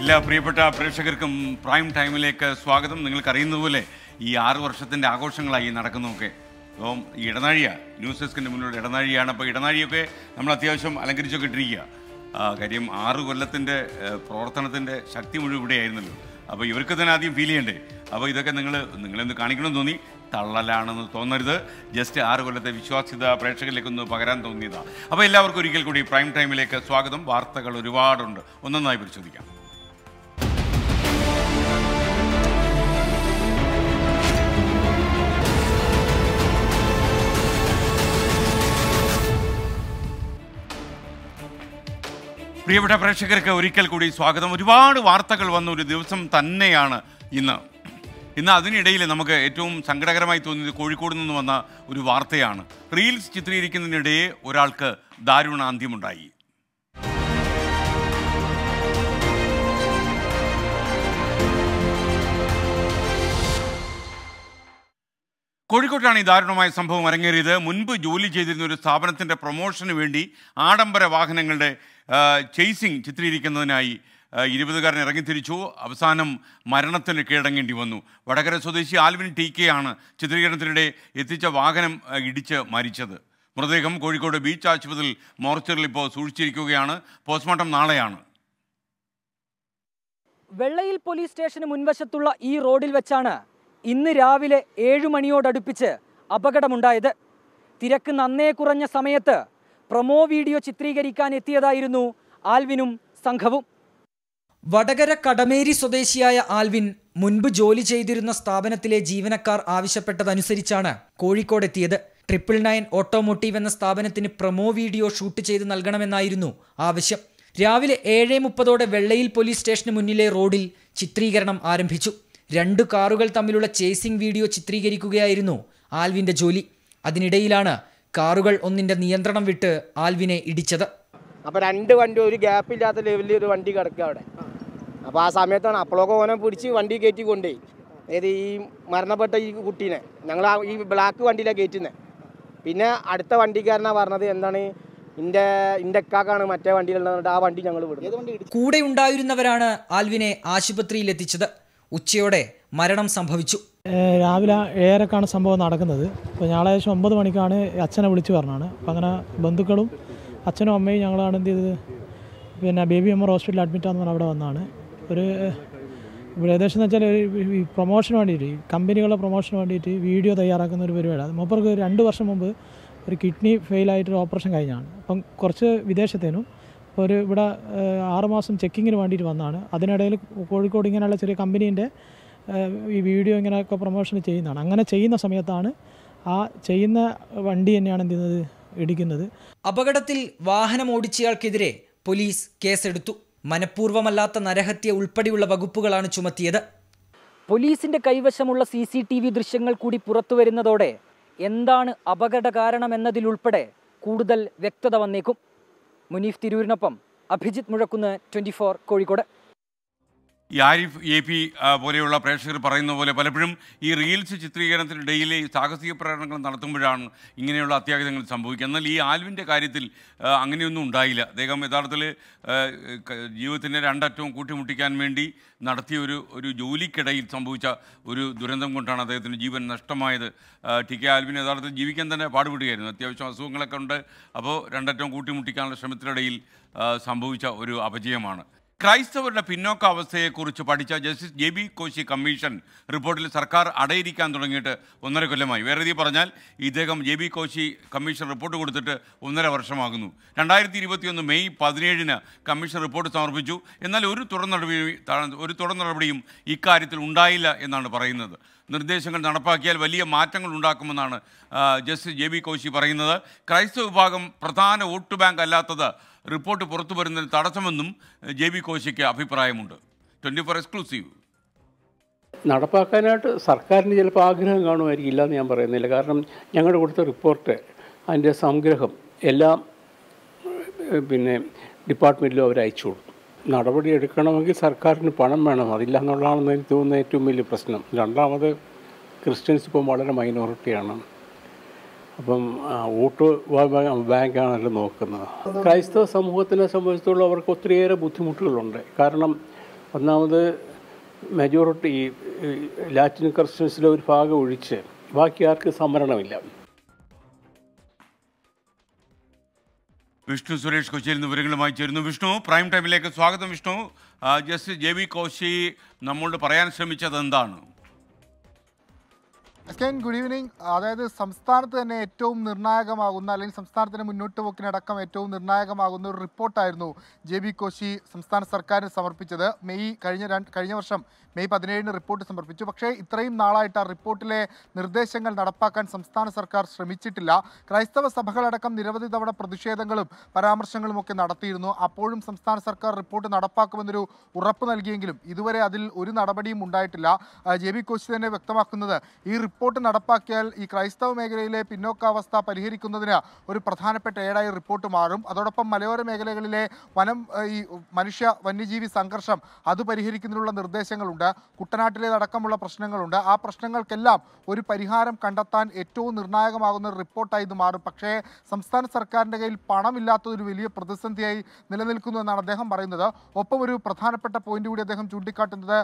എല്ലാ പ്രിയപ്പെട്ട പ്രേക്ഷകർക്കും പ്രൈം ടൈമിലേക്ക് സ്വാഗതം നിങ്ങൾക്കറിയുന്നതുപോലെ ഈ ആറ് വർഷത്തിൻ്റെ ആഘോഷങ്ങളായി നടക്കുന്നതൊക്കെ അപ്പം ഈ ഇടനാഴിയ ന്യൂസ് ഡെസ്കിൻ്റെ മുന്നിലൂടെ ഇടനാഴിയാണ് അപ്പോൾ ഇടനാഴിയൊക്കെ നമ്മൾ അത്യാവശ്യം അലങ്കരിച്ചൊക്കെ ഇട്ടിരിക്കുക കാര്യം ആറ് കൊല്ലത്തിൻ്റെ പ്രവർത്തനത്തിൻ്റെ ശക്തി മുഴുവൻ ഇവിടെയായിരുന്നല്ലോ അപ്പോൾ ഇവർക്ക് തന്നെ ആദ്യം ഫീൽ ചെയ്യണ്ടേ അപ്പോൾ ഇതൊക്കെ നിങ്ങൾ നിങ്ങളെന്ന് കാണിക്കണമെന്ന് തോന്നി തള്ളലാണെന്ന് തോന്നരുത് ജസ്റ്റ് ആറ് കൊല്ലത്തെ വിശ്വാസ്യത പ്രേക്ഷകരിലേക്കൊന്ന് പകരാൻ തോന്നിയതാണ് അപ്പോൾ എല്ലാവർക്കും ഒരിക്കൽ കൂടി പ്രൈം ടൈമിലേക്ക് സ്വാഗതം വാർത്തകൾ ഒരുപാടുണ്ട് ഒന്നൊന്നായി പരിശോധിക്കാം പ്രിയപ്പെട്ട പ്രേക്ഷകർക്ക് ഒരിക്കൽ കൂടി സ്വാഗതം ഒരുപാട് വാർത്തകൾ വന്ന ഒരു ദിവസം തന്നെയാണ് ഇന്ന് ഇന്ന് അതിനിടയിൽ നമുക്ക് ഏറ്റവും സങ്കടകരമായി തോന്നിയത് കോഴിക്കോട് നിന്ന് വന്ന ഒരു വാർത്തയാണ് റീൽസ് ചിത്രീകരിക്കുന്നതിനിടയെ ഒരാൾക്ക് ദാരുണാന്ത്യമുണ്ടായി കോഴിക്കോട്ടാണ് ഈ ദാരുണമായ സംഭവം അരങ്ങേറിയത് മുൻപ് ജോലി ചെയ്തിരുന്ന ഒരു സ്ഥാപനത്തിൻ്റെ പ്രൊമോഷന് വേണ്ടി ആഡംബര വാഹനങ്ങളുടെ ചേസിങ് ചിത്രീകരിക്കുന്നതിനായി ഇരുപതുകാരൻ ഇറങ്ങിത്തിരിച്ചു അവസാനം മരണത്തിന് കീഴടങ്ങേണ്ടി വന്നു വടകര സ്വദേശി ആൽവിൻ ടി കെ ആണ് ചിത്രീകരണത്തിനിടെ എത്തിച്ച വാഹനം ഇടിച്ച് മരിച്ചത് മൃതദേഹം കോഴിക്കോട് ബീച്ച് ആശുപത്രിയിൽ മോർച്ചറിൽ ഇപ്പോൾ സൂക്ഷിച്ചിരിക്കുകയാണ് പോസ്റ്റ്മോർട്ടം നാളെയാണ് വെള്ളയിൽ പോലീസ് സ്റ്റേഷന് മുൻവശത്തുള്ള ഈ റോഡിൽ വെച്ചാണ് ഇന്ന് രാവിലെ ഏഴു മണിയോടടുപ്പിച്ച് അപകടമുണ്ടായത് തിരക്ക് നന്നേ കുറഞ്ഞ സമയത്ത് പ്രൊമോ വീഡിയോ ചിത്രീകരിക്കാൻ എത്തിയതായിരുന്നു ആൽവിനും സംഘവും വടകര കടമേരി സ്വദേശിയായ ആൽവിൻ മുൻപ് ജോലി ചെയ്തിരുന്ന സ്ഥാപനത്തിലെ ജീവനക്കാർ ആവശ്യപ്പെട്ടതനുസരിച്ചാണ് കോഴിക്കോട് എത്തിയത് ട്രിപ്പിൾ നയൻ ഓട്ടോമോട്ടീവ് എന്ന സ്ഥാപനത്തിന് പ്രൊമോ വീഡിയോ ഷൂട്ട് ചെയ്ത് നൽകണമെന്നായിരുന്നു ആവശ്യം രാവിലെ ഏഴ് മുപ്പതോടെ വെള്ളയിൽ പോലീസ് സ്റ്റേഷന് മുന്നിലെ റോഡിൽ ചിത്രീകരണം ആരംഭിച്ചു രണ്ട് കാറുകൾ തമ്മിലുള്ള ചേസിംഗ് വീഡിയോ ചിത്രീകരിക്കുകയായിരുന്നു ആൽവിൻ്റെ ജോലി അതിനിടയിലാണ് കാറുകൾ ഒന്നിൻ്റെ നിയന്ത്രണം വിട്ട് ആൽവിനെ ഇടിച്ചത് അപ്പോൾ രണ്ട് വണ്ടി ഒരു ഗ്യാപ്പില്ലാത്ത ലെവലിൽ ഒരു വണ്ടി കിടക്കുക അവിടെ അപ്പോൾ ആ സമയത്താണ് അപ്പോഴൊക്കെ ഓനെ പിടിച്ച് വണ്ടി കയറ്റി കൊണ്ടുപോയി അതായത് ഈ മരണപ്പെട്ട ഈ കുട്ടീനെ ഞങ്ങൾ ഈ ബ്ലാക്ക് വണ്ടിയിലാണ് കയറ്റുന്നത് പിന്നെ അടുത്ത വണ്ടിക്കാരനാണ് പറഞ്ഞത് എന്താണ് ഇന്റെ ഇന്റക്കാക്കാണ് മറ്റേ വണ്ടിയിലുള്ളത് ആ വണ്ടി ഞങ്ങൾ വിടും കൂടെ ഉണ്ടായിരുന്നവരാണ് ആൽവിനെ ആശുപത്രിയിൽ എത്തിച്ചത് ഉച്ചയോടെ മരണം സംഭവിച്ചു രാവിലെ ഏഴരക്കാണ് സംഭവം നടക്കുന്നത് അപ്പോൾ ഞായറാഴ്ച ഒമ്പത് മണിക്കാണ് അച്ഛനെ വിളിച്ചു പറഞ്ഞാണ് അപ്പം അങ്ങനെ ബന്ധുക്കളും അച്ഛനും അമ്മയും ഞങ്ങളാണ് എന്ത് ചെയ്തത് പിന്നെ ബേബി അമ്മ ഹോസ്പിറ്റലിൽ അഡ്മിറ്റ് പറഞ്ഞാൽ അവിടെ വന്നാണ് ഒരു ഏകദേശം എന്ന് വെച്ചാൽ ഒരു പ്രൊമോഷന് വേണ്ടിയിട്ട് കമ്പനികളുടെ പ്രൊമോഷന് വേണ്ടിയിട്ട് വീഡിയോ തയ്യാറാക്കുന്ന ഒരു പരിപാടിയാണ് മൂപ്പർക്ക് രണ്ട് വർഷം മുമ്പ് ഒരു കിഡ്നി ഫെയിലായിട്ടൊരു ഓപ്പറേഷൻ കഴിഞ്ഞാണ് അപ്പം കുറച്ച് വിദേശത്തേനും ഒരു ഇവിടെ ആറുമാസം ചെക്കിങ്ങിന് വേണ്ടിയിട്ട് വന്നതാണ് അതിനിടയിൽ കോഴിക്കോട് ഇങ്ങനെയുള്ള ചെറിയ കമ്പനീൻ്റെ ഈ വീഡിയോ ഇങ്ങനെയൊക്കെ പ്രൊമോഷൻ ചെയ്യുന്നതാണ് അങ്ങനെ ചെയ്യുന്ന സമയത്താണ് ആ ചെയ്യുന്ന വണ്ടി തന്നെയാണ് എന്ത് ചെയ്യുന്നത് ഇടിക്കുന്നത് അപകടത്തിൽ വാഹനം ഓടിച്ചയാൾക്കെതിരെ പോലീസ് കേസെടുത്തു മനഃപൂർവ്വമല്ലാത്ത നരഹത്യ ഉൾപ്പെടെയുള്ള വകുപ്പുകളാണ് ചുമത്തിയത് പോലീസിന്റെ കൈവശമുള്ള സി സി ടി വി ദൃശ്യങ്ങൾ കൂടി പുറത്തു വരുന്നതോടെ എന്താണ് അപകട കാരണമെന്നതിലുൾപ്പെടെ കൂടുതൽ വ്യക്തത വന്നേക്കും മുനീഫ് തിരൂരിനൊപ്പം അഭിജിത്ത് മുഴക്കുന്ന് ട്വൻറ്റി കോഴിക്കോട് ഈ ആരിഫ് എ പി പോലെയുള്ള പ്രേക്ഷകർ പറയുന്ന പോലെ പലപ്പോഴും ഈ റീൽസ് ചിത്രീകരണത്തിനിടയിലെ സാഹസിക പ്രകടനങ്ങൾ നടത്തുമ്പോഴാണ് ഇങ്ങനെയുള്ള അത്യാഹിതങ്ങൾ സംഭവിക്കുക എന്നാൽ ഈ ആൽവിൻ്റെ കാര്യത്തിൽ അങ്ങനെയൊന്നും ഉണ്ടായില്ല അദ്ദേഹം യഥാർത്ഥത്തിൽ ജീവിതത്തിൻ്റെ രണ്ടറ്റവും കൂട്ടിമുട്ടിക്കാൻ വേണ്ടി നടത്തിയ ഒരു ഒരു ജോലിക്കിടയിൽ സംഭവിച്ച ഒരു ദുരന്തം കൊണ്ടാണ് അദ്ദേഹത്തിന് ജീവൻ നഷ്ടമായത് ടി കെ ആൽവിന് യഥാർത്ഥത്തിൽ ജീവിക്കാൻ തന്നെ പാടുപെടുകയായിരുന്നു അത്യാവശ്യം അസുഖങ്ങളൊക്കെ ഉണ്ട് അപ്പോൾ രണ്ടറ്റവും കൂട്ടിമുട്ടിക്കാനുള്ള ശ്രമത്തിനിടയിൽ സംഭവിച്ച ഒരു അപജയമാണ് ക്രൈസ്തവരുടെ പിന്നോക്ക അവസ്ഥയെക്കുറിച്ച് പഠിച്ച justice J B Koshy commission റിപ്പോർട്ടിൽ സർക്കാർ അടയിരിക്കാൻ തുടങ്ങിയിട്ട് ഒന്നര കൊല്ലമായി വേറെ രീതി പറഞ്ഞാൽ ഇദ്ദേഹം J B Koshy commission report കൊടുത്തിട്ട് ഒന്നര വർഷമാകുന്നു രണ്ടായിരത്തി ഇരുപത്തിയൊന്ന് മെയ് പതിനേഴിന് കമ്മീഷൻ റിപ്പോർട്ട് സമർപ്പിച്ചു എന്നാൽ ഒരു തുടർ നടപടി ഒരു തുടർ നടപടിയും ഇക്കാര്യത്തിൽ ഉണ്ടായില്ല എന്നാണ് പറയുന്നത് നിർദ്ദേശങ്ങൾ നടപ്പാക്കിയാൽ വലിയ മാറ്റങ്ങൾ ഉണ്ടാക്കുമെന്നാണ് ജസ്റ്റിസ് ജെ ബി കോശി പറയുന്നത് ക്രൈസ്തവ വിഭാഗം പ്രധാന വോട്ട് ബാങ്ക് അല്ലാത്തത് റിപ്പോർട്ട് പുറത്തു വരുന്നതിന് തടസ്സമെന്നും ജെ ബി കോശിക്ക് അഭിപ്രായമുണ്ട് ട്വൻറ്റി ഫോർ എക്സ്ക്ലൂസീവ് നടപ്പാക്കാനായിട്ട് സർക്കാരിന് ചിലപ്പോൾ ആഗ്രഹം കാണുമായിരിക്കും എന്ന് ഞാൻ പറയുന്നില്ല കാരണം ഞങ്ങളുടെ കൊടുത്ത റിപ്പോർട്ട് അതിൻ്റെ സംഗ്രഹം എല്ലാം പിന്നെ ഡിപ്പാർട്ട്മെൻറ്റിലും അവരയച്ചു കൊടുത്തു നടപടി എടുക്കണമെങ്കിൽ സർക്കാരിന് പണം വേണം അതില്ല എന്നുള്ളതാണെന്ന് എനിക്ക് തോന്നുന്ന ഏറ്റവും വലിയ പ്രശ്നം രണ്ടാമത് ക്രിസ്ത്യൻസ് ഇപ്പം വളരെ മൈനോറിറ്റിയാണ് അപ്പം വോട്ട് ബാങ്കാണല്ലോ നോക്കുന്നത് ക്രൈസ്തവ സമൂഹത്തിനെ സംബന്ധിച്ചിടത്തോളം അവർക്ക് ഒത്തിരിയേറെ ബുദ്ധിമുട്ടുകളുണ്ട് കാരണം ഒന്നാമത് മെജോറിറ്റി ലാറ്റിൻ ക്രിസ്ത്യൻസിലെ ഒരു ഭാഗം ഒഴിച്ച് ബാക്കി ആർക്കും സംവരണമില്ല വിഷ്ണു സുരേഷ് കൊച്ചിയിൽ നിന്ന് വിവരങ്ങളുമായി ചേരുന്നു വിഷ്ണു പ്രൈം ടൈമിലേക്ക് സ്വാഗതം Vishnu justice J V Koshy നമ്മളോട് പറയാൻ ശ്രമിച്ചത് എന്താണ് എസ്കെൻ ഗുഡ് ഈവനിങ് അതായത് സംസ്ഥാനത്ത് തന്നെ ഏറ്റവും നിർണായകമാകുന്ന അല്ലെങ്കിൽ സംസ്ഥാനത്തിന് മുന്നോട്ട് പോക്കിനടക്കം ഏറ്റവും നിർണായകമാകുന്ന ഒരു റിപ്പോർട്ടായിരുന്നു ജെ ബി കോശി സംസ്ഥാന സർക്കാരിന് സമർപ്പിച്ചത് മെയ് കഴിഞ്ഞ കഴിഞ്ഞ വർഷം മെയ് പതിനേഴിന് റിപ്പോർട്ട് സമർപ്പിച്ചു പക്ഷേ ഇത്രയും നാളായിട്ട് ആ റിപ്പോർട്ടിലെ നിർദ്ദേശങ്ങൾ നടപ്പാക്കാൻ സംസ്ഥാന സർക്കാർ ശ്രമിച്ചിട്ടില്ല ക്രൈസ്തവ സഭകളടക്കം നിരവധി തവണ പ്രതിഷേധങ്ങളും പരാമർശങ്ങളും ഒക്കെ നടത്തിയിരുന്നു അപ്പോഴും സംസ്ഥാന സർക്കാർ റിപ്പോർട്ട് നടപ്പാക്കുമെന്നൊരു ഉറപ്പ് നൽകിയെങ്കിലും ഇതുവരെ അതിൽ ഒരു നടപടിയും ഉണ്ടായിട്ടില്ല ജെ ബി കോശി തന്നെ വ്യക്തമാക്കുന്നത് ഈ റിപ്പോർട്ട് നടപ്പാക്കിയാൽ ഈ ക്രൈസ്തവ മേഖലയിലെ പിന്നോക്കാവസ്ഥ പരിഹരിക്കുന്നതിന് ഒരു പ്രധാനപ്പെട്ട ഏടായി റിപ്പോർട്ട് മാറും അതോടൊപ്പം മലയോര മേഖലകളിലെ വനം ഈ മനുഷ്യ വന്യജീവി സംഘർഷം അത് പരിഹരിക്കുന്നതിനുള്ള നിർദ്ദേശങ്ങളുണ്ട് പ്രശ്നങ്ങളുണ്ട് കുട്ടനാട്ടിലേതടക്കമുള്ള പ്രശ്നങ്ങളുണ്ട് ആ പ്രശ്നങ്ങൾക്കെല്ലാം ഒരു പരിഹാരം കണ്ടെത്താൻ ഏറ്റവും നിർണായകമാകുന്ന റിപ്പോർട്ടായി ഇത് മാറും പക്ഷേ സംസ്ഥാന സർക്കാരിൻ്റെ കയ്യിൽ പണമില്ലാത്തതൊരു വലിയ പ്രതിസന്ധിയായി നിലനിൽക്കുന്നു എന്നാണ് അദ്ദേഹം പറയുന്നത് ഒപ്പം ഒരു പ്രധാനപ്പെട്ട പോയിന്റ് കൂടി അദ്ദേഹം ചൂണ്ടിക്കാട്ടുന്നത്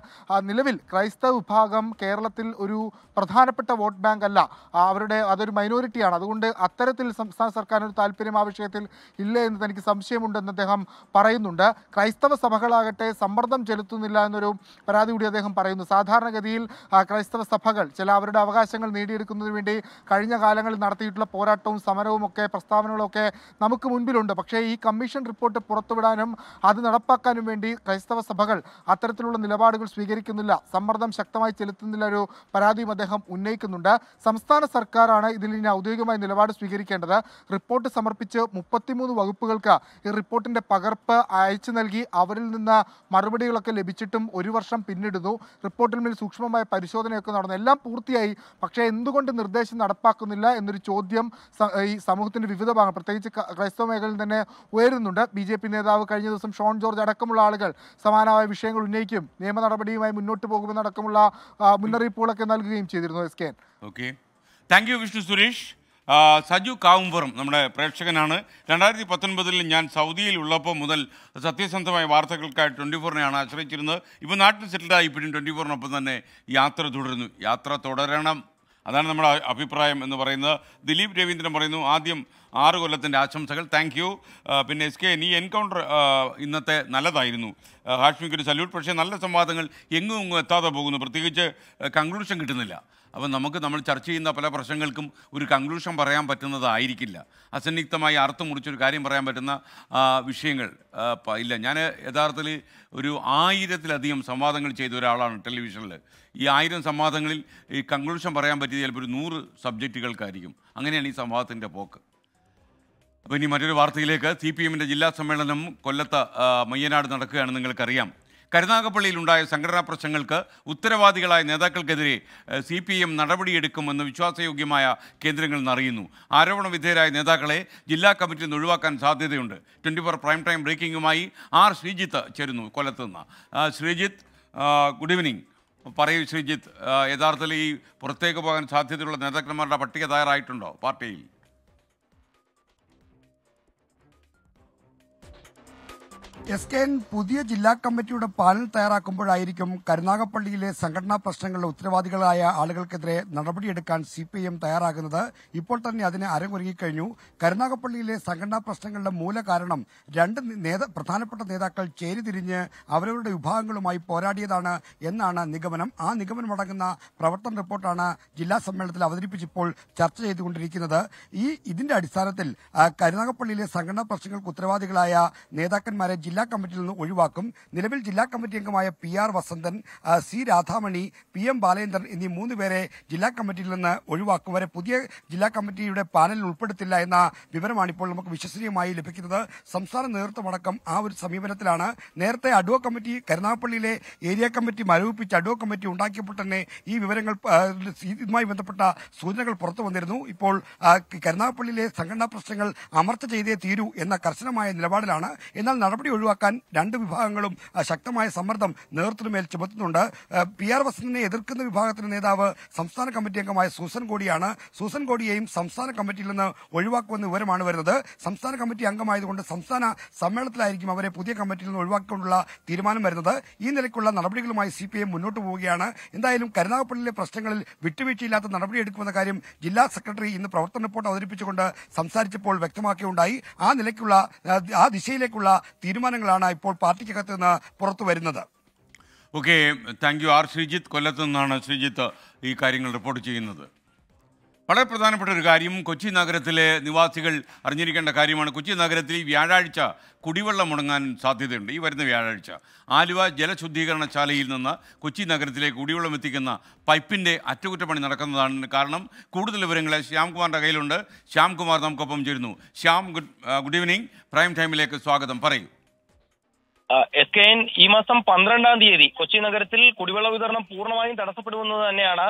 നിലവിൽ ക്രൈസ്തവ വിഭാഗം കേരളത്തിൽ ഒരു പ്രധാനപ്പെട്ട വോട്ട് ബാങ്ക് അല്ല അവരുടെ അതൊരു മൈനോറിറ്റിയാണ് അതുകൊണ്ട് അത്തരത്തിൽ സംസ്ഥാന സർക്കാരിന് ഒരു താല്പര്യം ആ വിഷയത്തിൽ ഇല്ല എന്ന് തനിക്ക് സംശയമുണ്ടെന്ന് അദ്ദേഹം പറയുന്നുണ്ട് ക്രൈസ്തവ സഭകളാകട്ടെ സമ്മർദ്ദം ചെലുത്തുന്നില്ല എന്നൊരു പരാതി കൂടി കൂടി അദ്ദേഹം പറയുന്നു സാധാരണഗതിയിൽ ക്രൈസ്തവ സഭകൾ ചില അവരുടെ അവകാശങ്ങൾ നേടിയെടുക്കുന്നതിന് വേണ്ടി കഴിഞ്ഞ കാലങ്ങളിൽ നടത്തിയിട്ടുള്ള പോരാട്ടവും സമരവും ഒക്കെ പ്രസ്താവനകളൊക്കെ നമുക്ക് മുൻപിലുണ്ട് പക്ഷേ ഈ കമ്മീഷൻ റിപ്പോർട്ട് പുറത്തുവിടാനും അത് നടപ്പാക്കാനും വേണ്ടി ക്രൈസ്തവ സഭകൾ അത്തരത്തിലുള്ള നിലപാടുകൾ സ്വീകരിക്കുന്നില്ല സമ്മർദ്ദം ശക്തമായി ചെലുത്തുന്നില്ല ഒരു പരാതിയും അദ്ദേഹം ഉന്നയിക്കുന്നുണ്ട് സംസ്ഥാന സർക്കാരാണ് ഇതിൽ ഇനി ഔദ്യോഗികമായി നിലപാട് സ്വീകരിക്കേണ്ടത് റിപ്പോർട്ട് സമർപ്പിച്ച് മുപ്പത്തിമൂന്ന് വകുപ്പുകൾക്ക് ഈ റിപ്പോർട്ടിന്റെ പകർപ്പ് അയച്ചു നൽകി അവരിൽ നിന്ന് മറുപടികളൊക്കെ ലഭിച്ചിട്ടും ഒരു വർഷം പിന്നിട്ടു റിപ്പോർട്ടിൽ റിപ്പോർട്ടിന്മേൽ സൂക്ഷ്മമായ പരിശോധനയൊക്കെ നടന്നു എല്ലാം പൂർത്തിയായി പക്ഷേ എന്തുകൊണ്ട് നിർദ്ദേശം നടപ്പാക്കുന്നില്ല എന്നൊരു ചോദ്യം ഈ സമൂഹത്തിൻ്റെ വിവിധ ഭാഗം പ്രത്യേകിച്ച് ക്രൈസ്തവ മേഖലയിൽ തന്നെ ഉയരുന്നുണ്ട് ബി ജെ പി നേതാവ് കഴിഞ്ഞ ദിവസം ഷോൺ ജോർജ് അടക്കമുള്ള ആളുകൾ സമാനമായ വിഷയങ്ങൾ ഉന്നയിക്കും നിയമ നടപടിയുമായി മുന്നോട്ട് പോകുമെന്നടക്കമുള്ള മുന്നറിയിപ്പുകളൊക്കെ നൽകുകയും ചെയ്തിരുന്നു S K okay thank you Vishnu Suresh Saju Kavumpuram നമ്മുടെ പ്രേക്ഷകനാണ് രണ്ടായിരത്തി പത്തൊൻപതിൽ ഞാൻ സൗദിയിൽ ഉള്ളപ്പോൾ മുതൽ സത്യസന്ധമായ വാർത്തകൾക്കായി ട്വൻറ്റി ഫോറിനെയാണ് ആശ്രയിച്ചിരുന്നത് ഇപ്പോൾ നാട്ടിൽ സെറ്റിൽഡായി ഇപ്പോഴും ട്വൻറ്റി ഫോറിനൊപ്പം തന്നെ യാത്ര തുടരുന്നു യാത്ര തുടരണം അതാണ് നമ്മുടെ അഭിപ്രായം എന്ന് പറയുന്നത് ദിലീപ് രവീന്ദ്രൻ പറയുന്നു ആദ്യം ആറ് കൊല്ലത്തിൻ്റെ ആശംസകൾ താങ്ക് യു പിന്നെ എസ് കെ നീ എൻകൗണ്ടർ ഇന്നത്തെ നല്ലതായിരുന്നു ഹാഷ്മിക്ക് ഒരു സല്യൂട്ട് പക്ഷേ നല്ല സംവാദങ്ങൾ എങ്ങും എങ്ങും എത്താതെ പോകുന്നു പ്രത്യേകിച്ച് കൺക്ലൂഷൻ കിട്ടുന്നില്ല അപ്പം നമുക്ക് നമ്മൾ ചർച്ച ചെയ്യുന്ന പല പ്രശ്നങ്ങൾക്കും ഒരു കൺക്ലൂഷൻ പറയാൻ പറ്റുന്നതായിരിക്കില്ല അസന്നിഗ്ധമായി അർത്ഥം മുറിച്ചൊരു കാര്യം പറയാൻ പറ്റുന്ന വിഷയങ്ങൾ ഇല്ല ഞാൻ യഥാർത്ഥത്തിൽ ഒരു ആയിരത്തിലധികം സംവാദങ്ങൾ ചെയ്ത ഒരാളാണ് ടെലിവിഷനിൽ ഈ ആയിരം സംവാദങ്ങളിൽ ഈ കൺക്ലൂഷൻ പറയാൻ പറ്റിയത് ചിലപ്പോൾ ഒരു നൂറ് സബ്ജക്റ്റുകൾക്കായിരിക്കും അങ്ങനെയാണ് ഈ സംവാദത്തിൻ്റെ പോക്ക് അപ്പോൾ ഇനി മറ്റൊരു വാർത്തയിലേക്ക് സി പി എമ്മിൻ്റെ ജില്ലാ സമ്മേളനം കൊല്ലത്ത് മയ്യനാട് നടക്കുകയാണ് നിങ്ങൾക്കറിയാം കരുനാഗപ്പള്ളിയിലുണ്ടായ സംഘടനാ പ്രശ്നങ്ങൾക്ക് ഉത്തരവാദികളായ നേതാക്കൾക്കെതിരെ സി പി എം നടപടിയെടുക്കുമെന്ന് വിശ്വാസയോഗ്യമായ കേന്ദ്രങ്ങളിൽ നിന്നറിയുന്നു ആരോപണ വിധേയരായ നേതാക്കളെ ജില്ലാ കമ്മിറ്റിയിൽ നിന്ന് ഒഴിവാക്കാൻ സാധ്യതയുണ്ട് ട്വൻറ്റി ഫോർ പ്രൈം ടൈം ബ്രേക്കിംഗുമായി ആർ ശ്രീജിത്ത് ചേരുന്നു കൊല്ലത്ത് നിന്ന് ശ്രീജിത്ത് ഗുഡ് ഈവനിങ് പറയൂ ശ്രീജിത്ത് യഥാർത്ഥത്തിൽ ഈ പുറത്തേക്ക് പോകാൻ സാധ്യതയുള്ള നേതാക്കന്മാരുടെ പട്ടിക തയ്യാറായിട്ടുണ്ടോ പാർട്ടിയിൽ എസ് കെ എൻ പുതിയ ജില്ലാ കമ്മിറ്റിയുടെ പാനൽ തയ്യാറാക്കുമ്പോഴായിരിക്കും കരുനാഗപ്പള്ളിയിലെ സംഘടനാ പ്രശ്നങ്ങളിലെ ഉത്തരവാദികളായ ആളുകൾക്കെതിരെ നടപടിയെടുക്കാൻ സി പി എം തയ്യാറാകുന്നത് ഇപ്പോൾ തന്നെ അതിന് അരങ്ങൊരുങ്ങിക്കഴിഞ്ഞു കരുനാഗപ്പള്ളിയിലെ സംഘടനാ പ്രശ്നങ്ങളുടെ മൂലകാരണം രണ്ട് പ്രധാനപ്പെട്ട നേതാക്കൾ ചേരിതിരിഞ്ഞ് അവരവരുടെ വിഭാഗങ്ങളുമായി പോരാടിയതാണ് എന്നാണ് നിഗമനം ആ നിഗമനമടങ്ങുന്ന പ്രവർത്തന റിപ്പോർട്ടാണ് ജില്ലാ സമ്മേളനത്തിൽ അവതരിപ്പിച്ചിപ്പോൾ ചർച്ച ചെയ്തുകൊണ്ടിരിക്കുന്നത് ഈ ഇതിന്റെ അടിസ്ഥാനത്തിൽ കരുനാഗപ്പള്ളിയിലെ സംഘടനാ പ്രശ്നങ്ങൾക്ക് ഉത്തരവാദികളായ നേതാക്കന്മാരെ ജില്ലാ ജില്ലാ കമ്മിറ്റിയിൽ നിന്ന് ഒഴിവാക്കും നിലവിൽ ജില്ലാ കമ്മിറ്റി അംഗമായ P R Vasanthan C Radhamani P M Balendran എന്നീ മൂന്ന് പേരെ ജില്ലാ കമ്മിറ്റിയിൽ നിന്ന് ഒഴിവാക്കും വരെ പുതിയ ജില്ലാ കമ്മിറ്റിയുടെ പാനലിൽ ഉൾപ്പെടുത്തില്ല എന്ന വിവരമാണ് ഇപ്പോൾ നമുക്ക് വിശ്വസനീയമായി ലഭിക്കുന്നത് സംസ്ഥാന നേതൃത്വമടക്കം ആ ഒരു സമീപനത്തിലാണ് നേരത്തെ അഡ്വോ കമ്മിറ്റി കരുനാഗപ്പള്ളിയിലെ ഏരിയ കമ്മിറ്റി മരവിപ്പിച്ച് അഡ്വോ കമ്മിറ്റി ഉണ്ടാക്കിയപ്പോൾ തന്നെ ഈ വിവരങ്ങൾ ഇതുമായി ബന്ധപ്പെട്ട സൂചനകൾ പുറത്തു വന്നിരുന്നു ഇപ്പോൾ കരുനാഗപ്പള്ളിയിലെ സംഘടനാ പ്രശ്നങ്ങൾ അമർച്ച ചെയ്തേ തീരൂ എന്ന കർശനമായ നിലപാടിലാണ് എന്നാൽ നടപടി ഒഴിവ് ഒഴിവാക്കാൻ രണ്ട് വിഭാഗങ്ങളും ശക്തമായ സമ്മർദ്ദം നേതൃത്വത്തിനുമേൽ ചുമത്തുന്നുണ്ട് പി ആർ വസന്തിനെ എതിർക്കുന്ന വിഭാഗത്തിന്റെ നേതാവ് സംസ്ഥാന കമ്മിറ്റി അംഗമായ സൂസൻ കോടിയാണ് സൂസൻ കോടിയെയും സംസ്ഥാന കമ്മിറ്റിയിൽ നിന്ന് ഒഴിവാക്കുമെന്ന വിവരമാണ് വരുന്നത് സംസ്ഥാന കമ്മിറ്റി അംഗമായതുകൊണ്ട് സംസ്ഥാന സമ്മേളനത്തിലായിരിക്കും അവരെ പുതിയ കമ്മിറ്റിയിൽ നിന്ന് ഒഴിവാക്കിക്കൊണ്ടുള്ള തീരുമാനം വരുന്നത് ഈ നിലയ്ക്കുള്ള നടപടികളുമായി സി മുന്നോട്ട് പോവുകയാണ് എന്തായാലും കരുനാഗപ്പള്ളിയിലെ പ്രശ്നങ്ങളിൽ വിട്ടുവീഴ്ചയില്ലാത്ത നടപടിയെടുക്കുമെന്ന കാര്യം ജില്ലാ സെക്രട്ടറി ഇന്ന് പ്രവർത്തന റിപ്പോർട്ട് അവതരിപ്പിച്ചുകൊണ്ട് സംസാരിച്ചപ്പോൾ വ്യക്തമാക്കിയുണ്ടായി ആ നിലയ്ക്കുള്ള ആ ദിശയിലേക്കുള്ള തീരുമാനം അനുമാനങ്ങളാണ് ഇപ്പോൾ പാർട്ടിക്കകത്ത് നിന്ന് പുറത്തു വരുന്നത് okay thank you R Sreejith കൊല്ലത്തു നിന്നാണ് ശ്രീജിത്ത് ഈ കാര്യങ്ങൾ റിപ്പോർട്ട് ചെയ്യുന്നത് വളരെ പ്രധാനപ്പെട്ട ഒരു കാര്യം കൊച്ചി നഗരത്തിലെ നിവാസികൾ അറിഞ്ഞിരിക്കേണ്ട കാര്യമാണ് കൊച്ചി നഗരത്തിൽ വ്യാഴാഴ്ച കുടിവെള്ളം മുടങ്ങാൻ സാധ്യതയുണ്ട് ഈ വരുന്ന വ്യാഴാഴ്ച ആലുവ ജലശുദ്ധീകരണശാലയിൽ നിന്ന് കൊച്ചി നഗരത്തിലേക്ക് കുടിവെള്ളം എത്തിക്കുന്ന പൈപ്പിൻ്റെ അറ്റകുറ്റപ്പണി നടക്കുന്നതാണ് കാരണം കൂടുതൽ വിവരങ്ങൾ ശ്യാംകുമാറിൻ്റെ കയ്യിലുണ്ട് ശ്യാംകുമാർ നമുക്കൊപ്പം ചേരുന്നു Shyam good good evening prime ടൈമിലേക്ക് സ്വാഗതം പറയൂ എസ് കെ എൻ ഈ മാസം പന്ത്രണ്ടാം തീയതി കൊച്ചി നഗരത്തിൽ കുടിവെള്ള വിതരണം പൂർണ്ണമായും തടസ്സപ്പെടുമെന്ന് തന്നെയാണ്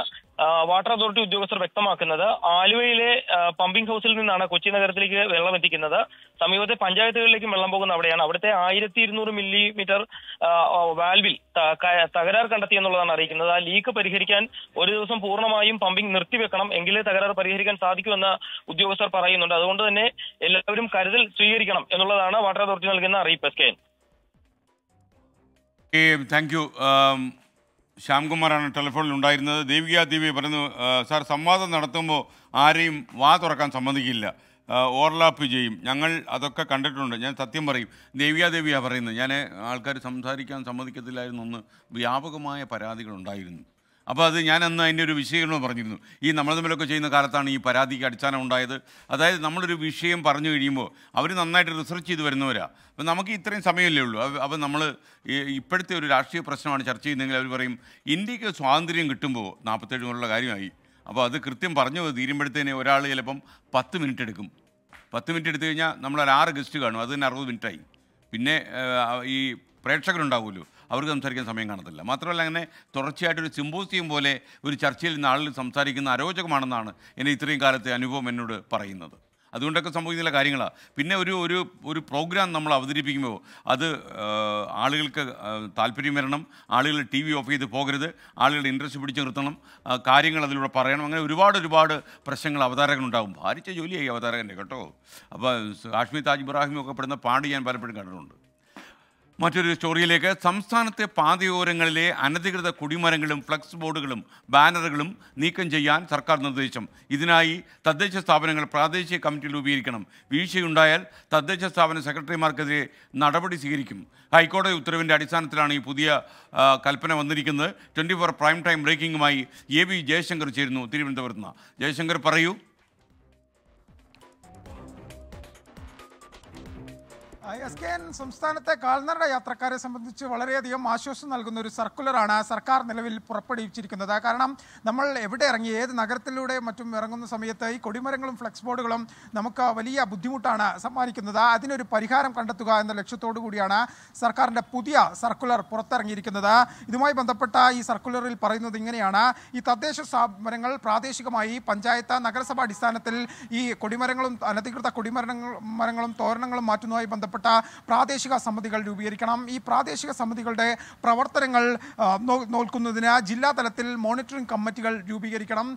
വാട്ടർ അതോറിറ്റി ഉദ്യോഗസ്ഥർ വ്യക്തമാക്കുന്നത് ആലുവയിലെ പമ്പിംഗ് ഹൗസിൽ നിന്നാണ് കൊച്ചി നഗരത്തിലേക്ക് വെള്ളം എത്തിക്കുന്നത് സമീപത്തെ പഞ്ചായത്തുകളിലേക്കും വെള്ളം പോകുന്ന അവിടെയാണ് അവിടുത്തെ ആയിരത്തി ഇരുന്നൂറ് മില്ലിമീറ്റർ വാൽവിൽ തകരാർ കണ്ടെത്തി എന്നുള്ളതാണ് അറിയിക്കുന്നത് ആ ലീക്ക് പരിഹരിക്കാൻ ഒരു ദിവസം പൂർണ്ണമായും പമ്പിംഗ് നിർത്തിവെക്കണം എങ്കിലേ തകരാർ പരിഹരിക്കാൻ സാധിക്കുമെന്ന് ഉദ്യോഗസ്ഥർ പറയുന്നുണ്ട് അതുകൊണ്ട് തന്നെ എല്ലാവരും കരുതൽ സ്വീകരിക്കണം എന്നുള്ളതാണ് വാട്ടർ അതോറിറ്റി നൽകുന്ന അറിയിപ്പ് എസ് കെ താങ്ക് യു ശ്യാംകുമാറാണ് ടെലിഫോണിൽ ഉണ്ടായിരുന്നത് ദേവിക ദേവി പറയുന്നു സാർ സംവാദം നടത്തുമ്പോൾ ആരെയും വാ തുറക്കാൻ സമ്മതിക്കില്ല ഓവർലാപ്പ് ചെയ്യും ഞങ്ങൾ അതൊക്കെ കണ്ടിട്ടുണ്ട് ഞാൻ സത്യം പറയും ദേവിയാ ദേവിയാണ് പറയുന്നത് ഞാൻ ആൾക്കാർ സംസാരിക്കാൻ സമ്മതിക്കത്തില്ലായിരുന്നു എന്ന് വ്യാപകമായ പരാതികളുണ്ടായിരുന്നു അപ്പോൾ അത് ഞാൻ അന്ന് അതിൻ്റെ ഒരു വിശദീകരണം പറഞ്ഞിരുന്നു ഈ നമ്മൾ തമ്മിലൊക്കെ ചെയ്യുന്ന കാലത്താണ് ഈ പരാതിക്ക് അടിസ്ഥാനം ഉണ്ടായത് അതായത് നമ്മളൊരു വിഷയം പറഞ്ഞു കഴിയുമ്പോൾ അവർ നന്നായിട്ട് റിസർച്ച് ചെയ്ത് വരുന്നവരാണ് അപ്പം നമുക്ക് ഇത്രയും സമയമല്ലേ ഉള്ളൂ അപ്പം നമ്മൾ ഇപ്പോഴത്തെ ഒരു രാഷ്ട്രീയ പ്രശ്നമാണ് ചർച്ച ചെയ്യുന്നതെങ്കിൽ അവർ പറയും ഇന്ത്യക്ക് സ്വാതന്ത്ര്യം കിട്ടുമ്പോൾ നാൽപ്പത്തേഴ് മുതലുള്ള കാര്യമായി അപ്പോൾ അത് കൃത്യം പറഞ്ഞു തീരുമ്പോഴത്തേനെ ഒരാൾ ചിലപ്പം പത്ത് മിനിറ്റ് എടുക്കും പത്ത് മിനിറ്റ് എടുത്തു കഴിഞ്ഞാൽ നമ്മളൊരു ആറ് ഗസ്റ്റ് കാണും അത് തന്നെ അറുപത് മിനിറ്റായി പിന്നെ ഈ പ്രേക്ഷകരുണ്ടാവുമല്ലോ അവർക്ക് സംസാരിക്കാൻ സമയം കാണത്തില്ല മാത്രമല്ല അങ്ങനെ തുടർച്ചയായിട്ടൊരു സിമ്പോസിയം പോലെ ഒരു ചർച്ചയിൽ നിന്ന് ആളിൽ സംസാരിക്കുന്ന അരോചകമാണെന്നാണ് എൻ്റെ ഇത്രയും കാലത്തെ അനുഭവം എന്നോട് പറയുന്നത് അതുകൊണ്ടൊക്കെ സംഭവിക്കുന്ന കാര്യങ്ങളാണ് പിന്നെ ഒരു ഒരു ഒരു പ്രോഗ്രാം നമ്മൾ അവതരിപ്പിക്കുമ്പോൾ അത് ആളുകൾക്ക് താല്പര്യം വരണം ആളുകൾ ടി വി ഓഫ് ചെയ്ത് പോകരുത് ആളുകളുടെ ഇൻട്രസ്റ്റ് പിടിച്ച് നിർത്തണം കാര്യങ്ങൾ അതിലൂടെ പറയണം അങ്ങനെ ഒരുപാട് ഒരുപാട് പ്രശ്നങ്ങൾ അവതാരകനുണ്ടാകും ഭാരിച്ച ജോലിയായി അവതാരകൻ്റെ കേട്ടോ അപ്പോൾ കാശ്മീർ താജ് ഇബ്രാഹിമൊക്കെ പെടുന്ന പാട് ഞാൻ പലപ്പോഴും കണ്ടിട്ടുണ്ട് മറ്റൊരു സ്റ്റോറിയിലേക്ക് സംസ്ഥാനത്തെ പാതയോരങ്ങളിലെ അനധികൃത കുടിമരങ്ങളും ഫ്ലക്സ് ബോർഡുകളും ബാനറുകളും നീക്കം ചെയ്യാൻ സർക്കാർ നിർദ്ദേശം ഇതിനായി തദ്ദേശ സ്ഥാപനങ്ങൾ പ്രാദേശിക കമ്മിറ്റി രൂപീകരിക്കണം വീഴ്ചയുണ്ടായാൽ തദ്ദേശ സ്ഥാപന സെക്രട്ടറിമാർക്കെതിരെ നടപടി സ്വീകരിക്കും ഹൈക്കോടതി ഉത്തരവിൻ്റെ അടിസ്ഥാനത്തിലാണ് ഈ പുതിയ കൽപ്പന വന്നിരിക്കുന്നത് ട്വൻറ്റി ഫോർ പ്രൈം ടൈം ബ്രേക്കിംഗുമായി എ വി ജയശങ്കർ ചേരുന്നു തിരുവനന്തപുരത്ത് നിന്ന് ജയശങ്കർ പറയൂ എസ് കെ എൻ സംസ്ഥാനത്തെ കാൽനട യാത്രക്കാരെ സംബന്ധിച്ച് വളരെയധികം ആശ്വാസം നൽകുന്ന ഒരു സർക്കുലറാണ് സർക്കാർ നിലവിൽ പുറപ്പെടുവിച്ചിരിക്കുന്നത് കാരണം നമ്മൾ എവിടെ ഇറങ്ങി ഏത് നഗരത്തിലൂടെ മറ്റും ഇറങ്ങുന്ന സമയത്ത് ഈ കൊടിമരങ്ങളും ഫ്ലെക്സ് ബോർഡുകളും നമുക്ക് വലിയ ബുദ്ധിമുട്ടാണ് സമ്മാനിക്കുന്നത് അതിനൊരു പരിഹാരം കണ്ടെത്തുക എന്ന ലക്ഷ്യത്തോടു കൂടിയാണ് സർക്കാരിൻ്റെ പുതിയ സർക്കുലർ പുറത്തിറങ്ങിയിരിക്കുന്നത് ഇതുമായി ബന്ധപ്പെട്ട ഈ സർക്കുലറിൽ പറയുന്നത് ഇങ്ങനെയാണ് ഈ തദ്ദേശ സ്ഥാപനങ്ങൾ പ്രാദേശികമായി പഞ്ചായത്ത് നഗരസഭാ അടിസ്ഥാനത്തിൽ ഈ കൊടിമരങ്ങളും അനധികൃത കൊടിമരങ്ങൾ മരങ്ങളും തോരണങ്ങളും മാറ്റുന്നതുമായി ബന്ധപ്പെട്ട് ബന്ധപ്പെട്ട പ്രാദേശിക സമിതികൾ രൂപീകരിക്കണം ഈ പ്രാദേശിക സമിതികളുടെ പ്രവർത്തനങ്ങൾ നോക്കുന്നതിന് ജില്ലാ തലത്തിൽ മോണിറ്ററിംഗ് കമ്മിറ്റികൾ രൂപീകരിക്കണം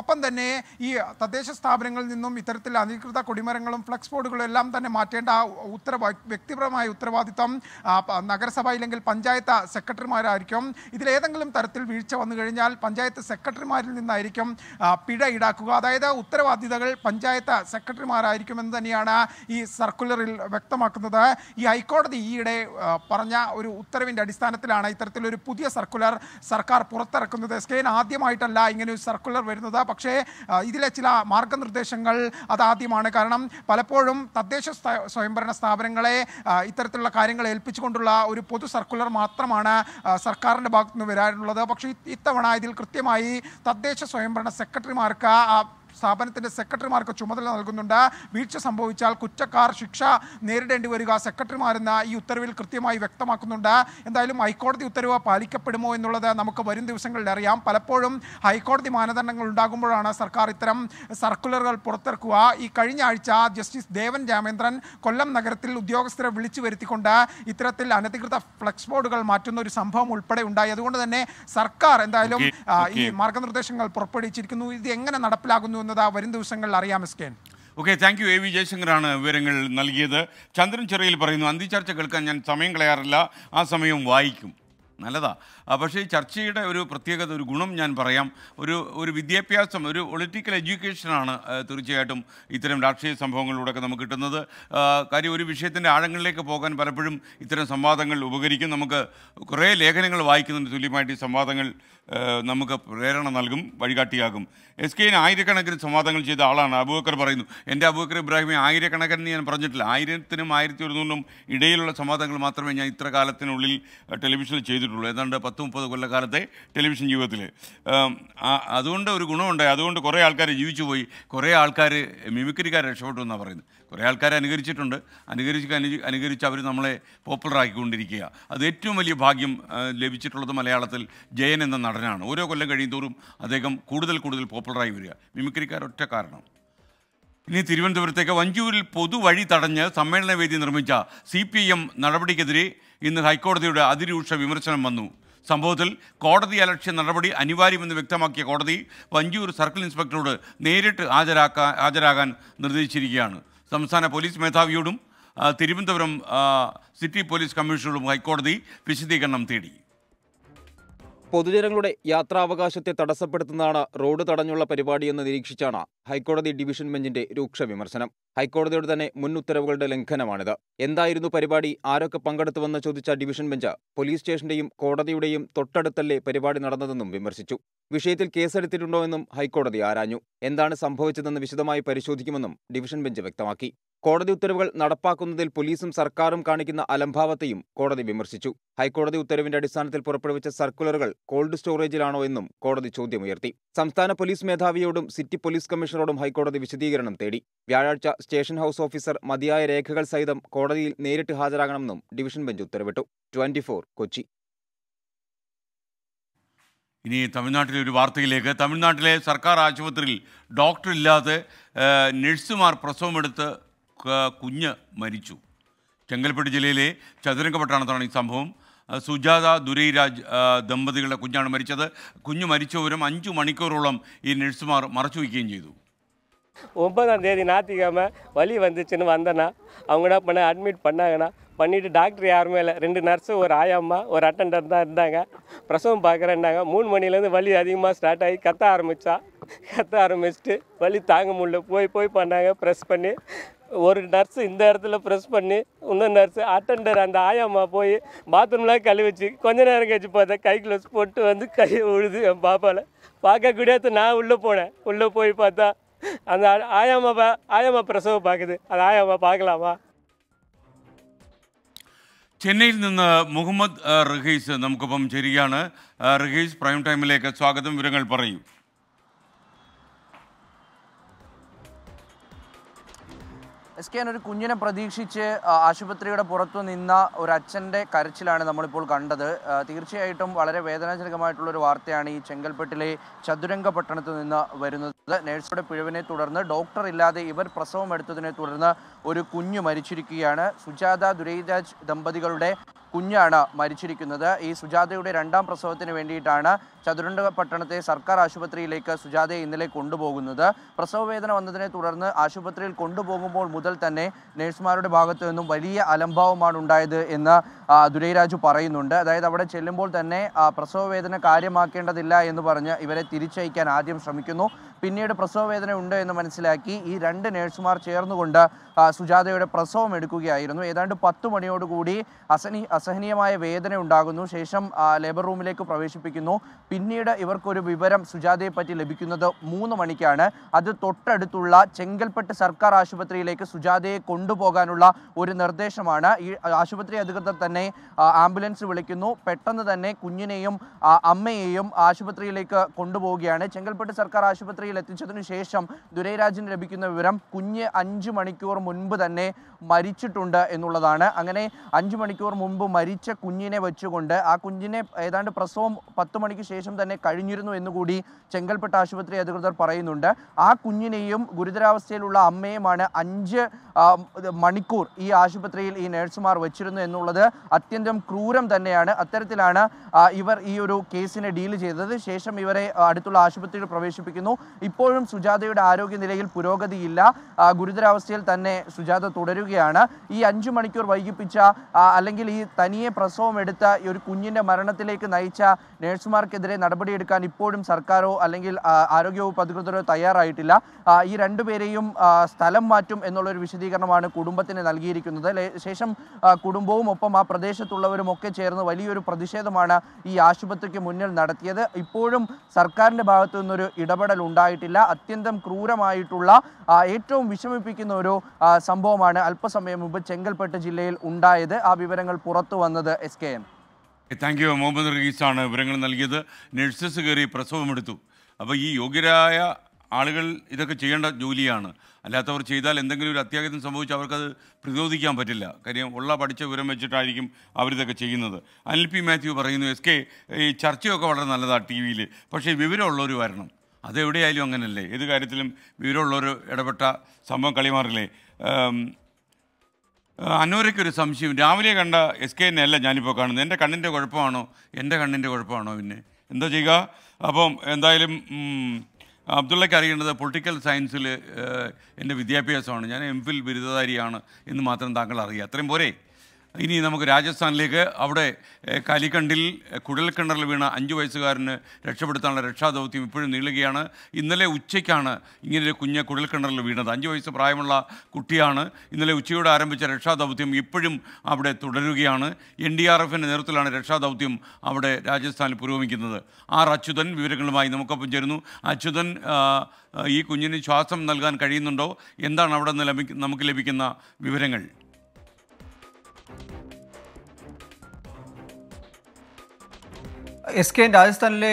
ഒപ്പം തന്നെ ഈ തദ്ദേശ സ്ഥാപനങ്ങളിൽ നിന്നും ഇത്തരത്തിൽ അനധികൃത കൊടിമരങ്ങളും ഫ്ലക്സ് ബോർഡുകളും എല്ലാം തന്നെ മാറ്റേണ്ട ഉത്തരവ വ്യക്തിപരമായ ഉത്തരവാദിത്തം നഗരസഭ ഇല്ലെങ്കിൽ പഞ്ചായത്ത് സെക്രട്ടറിമാരായിരിക്കും ഇതിലേതെങ്കിലും തരത്തിൽ വീഴ്ച വന്നു കഴിഞ്ഞാൽ പഞ്ചായത്ത് സെക്രട്ടറിമാരിൽ നിന്നായിരിക്കും പിഴ ഈടാക്കുക അതായത് ഉത്തരവാദിത്തകൾ പഞ്ചായത്ത് സെക്രട്ടറിമാരായിരിക്കുമെന്ന് തന്നെയാണ് ഈ സർക്കുലറിൽ വ്യക്തമാക്കുന്നത് നടക്കുന്നത് ഈ ഹൈക്കോടതി ഈയിടെ പറഞ്ഞ ഒരു ഉത്തരവിൻ്റെ അടിസ്ഥാനത്തിലാണ് ഇത്തരത്തിലൊരു പുതിയ സർക്കുലർ സർക്കാർ പുറത്തിറക്കുന്നത് എസ് എൻ ആദ്യമായിട്ടല്ല ഇങ്ങനെ ഒരു സർക്കുലർ വരുന്നത് പക്ഷേ ഇതിലെ ചില മാർഗനിർദ്ദേശങ്ങൾ അതാദ്യമാണ് കാരണം പലപ്പോഴും തദ്ദേശ സ്വയംഭരണ സ്ഥാപനങ്ങളെ ഇത്തരത്തിലുള്ള കാര്യങ്ങൾ ഏൽപ്പിച്ചുകൊണ്ടുള്ള ഒരു പൊതു സർക്കുലർ മാത്രമാണ് സർക്കാരിൻ്റെ ഭാഗത്തുനിന്ന് വരാനുള്ളത് പക്ഷേ ഇത്തവണ ഇതിൽ കൃത്യമായി തദ്ദേശ സ്വയംഭരണ സെക്രട്ടറിമാർക്ക് സ്ഥാപനത്തിൻ്റെ സെക്രട്ടറിമാർക്ക് ചുമതല നൽകുന്നുണ്ട് വീഴ്ച സംഭവിച്ചാൽ കുറ്റക്കാർ ശിക്ഷ നേരിടേണ്ടി വരിക സെക്രട്ടറിമാരെന്ന ഈ ഉത്തരവിൽ കൃത്യമായി വ്യക്തമാക്കുന്നുണ്ട് എന്തായാലും ഹൈക്കോടതി ഉത്തരവ് പാലിക്കപ്പെടുമോ എന്നുള്ളത് നമുക്ക് വരും ദിവസങ്ങളിൽ അറിയാം പലപ്പോഴും ഹൈക്കോടതി മാനദണ്ഡങ്ങൾ ഉണ്ടാകുമ്പോഴാണ് സർക്കാർ ഇത്തരം സർക്കുലറുകൾ പുറത്തിറക്കുക ഈ കഴിഞ്ഞ ആഴ്ച ജസ്റ്റിസ് ദേവൻ രാമേന്ദ്രൻ കൊല്ലം നഗരത്തിൽ ഉദ്യോഗസ്ഥരെ വിളിച്ചു വരുത്തിക്കൊണ്ട് ഇത്തരത്തിൽ അനധികൃത ഫ്ലക്സ് ബോർഡുകൾ മാറ്റുന്ന ഒരു സംഭവം ഉൾപ്പെടെ ഉണ്ടായി അതുകൊണ്ട് തന്നെ സർക്കാർ എന്തായാലും ഈ മാർഗനിർദ്ദേശങ്ങൾ പുറപ്പെടുവിച്ചിരിക്കുന്നു ഇത് എങ്ങനെ നടപ്പിലാകുന്നു പോകുന്നത് വരും ദിവസങ്ങളിൽ അറിയാം S K okay thank you A V ജയശങ്കറാണ് വിവരങ്ങൾ നൽകിയത് ചന്ദ്രൻ ചെറിയിൽ പറയുന്നു അന്തിചർച്ച കേൾക്കാൻ ഞാൻ സമയം കളയാറില്ല ആ സമയം വായിക്കും നല്ലതാണ് പക്ഷേ ചർച്ചയുടെ ഒരു പ്രത്യേകത ഒരു ഗുണം ഞാൻ പറയാം ഒരു ഒരു വിദ്യാഭ്യാസം ഒരു പൊളിറ്റിക്കൽ എഡ്യൂക്കേഷനാണ് തീർച്ചയായിട്ടും ഇത്തരം രാഷ്ട്രീയ സംഭവങ്ങളിലൂടെയൊക്കെ നമുക്ക് കിട്ടുന്നത് കാര്യം ഒരു വിഷയത്തിൻ്റെ ആഴങ്ങളിലേക്ക് പോകാൻ പലപ്പോഴും ഇത്തരം സംവാദങ്ങൾ ഉപകരിക്കും നമുക്ക് കുറേ ലേഖനങ്ങൾ വായിക്കുന്നതിന് തുല്യമായിട്ട് ഈ സംവാദങ്ങൾ നമുക്ക് പ്രേരണ നൽകും വഴികാട്ടിയാകും എസ് കെയിന് ആയിരക്കണക്കിന് സംവാദങ്ങൾ ചെയ്ത ആളാണ് അബൂബക്കർ പറയുന്നു എൻ്റെ അബൂബക്കർ ഇബ്രാഹിമെ ആയിരക്കണക്കിന് ഞാൻ പറഞ്ഞിട്ടില്ല ആയിരത്തിനും ആയിരത്തി ഒരുന്നൂറിനും ഇടയിലുള്ള സംവാദങ്ങൾ മാത്രമേ ഞാൻ ഇത്ര കാലത്തിനുള്ളിൽ ടെലിവിഷനിൽ ചെയ്തിട്ടുള്ളൂ ചെയ്തിട്ടുള്ളൂ ഏതാണ്ട് പത്ത് മുപ്പത് കൊല്ലക്കാലത്തെ ടെലിവിഷൻ ജീവിതത്തിൽ അതുകൊണ്ട് ഒരു ഗുണമുണ്ടായി അതുകൊണ്ട് കുറേ ആൾക്കാർ ജീവിച്ചു പോയി കുറേ ആൾക്കാർ മിമിക്രിക്കാർ രക്ഷപ്പെട്ടു എന്നാണ് പറയുന്നത് കുറേ ആൾക്കാർ അനുകരിച്ചിട്ടുണ്ട് അനുകരിച്ച് അനുകരിച്ച് അവർ നമ്മളെ പോപ്പുലറാക്കിക്കൊണ്ടിരിക്കുക അത് ഏറ്റവും വലിയ ഭാഗ്യം ലഭിച്ചിട്ടുള്ളത് മലയാളത്തിൽ ജയൻ എന്ന നടനാണ് ഓരോ കൊല്ലം തോറും അദ്ദേഹം കൂടുതൽ കൂടുതൽ പോപ്പുലറായി വരിക മിമിക്രിക്കാർ ഒറ്റ കാരണം ഇനി തിരുവനന്തപുരത്തേക്ക് വഞ്ചൂരിൽ പൊതുവഴി തടഞ്ഞ് സമ്മേളനവേദി നിർമ്മിച്ച സി പി എം നടപടിക്കെതിരെ ഇന്ന് ഹൈക്കോടതിയുടെ അതിരൂക്ഷ വിമർശനം വന്നു സംഭവത്തിൽ കോടതി അലക്ഷ്യ നടപടി അനിവാര്യമെന്ന് വ്യക്തമാക്കിയ കോടതി വഞ്ചൂർ സർക്കിൾ ഇൻസ്പെക്ടറോട് നേരിട്ട് ഹാജരാക്കാൻ ഹാജരാകാൻ നിർദ്ദേശിച്ചിരിക്കുകയാണ് സംസ്ഥാന പോലീസ് മേധാവിയോടും തിരുവനന്തപുരം സിറ്റി പോലീസ് കമ്മീഷണറോടും ഹൈക്കോടതി വിശദീകരണം തേടി പൊതുജനങ്ങളുടെ യാത്രാവകാശത്തെ തടസ്സപ്പെടുത്തുന്നതാണ് റോഡ് തടഞ്ഞുള്ള പരിപാടിയെന്ന് നിരീക്ഷിച്ചാണ് ഹൈക്കോടതി ഡിവിഷൻ ബെഞ്ചിന്റെ രൂക്ഷ വിമർശനം ഹൈക്കോടതിയുടെ തന്നെ മുൻ ഉത്തരവുകളുടെ ലംഘനമാണിത് എന്തായിരുന്നു പരിപാടി ആരൊക്കെ പങ്കെടുത്തുവെന്ന് ചോദിച്ച ഡിവിഷൻ ബെഞ്ച് പോലീസ് സ്റ്റേഷന്റെയും കോടതിയുടെയും തൊട്ടടുത്തല്ലേ പരിപാടി നടന്നതെന്നും വിമർശിച്ചു വിഷയത്തിൽ കേസെടുത്തിട്ടുണ്ടോ എന്നും ഹൈക്കോടതി ആരാഞ്ഞു എന്താണ് സംഭവിച്ചതെന്ന് വിശദമായി പരിശോധിക്കുമെന്നും ഡിവിഷൻ ബെഞ്ച് വ്യക്തമാക്കി കോടതി ഉത്തരവുകൾ നടപ്പാക്കുന്നതിൽ പോലീസും സർക്കാരും കാണിക്കുന്ന അലംഭാവത്തെയും കോടതി വിമർശിച്ചു ഹൈക്കോടതി ഉത്തരവിന്റെ അടിസ്ഥാനത്തിൽ പുറപ്പെടുവിച്ച സർക്കുലറുകൾ കോൾഡ് സ്റ്റോറേജിലാണോ എന്നും കോടതി ചോദ്യമുയർത്തി സംസ്ഥാന പോലീസ് മേധാവിയോടും സിറ്റി പോലീസ് കമ്മീഷണറോടും ഹൈക്കോടതി വിശദീകരണം തേടി വ്യാഴാഴ്ച സ്റ്റേഷൻ ഹൌസ് ഓഫീസർ മതിയായ രേഖകൾ സഹിതം കോടതിയിൽ നേരിട്ട് ഹാജരാകണമെന്നും ഡിവിഷൻ ബെഞ്ച് ഉത്തരവിട്ടു ട്വന്റി കൊച്ചി ഇനി തമിഴ്നാട്ടിലെ ഒരു വാർത്തയിലേക്ക് തമിഴ്നാട്ടിലെ സർക്കാർ ആശുപത്രിയിൽ ഡോക്ടറില്ലാതെ നഴ്സുമാർ പ്രസവമെടുത്ത് കുഞ്ഞ് മരിച്ചു ചെങ്കൽപ്പെട്ട് ജില്ലയിലെ ചതുരംഗ പട്ടണത്താണ് ഈ സംഭവം സുജാത ദുരൈരാജ് ദമ്പതികളുടെ കുഞ്ഞാണ് മരിച്ചത് കുഞ്ഞ് മരിച്ചവരും അഞ്ചു മണിക്കൂറോളം ഈ നഴ്സുമാർ മറച്ചു വയ്ക്കുകയും ചെയ്തു ஒன்பதாம் தேதி ஞாயிற்றுக்கிழமை வலி வந்துச்சுன்னு வந்தேன்னா அவங்க என்ன பண்ண அட்மிட் பண்ணாங்கன்னா பண்ணிவிட்டு டாக்டர் யாருமே இல்லை ரெண்டு நர்ஸு ஒரு ஆயாம்மா ஒரு அட்டண்டர் தான் இருந்தாங்க பிரசவம் பார்க்குறேன்னாங்க மூணு மணிலேருந்து வலி அதிகமாக ஸ்டார்ட் ஆகி கத்த ஆரம்பித்தா கத்த ஆரம்பிச்சுட்டு வலி தாங்க முடியல போய் போய் பண்ணாங்க ப்ரெஸ் பண்ணி ஒரு நர்ஸு இந்த இடத்துல ப்ரெஸ் பண்ணி இன்னொரு நர்ஸு அட்டண்டர் அந்த ஆயம்மா போய் பாத்ரூம்லாம் கழுவிச்சு கொஞ்ச நேரம் கழிச்சு பார்த்தா கை க்ளோஸ் போட்டு வந்து கை உழுது என் பாப்பாவில் பார்க்கக்கூடியது நான் உள்ளே போனேன் உள்ளே போய் பார்த்தா அந்த ஆயம்மா பா ஆயாமா பிரசவம் பார்க்குது அது ஆயம்மா பார்க்கலாமா ചെന്നൈയിൽ முகமது മുഹമ്മദ് நமக்கு നമുക്കിപ്പം சரியான റഹീസ് பிரைம் டைமிலேக்கு സ്വാഗതം விவரங்கள் பரையும் എസ് കെ ഒരു കുഞ്ഞിനെ പ്രതീക്ഷിച്ച് ആശുപത്രിയുടെ പുറത്തു നിന്ന ഒരു അച്ഛൻ്റെ കരച്ചിലാണ് നമ്മളിപ്പോൾ കണ്ടത് തീർച്ചയായിട്ടും വളരെ വേദനാജനകമായിട്ടുള്ള ഒരു വാർത്തയാണ് ഈ ചെങ്കൽപ്പെട്ടിലെ ചതുരംഗ പട്ടണത്തിൽ നിന്ന് വരുന്നത് നേഴ്സുടെ പിഴവിനെ തുടർന്ന് ഡോക്ടർ ഇല്ലാതെ ഇവർ പ്രസവം എടുത്തതിനെ തുടർന്ന് ഒരു കുഞ്ഞു മരിച്ചിരിക്കുകയാണ് സുജാത ദുരൈരാജ് ദമ്പതികളുടെ കുഞ്ഞാണ് മരിച്ചിരിക്കുന്നത് ഈ സുജാതയുടെ രണ്ടാം പ്രസവത്തിന് വേണ്ടിയിട്ടാണ് ചതുരണ്ട പട്ടണത്തെ സർക്കാർ ആശുപത്രിയിലേക്ക് സുജാതയെ ഇന്നലെ കൊണ്ടുപോകുന്നത് പ്രസവവേദന വന്നതിനെ തുടർന്ന് ആശുപത്രിയിൽ കൊണ്ടുപോകുമ്പോൾ മുതൽ തന്നെ നഴ്സുമാരുടെ ഭാഗത്തു നിന്നും വലിയ അലംഭാവമാണ് ഉണ്ടായത് എന്ന് ദുരൈരാജു പറയുന്നുണ്ട് അതായത് അവിടെ ചെല്ലുമ്പോൾ തന്നെ പ്രസവവേദന കാര്യമാക്കേണ്ടതില്ല എന്ന് പറഞ്ഞ് ഇവരെ തിരിച്ചയക്കാൻ ആദ്യം ശ്രമിക്കുന്നു പിന്നീട് പ്രസവവേദന ഉണ്ട് എന്ന് മനസ്സിലാക്കി ഈ രണ്ട് നേഴ്സുമാർ ചേർന്നുകൊണ്ട് സുജാതയുടെ പ്രസവം എടുക്കുകയായിരുന്നു ഏതാണ്ട് പത്ത് മണിയോടുകൂടി അസഹനി അസഹനീയമായ വേദന ഉണ്ടാകുന്നു ശേഷം ലേബർ റൂമിലേക്ക് പ്രവേശിപ്പിക്കുന്നു പിന്നീട് ഇവർക്കൊരു വിവരം സുജാതയെ പറ്റി ലഭിക്കുന്നത് മൂന്ന് മണിക്കാണ് അത് തൊട്ടടുത്തുള്ള ചെങ്കൽപ്പെട്ട് സർക്കാർ ആശുപത്രിയിലേക്ക് സുജാതയെ കൊണ്ടുപോകാനുള്ള ഒരു നിർദ്ദേശമാണ് ഈ ആശുപത്രി അധികൃതർ തന്നെ ആംബുലൻസ് വിളിക്കുന്നു പെട്ടെന്ന് തന്നെ കുഞ്ഞിനെയും അമ്മയെയും ആശുപത്രിയിലേക്ക് കൊണ്ടുപോവുകയാണ് ചെങ്കൽപ്പെട്ട് സർക്കാർ ആശുപത്രി ആശുപത്രിയിൽ എത്തിച്ചതിനു ശേഷം ദുരൈരാജിന് ലഭിക്കുന്ന വിവരം കുഞ്ഞ് അഞ്ച് മണിക്കൂർ മുൻപ് തന്നെ മരിച്ചിട്ടുണ്ട് എന്നുള്ളതാണ് അങ്ങനെ അഞ്ച് മണിക്കൂർ മുമ്പ് മരിച്ച കുഞ്ഞിനെ വെച്ചുകൊണ്ട് ആ കുഞ്ഞിനെ ഏതാണ്ട് പ്രസവം പത്ത് മണിക്ക് ശേഷം തന്നെ കഴിഞ്ഞിരുന്നു എന്നുകൂടി ചെങ്കൽപ്പെട്ട ആശുപത്രി അധികൃതർ പറയുന്നുണ്ട് ആ കുഞ്ഞിനെയും ഗുരുതരാവസ്ഥയിലുള്ള അമ്മയുമാണ് അഞ്ച് മണിക്കൂർ ഈ ആശുപത്രിയിൽ ഈ നഴ്സുമാർ വെച്ചിരുന്നു എന്നുള്ളത് അത്യന്തം ക്രൂരം തന്നെയാണ് അത്തരത്തിലാണ് ഇവർ ഈ ഒരു കേസിനെ ഡീൽ ചെയ്തത് ശേഷം ഇവരെ അടുത്തുള്ള ആശുപത്രിയിൽ പ്രവേശിപ്പിക്കുന്നു ഇപ്പോഴും സുജാതയുടെ ആരോഗ്യനിലയിൽ പുരോഗതിയില്ല ഗുരുതരാവസ്ഥയിൽ തന്നെ സുജാത തുടരുകയാണ് ഈ അഞ്ചു മണിക്കൂർ വൈകിപ്പിച്ച അല്ലെങ്കിൽ ഈ തനിയെ പ്രസവം എടുത്ത ഒരു കുഞ്ഞിൻ്റെ മരണത്തിലേക്ക് നയിച്ച നേഴ്സുമാർക്കെതിരെ നടപടിയെടുക്കാൻ ഇപ്പോഴും സർക്കാരോ അല്ലെങ്കിൽ ആരോഗ്യവകുപ്പ് അധികൃതരോ തയ്യാറായിട്ടില്ല ഈ രണ്ടുപേരെയും സ്ഥലം മാറ്റും എന്നുള്ളൊരു വിശദീകരണമാണ് കുടുംബത്തിന് നൽകിയിരിക്കുന്നത് ശേഷം കുടുംബവും ഒപ്പം ആ പ്രദേശത്തുള്ളവരും ഒക്കെ ചേർന്ന് വലിയൊരു പ്രതിഷേധമാണ് ഈ ആശുപത്രിക്ക് മുന്നിൽ നടത്തിയത് ഇപ്പോഴും സർക്കാരിൻ്റെ ഭാഗത്തു നിന്നൊരു ഇടപെടൽ ഉണ്ടായി ഉണ്ടായിട്ടില്ല അത്യന്തം ക്രൂരമായിട്ടുള്ള ഏറ്റവും വിഷമിപ്പിക്കുന്ന ഒരു സംഭവമാണ് അല്പസമയം മുമ്പ് ചെങ്കൽപ്പെട്ട് ജില്ലയിൽ ഉണ്ടായത് ആ വിവരങ്ങൾ പുറത്തു വന്നത് S K M thank you Muhammad റഹീസാണ് വിവരങ്ങൾ നൽകിയത് നഴ്സസ് കയറി പ്രസവമെടുത്തു അപ്പോൾ ഈ യോഗ്യരായ ആളുകൾ ഇതൊക്കെ ചെയ്യേണ്ട ജോലിയാണ് അല്ലാത്തവർ ചെയ്താൽ എന്തെങ്കിലും ഒരു അത്യാഹിതം സംഭവിച്ചാൽ അവർക്കത് പ്രതിരോധിക്കാൻ പറ്റില്ല കാര്യം ഉള്ള പഠിച്ച വിവരം വെച്ചിട്ടായിരിക്കും അവരിതൊക്കെ ചെയ്യുന്നത് അനിൽ പി മാത്യു പറയുന്നു എസ് കെ ഈ ചർച്ചയൊക്കെ വളരെ നല്ലതാണ് ടി വിയിൽ പക്ഷേ വിവരമുള്ളവർ വരണം അതെവിടെയായാലും അങ്ങനല്ലേ ഏത് കാര്യത്തിലും വിവരമുള്ളവർ ഇടപെട്ട സംഭവം കളിമാറില്ലേ അനോരയ്ക്കൊരു സംശയം രാവിലെ കണ്ട എസ് കെ എന്നെ അല്ല ഞാനിപ്പോൾ കാണുന്നത് എൻ്റെ കണ്ണിൻ്റെ കുഴപ്പമാണോ എൻ്റെ കണ്ണിൻ്റെ കുഴപ്പമാണോ പിന്നെ എന്താ ചെയ്യുക അപ്പം എന്തായാലും അബ്ദുള്ളയ്ക്ക് അറിയേണ്ടത് പൊളിറ്റിക്കൽ സയൻസിൽ എൻ്റെ വിദ്യാഭ്യാസമാണ് ഞാൻ എം ഫിൽ ബിരുദധാരിയാണ് എന്ന് മാത്രം താങ്കൾ അറിയുക അത്രയും പോരെ ഇനി നമുക്ക് രാജസ്ഥാനിലേക്ക് അവിടെ കലിക്കണ്ടിൽ കുഴൽക്കിണറിൽ വീണ അഞ്ചു വയസ്സുകാരന് രക്ഷപ്പെടുത്താനുള്ള രക്ഷാദൗത്യം ഇപ്പോഴും നീളുകയാണ് ഇന്നലെ ഉച്ചയ്ക്കാണ് ഇങ്ങനൊരു കുഞ്ഞ് കുഴൽക്കിണറിൽ വീണത് അഞ്ച് വയസ്സ് പ്രായമുള്ള കുട്ടിയാണ് ഇന്നലെ ഉച്ചയോടെ ആരംഭിച്ച രക്ഷാദൗത്യം ഇപ്പോഴും അവിടെ തുടരുകയാണ് എൻ ഡി ആർ എഫിൻ്റെ നേതൃത്വത്തിലാണ് രക്ഷാദൗത്യം അവിടെ രാജസ്ഥാനിൽ പുരോഗമിക്കുന്നത് ആർ അച്യുതൻ വിവരങ്ങളുമായി നമുക്കൊപ്പം ചേരുന്നു അച്യുതൻ ഈ കുഞ്ഞിന് ശ്വാസം നൽകാൻ കഴിയുന്നുണ്ടോ എന്താണ് അവിടെ നിന്ന് നമുക്ക് ലഭിക്കുന്ന വിവരങ്ങൾ എസ് കെ രാജസ്ഥാനിലെ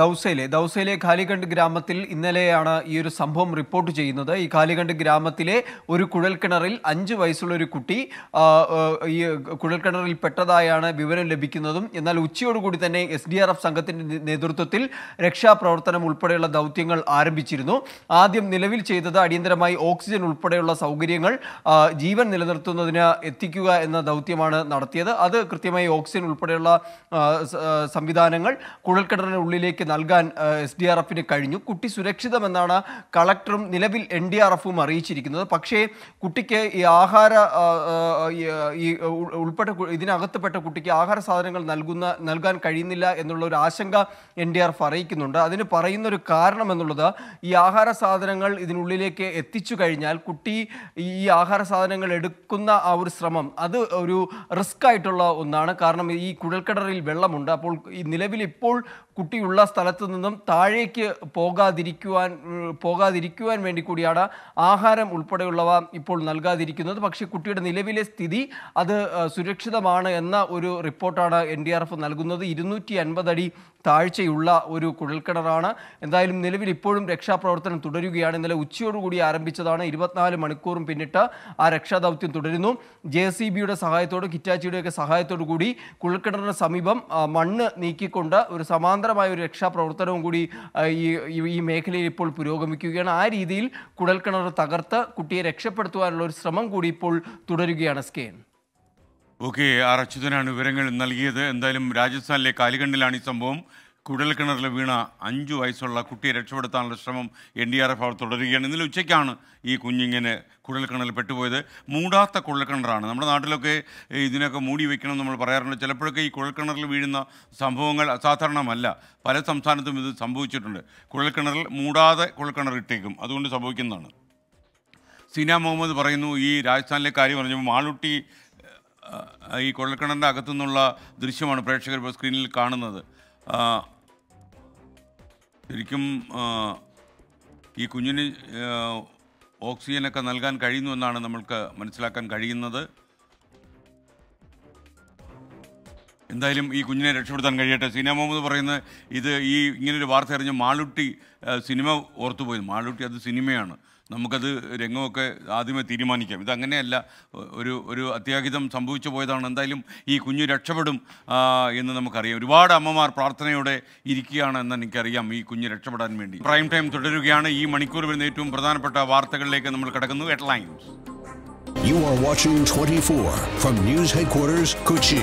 ദൗസയിലെ ദൗസയിലെ ഖാലിഗണ്ട് ഗ്രാമത്തിൽ ഇന്നലെയാണ് ഈ ഒരു സംഭവം റിപ്പോർട്ട് ചെയ്യുന്നത് ഈ ഖാലിഗണ്ട് ഗ്രാമത്തിലെ ഒരു കുഴൽക്കിണറിൽ അഞ്ച് വയസ്സുള്ള ഒരു കുട്ടി ഈ കുഴൽക്കിണറിൽ പെട്ടതായാണ് വിവരം ലഭിക്കുന്നതും എന്നാൽ ഉച്ചയോടുകൂടി തന്നെ എസ് ഡി ആർ എഫ് സംഘത്തിൻ്റെ നേതൃത്വത്തിൽ രക്ഷാപ്രവർത്തനം ഉൾപ്പെടെയുള്ള ദൗത്യങ്ങൾ ആരംഭിച്ചിരുന്നു ആദ്യം നിലവിൽ ചെയ്തത് അടിയന്തരമായി ഓക്സിജൻ ഉൾപ്പെടെയുള്ള സൗകര്യങ്ങൾ ജീവൻ നിലനിർത്തുന്നതിന് എത്തിക്കുക എന്ന ദൗത്യമാണ് നടത്തിയത് അത് കൃത്യമായി ഓക്സിജൻ ഉൾപ്പെടെയുള്ള സംവിധാനം സംവിധാനങ്ങൾ കുഴൽക്കിണറിന് ഉള്ളിലേക്ക് നൽകാൻ എസ് ഡി ആർ എഫിന് കഴിഞ്ഞു കുട്ടി സുരക്ഷിതമെന്നാണ് കളക്ടറും നിലവിൽ എൻ ഡി ആർ എഫും അറിയിച്ചിരിക്കുന്നത് പക്ഷേ കുട്ടിക്ക് ഈ ആഹാര ഈ ഉൾപ്പെട്ട ഇതിനകത്തുപെട്ട കുട്ടിക്ക് ആഹാര സാധനങ്ങൾ നൽകുന്ന നൽകാൻ കഴിയുന്നില്ല എന്നുള്ള ഒരു ആശങ്ക എൻ ഡി ആർ എഫ് അറിയിക്കുന്നുണ്ട് അതിന് പറയുന്നൊരു കാരണം എന്നുള്ളത് ഈ ആഹാര സാധനങ്ങൾ ഇതിനുള്ളിലേക്ക് എത്തിച്ചു കഴിഞ്ഞാൽ കുട്ടി ഈ ആഹാര സാധനങ്ങൾ എടുക്കുന്ന ആ ഒരു ശ്രമം അത് ഒരു റിസ്ക് ആയിട്ടുള്ള ഒന്നാണ് കാരണം ഈ കുഴൽക്കിണറിൽ വെള്ളമുണ്ട് അപ്പോൾ ഈ നിലവിൽ ഇപ്പോൾ കുട്ടിയുള്ള സ്ഥലത്തു നിന്നും താഴേക്ക് പോകാതിരിക്കുവാൻ പോകാതിരിക്കുവാൻ വേണ്ടി കൂടിയാണ് ആഹാരം ഉൾപ്പെടെയുള്ളവ ഇപ്പോൾ നൽകാതിരിക്കുന്നത് പക്ഷേ കുട്ടിയുടെ നിലവിലെ സ്ഥിതി അത് സുരക്ഷിതമാണ് എന്ന ഒരു റിപ്പോർട്ടാണ് എൻ ഡി ആർ എഫ് നൽകുന്നത് ഇരുന്നൂറ്റി അൻപതടി താഴ്ചയുള്ള ഒരു കുഴൽക്കിണറാണ് എന്തായാലും നിലവിൽ ഇപ്പോഴും രക്ഷാപ്രവർത്തനം തുടരുകയാണ് ഇന്നലെ ഉച്ചയോടുകൂടി ആരംഭിച്ചതാണ് ഇരുപത്തിനാല് മണിക്കൂറും പിന്നിട്ട് ആ രക്ഷാദൗത്യം തുടരുന്നു ജെ സി ബിയുടെ സഹായത്തോടും കിറ്റാച്ചിയുടെയൊക്കെ സഹായത്തോടു കൂടി കുഴൽക്കിണറിന് സമീപം മണ്ണ് നീക്കിക്കൊണ്ട് ഒരു സമാന സമാന്തരമായ ഒരു രക്ഷാപ്രവർത്തനവും കൂടി ഈ ഈ മേഖലയിൽ ഇപ്പോൾ പുരോഗമിക്കുകയാണ് ആ രീതിയിൽ കുഴൽക്കിണർ തകർത്ത് കുട്ടിയെ രക്ഷപ്പെടുത്തുവാനുള്ള ഒരു ശ്രമം കൂടി ഇപ്പോൾ തുടരുകയാണ് സ്കെയിൻ ഓക്കെ ആർ അച്യുതനാണ് വിവരങ്ങൾ നൽകിയത് എന്തായാലും രാജസ്ഥാനിലെ കാലികണ്ണിലാണ് ഈ സംഭവം കുഴൽക്കിണറിൽ വീണ അഞ്ചു വയസ്സുള്ള കുട്ടിയെ രക്ഷപ്പെടുത്താനുള്ള ശ്രമം എൻ ഡി ആർ എഫ് അവർ തുടരുകയാണ് ഇന്നലെ ഉച്ചയ്ക്കാണ് ഈ കുഞ്ഞിങ്ങനെ കുഴൽക്കിണറിൽ പെട്ടുപോയത് മൂടാത്ത കുഴൽക്കിണറാണ് നമ്മുടെ നാട്ടിലൊക്കെ ഇതിനൊക്കെ മൂടി വെക്കണം നമ്മൾ പറയാറുണ്ട് ചിലപ്പോഴൊക്കെ ഈ കുഴൽക്കിണറിൽ വീഴുന്ന സംഭവങ്ങൾ അസാധാരണമല്ല പല സംസ്ഥാനത്തും ഇത് സംഭവിച്ചിട്ടുണ്ട് കുഴൽക്കിണറിൽ മൂടാതെ കുഴൽക്കിണർ ഇട്ടേക്കും അതുകൊണ്ട് സംഭവിക്കുന്നതാണ് സീന മുഹമ്മദ് പറയുന്നു ഈ രാജസ്ഥാനിലെ കാര്യം പറഞ്ഞപ്പോൾ മാളുട്ടി ഈ കൊള്ളക്കിണറിൻ്റെ അകത്തുനിന്നുള്ള ദൃശ്യമാണ് പ്രേക്ഷകർ ഇപ്പോൾ സ്ക്രീനിൽ കാണുന്നത് ശരിക്കും ഈ കുഞ്ഞിന് ഓക്സിജനൊക്കെ നൽകാൻ കഴിയുന്നു എന്നാണ് നമ്മൾക്ക് മനസ്സിലാക്കാൻ കഴിയുന്നത് എന്തായാലും ഈ കുഞ്ഞിനെ രക്ഷപ്പെടുത്താൻ കഴിയട്ടെ സിനിമ മുഹമ്മദ് പറയുന്നത് ഇത് ഈ ഇങ്ങനൊരു വാർത്ത അറിഞ്ഞ് മാളുട്ടി സിനിമ ഓർത്തുപോയി മാളുട്ടി അത് സിനിമയാണ് നമുക്കത് രംഗമൊക്കെ ആദ്യമേ തീരുമാനിക്കാം ഇതങ്ങനെയല്ല ഒരു ഒരു അത്യാഹിതം സംഭവിച്ചു പോയതാണ് എന്തായാലും ഈ കുഞ്ഞു രക്ഷപ്പെടും എന്ന് നമുക്കറിയാം ഒരുപാട് അമ്മമാർ പ്രാർത്ഥനയോടെ ഇരിക്കുകയാണ് എന്ന് എനിക്കറിയാം ഈ കുഞ്ഞ് രക്ഷപ്പെടാൻ വേണ്ടി പ്രൈം ടൈം തുടരുകയാണ് ഈ മണിക്കൂർ വരുന്ന ഏറ്റവും പ്രധാനപ്പെട്ട വാർത്തകളിലേക്ക് നമ്മൾ കിടക്കുന്നു headlines You are watching 24 from news headquarters Kochi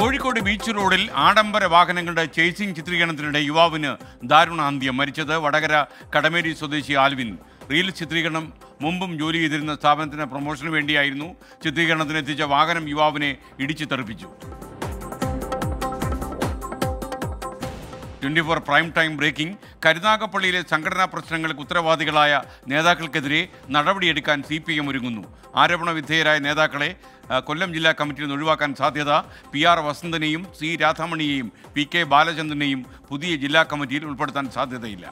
Kozhikode beach റോഡിൽ ആഡംബര വാഹനങ്ങളുടെ ചേസിംഗ് ചിത്രീകരണത്തിനിടെ യുവാവിന് ദാരുണാന്ത്യം മരിച്ചത് വടകര കടമേരി സ്വദേശി ആൽവിൻ റീൽ ചിത്രീകരണം മുമ്പും ജോലി ചെയ്തിരുന്ന സ്ഥാപനത്തിന് പ്രൊമോഷന് വേണ്ടിയായിരുന്നു ചിത്രീകരണത്തിനെത്തിച്ച വാഹനം യുവാവിനെ ഇടിച്ചു തെറിപ്പിച്ചു twenty four prime time breaking കരുനാഗപ്പള്ളിയിലെ സംഘടനാ പ്രശ്നങ്ങൾക്ക് ഉത്തരവാദികളായ നേതാക്കൾക്കെതിരെ നടപടിയെടുക്കാൻ സി പി എം ഒരുങ്ങുന്നു ആരോപണ വിധേയരായ നേതാക്കളെ കൊല്ലം ജില്ലാ കമ്മിറ്റിയിൽ നിന്ന് ഒഴിവാക്കാൻ സാധ്യത പി ആർ വസന്തനെയും സി രാധാമണിയെയും പി കെ ബാലചന്ദ്രനെയും പുതിയ ജില്ലാ കമ്മിറ്റിയിൽ ഉൾപ്പെടുത്താൻ സാധ്യതയില്ല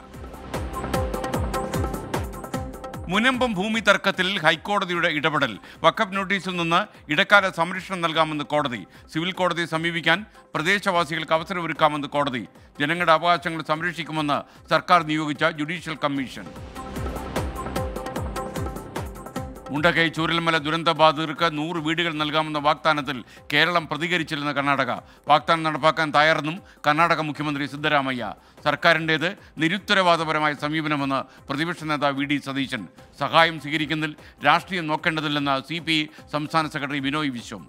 മുനമ്പം ഭൂമി തർക്കത്തിൽ ഹൈക്കോടതിയുടെ ഇടപെടൽ വക്കപ്പ് നോട്ടീസിൽ നിന്ന് ഇടക്കാല സംരക്ഷണം നൽകാമെന്ന് കോടതി സിവിൽ കോടതിയെ സമീപിക്കാൻ പ്രദേശവാസികൾക്ക് അവസരമൊരുക്കാമെന്ന് കോടതി ജനങ്ങളുടെ അവകാശങ്ങൾ സംരക്ഷിക്കുമെന്ന് സർക്കാർ നിയോഗിച്ച ജുഡീഷ്യൽ കമ്മീഷൻ മുണ്ടകൈ ചൂരൽമല ദുരന്തബാധിതർക്ക് നൂറ് വീടുകൾ നൽകാമെന്ന വാഗ്ദാനത്തിൽ കേരളം പ്രതികരിച്ചിരുന്ന കർണാടക വാഗ്ദാനം നടപ്പാക്കാൻ തയ്യാറെന്നും കർണാടക മുഖ്യമന്ത്രി സിദ്ധരാമയ്യ സർക്കാരിൻ്റേത് നിരുത്തരവാദപരമായ സമീപനമെന്ന് പ്രതിപക്ഷ നേതാവ് വി ഡി സതീശൻ സഹായം സ്വീകരിക്കുന്നതിൽ രാഷ്ട്രീയം നോക്കേണ്ടതില്ലെന്ന് സി സംസ്ഥാന സെക്രട്ടറി വിനോയ് വിശ്വം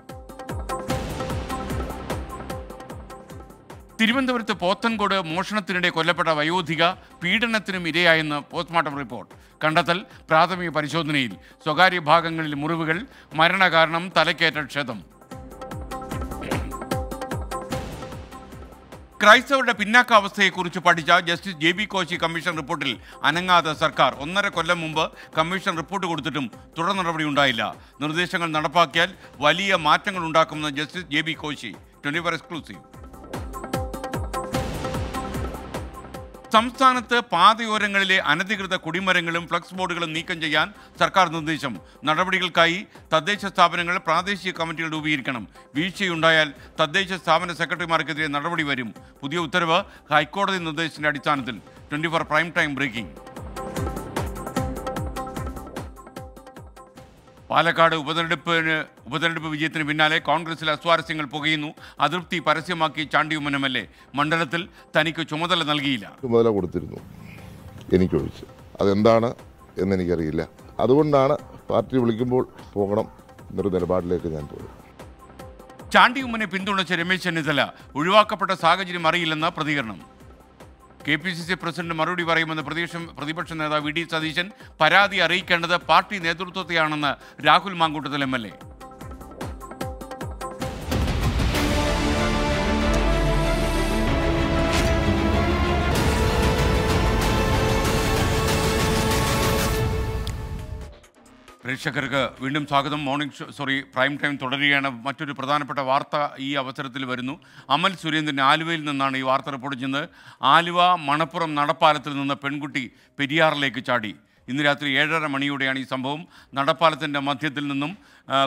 തിരുവനന്തപുരത്ത് പോത്തൻകോട് മോഷണത്തിനിടെ കൊല്ലപ്പെട്ട വയോധിക പീഡനത്തിനും ഇരയായെന്ന് പോസ്റ്റ്മോർട്ടം റിപ്പോർട്ട് കണ്ടെത്തൽ പ്രാഥമിക പരിശോധനയിൽ സ്വകാര്യ ഭാഗങ്ങളിൽ മുറിവുകൾ മരണകാരണം തലക്കേറ്റ ക്ഷതം ക്രൈസ്തവരുടെ പിന്നാക്കാവസ്ഥയെക്കുറിച്ച് പഠിച്ച justice J B Koshy commission റിപ്പോർട്ടിൽ അനങ്ങാതെ സർക്കാർ ഒന്നര കൊല്ലം മുമ്പ് കമ്മീഷൻ റിപ്പോർട്ട് കൊടുത്തിട്ടും തുടർ നടപടി ഉണ്ടായില്ല നിർദ്ദേശങ്ങൾ നടപ്പാക്കിയാൽ വലിയ മാറ്റങ്ങൾ ഉണ്ടാക്കുമെന്ന് justice J B Koshy twenty four exclusive സംസ്ഥാനത്ത് പാതയോരങ്ങളിലെ അനധികൃത കുടിമരങ്ങളും ഫ്ലക്സ് ബോർഡുകളും നീക്കം ചെയ്യാൻ സർക്കാർ നിർദ്ദേശം നടപടികൾക്കായി തദ്ദേശ സ്ഥാപനങ്ങൾ പ്രാദേശിക കമ്മിറ്റികൾ രൂപീകരിക്കണം വീഴ്ചയുണ്ടായാൽ തദ്ദേശ സ്ഥാപന സെക്രട്ടറിമാർക്കെതിരെ നടപടി വരും പുതിയ ഉത്തരവ് ഹൈക്കോടതി നിർദ്ദേശത്തിന്റെ അടിസ്ഥാനത്തിൽ twenty four prime time breaking Palakkad ഉപതെരഞ്ഞെടുപ്പിന് ഉപതെരഞ്ഞെടുപ്പ് വിജയത്തിന് പിന്നാലെ കോൺഗ്രസിൽ അസ്വാരസ്യങ്ങൾ പുകയുന്നു അതൃപ്തി പരസ്യമാക്കി ചാണ്ടിയുമ്മൻ എം എൽ എ മണ്ഡലത്തിൽ തനിക്ക് ചുമതല നൽകിയില്ല ചുമതല കൊടുത്തിരുന്നു എനിക്കൊഴിച്ച് അതെന്താണ് എന്നെനിക്കറിയില്ല അതുകൊണ്ടാണ് പാർട്ടി വിളിക്കുമ്പോൾ പോകണം എന്നൊരു നിലപാടിലേക്ക് ഞാൻ പോയത് ചാണ്ടിയുമ്മനെ പിന്തുണച്ച രമേശ് ചെന്നിത്തല ഒഴിവാക്കപ്പെട്ട സാഹചര്യം അറിയില്ലെന്ന പ്രതികരണം K P C C president മറുപടി പറയുമെന്ന് പ്രതീക്ഷ പ്രതിപക്ഷ നേതാവ് വി ഡി സതീശൻ പരാതി അറിയിക്കേണ്ടത് പാർട്ടി നേതൃത്വത്തെയാണെന്ന് Rahul Mamkootathil M L A പ്രേക്ഷകർക്ക് വീണ്ടും സ്വാഗതം morning show sorry prime time തുടരുകയാണ് മറ്റൊരു പ്രധാനപ്പെട്ട വാർത്ത ഈ അവസരത്തിൽ വരുന്നു അമൽ സുരേന്ദ്രൻ ആലുവയിൽ നിന്നാണ് ഈ വാർത്ത റിപ്പോർട്ട് ചെയ്യുന്നത് ആലുവ മണപ്പുറം നടപ്പാലത്തിൽ നിന്ന് പെൺകുട്ടി പെരിയാറിലേക്ക് ചാടി ഇന്ന് രാത്രി ഏഴര മണിയോടെയാണ് ഈ സംഭവം നടപ്പാലത്തിൻ്റെ മധ്യത്തിൽ നിന്നും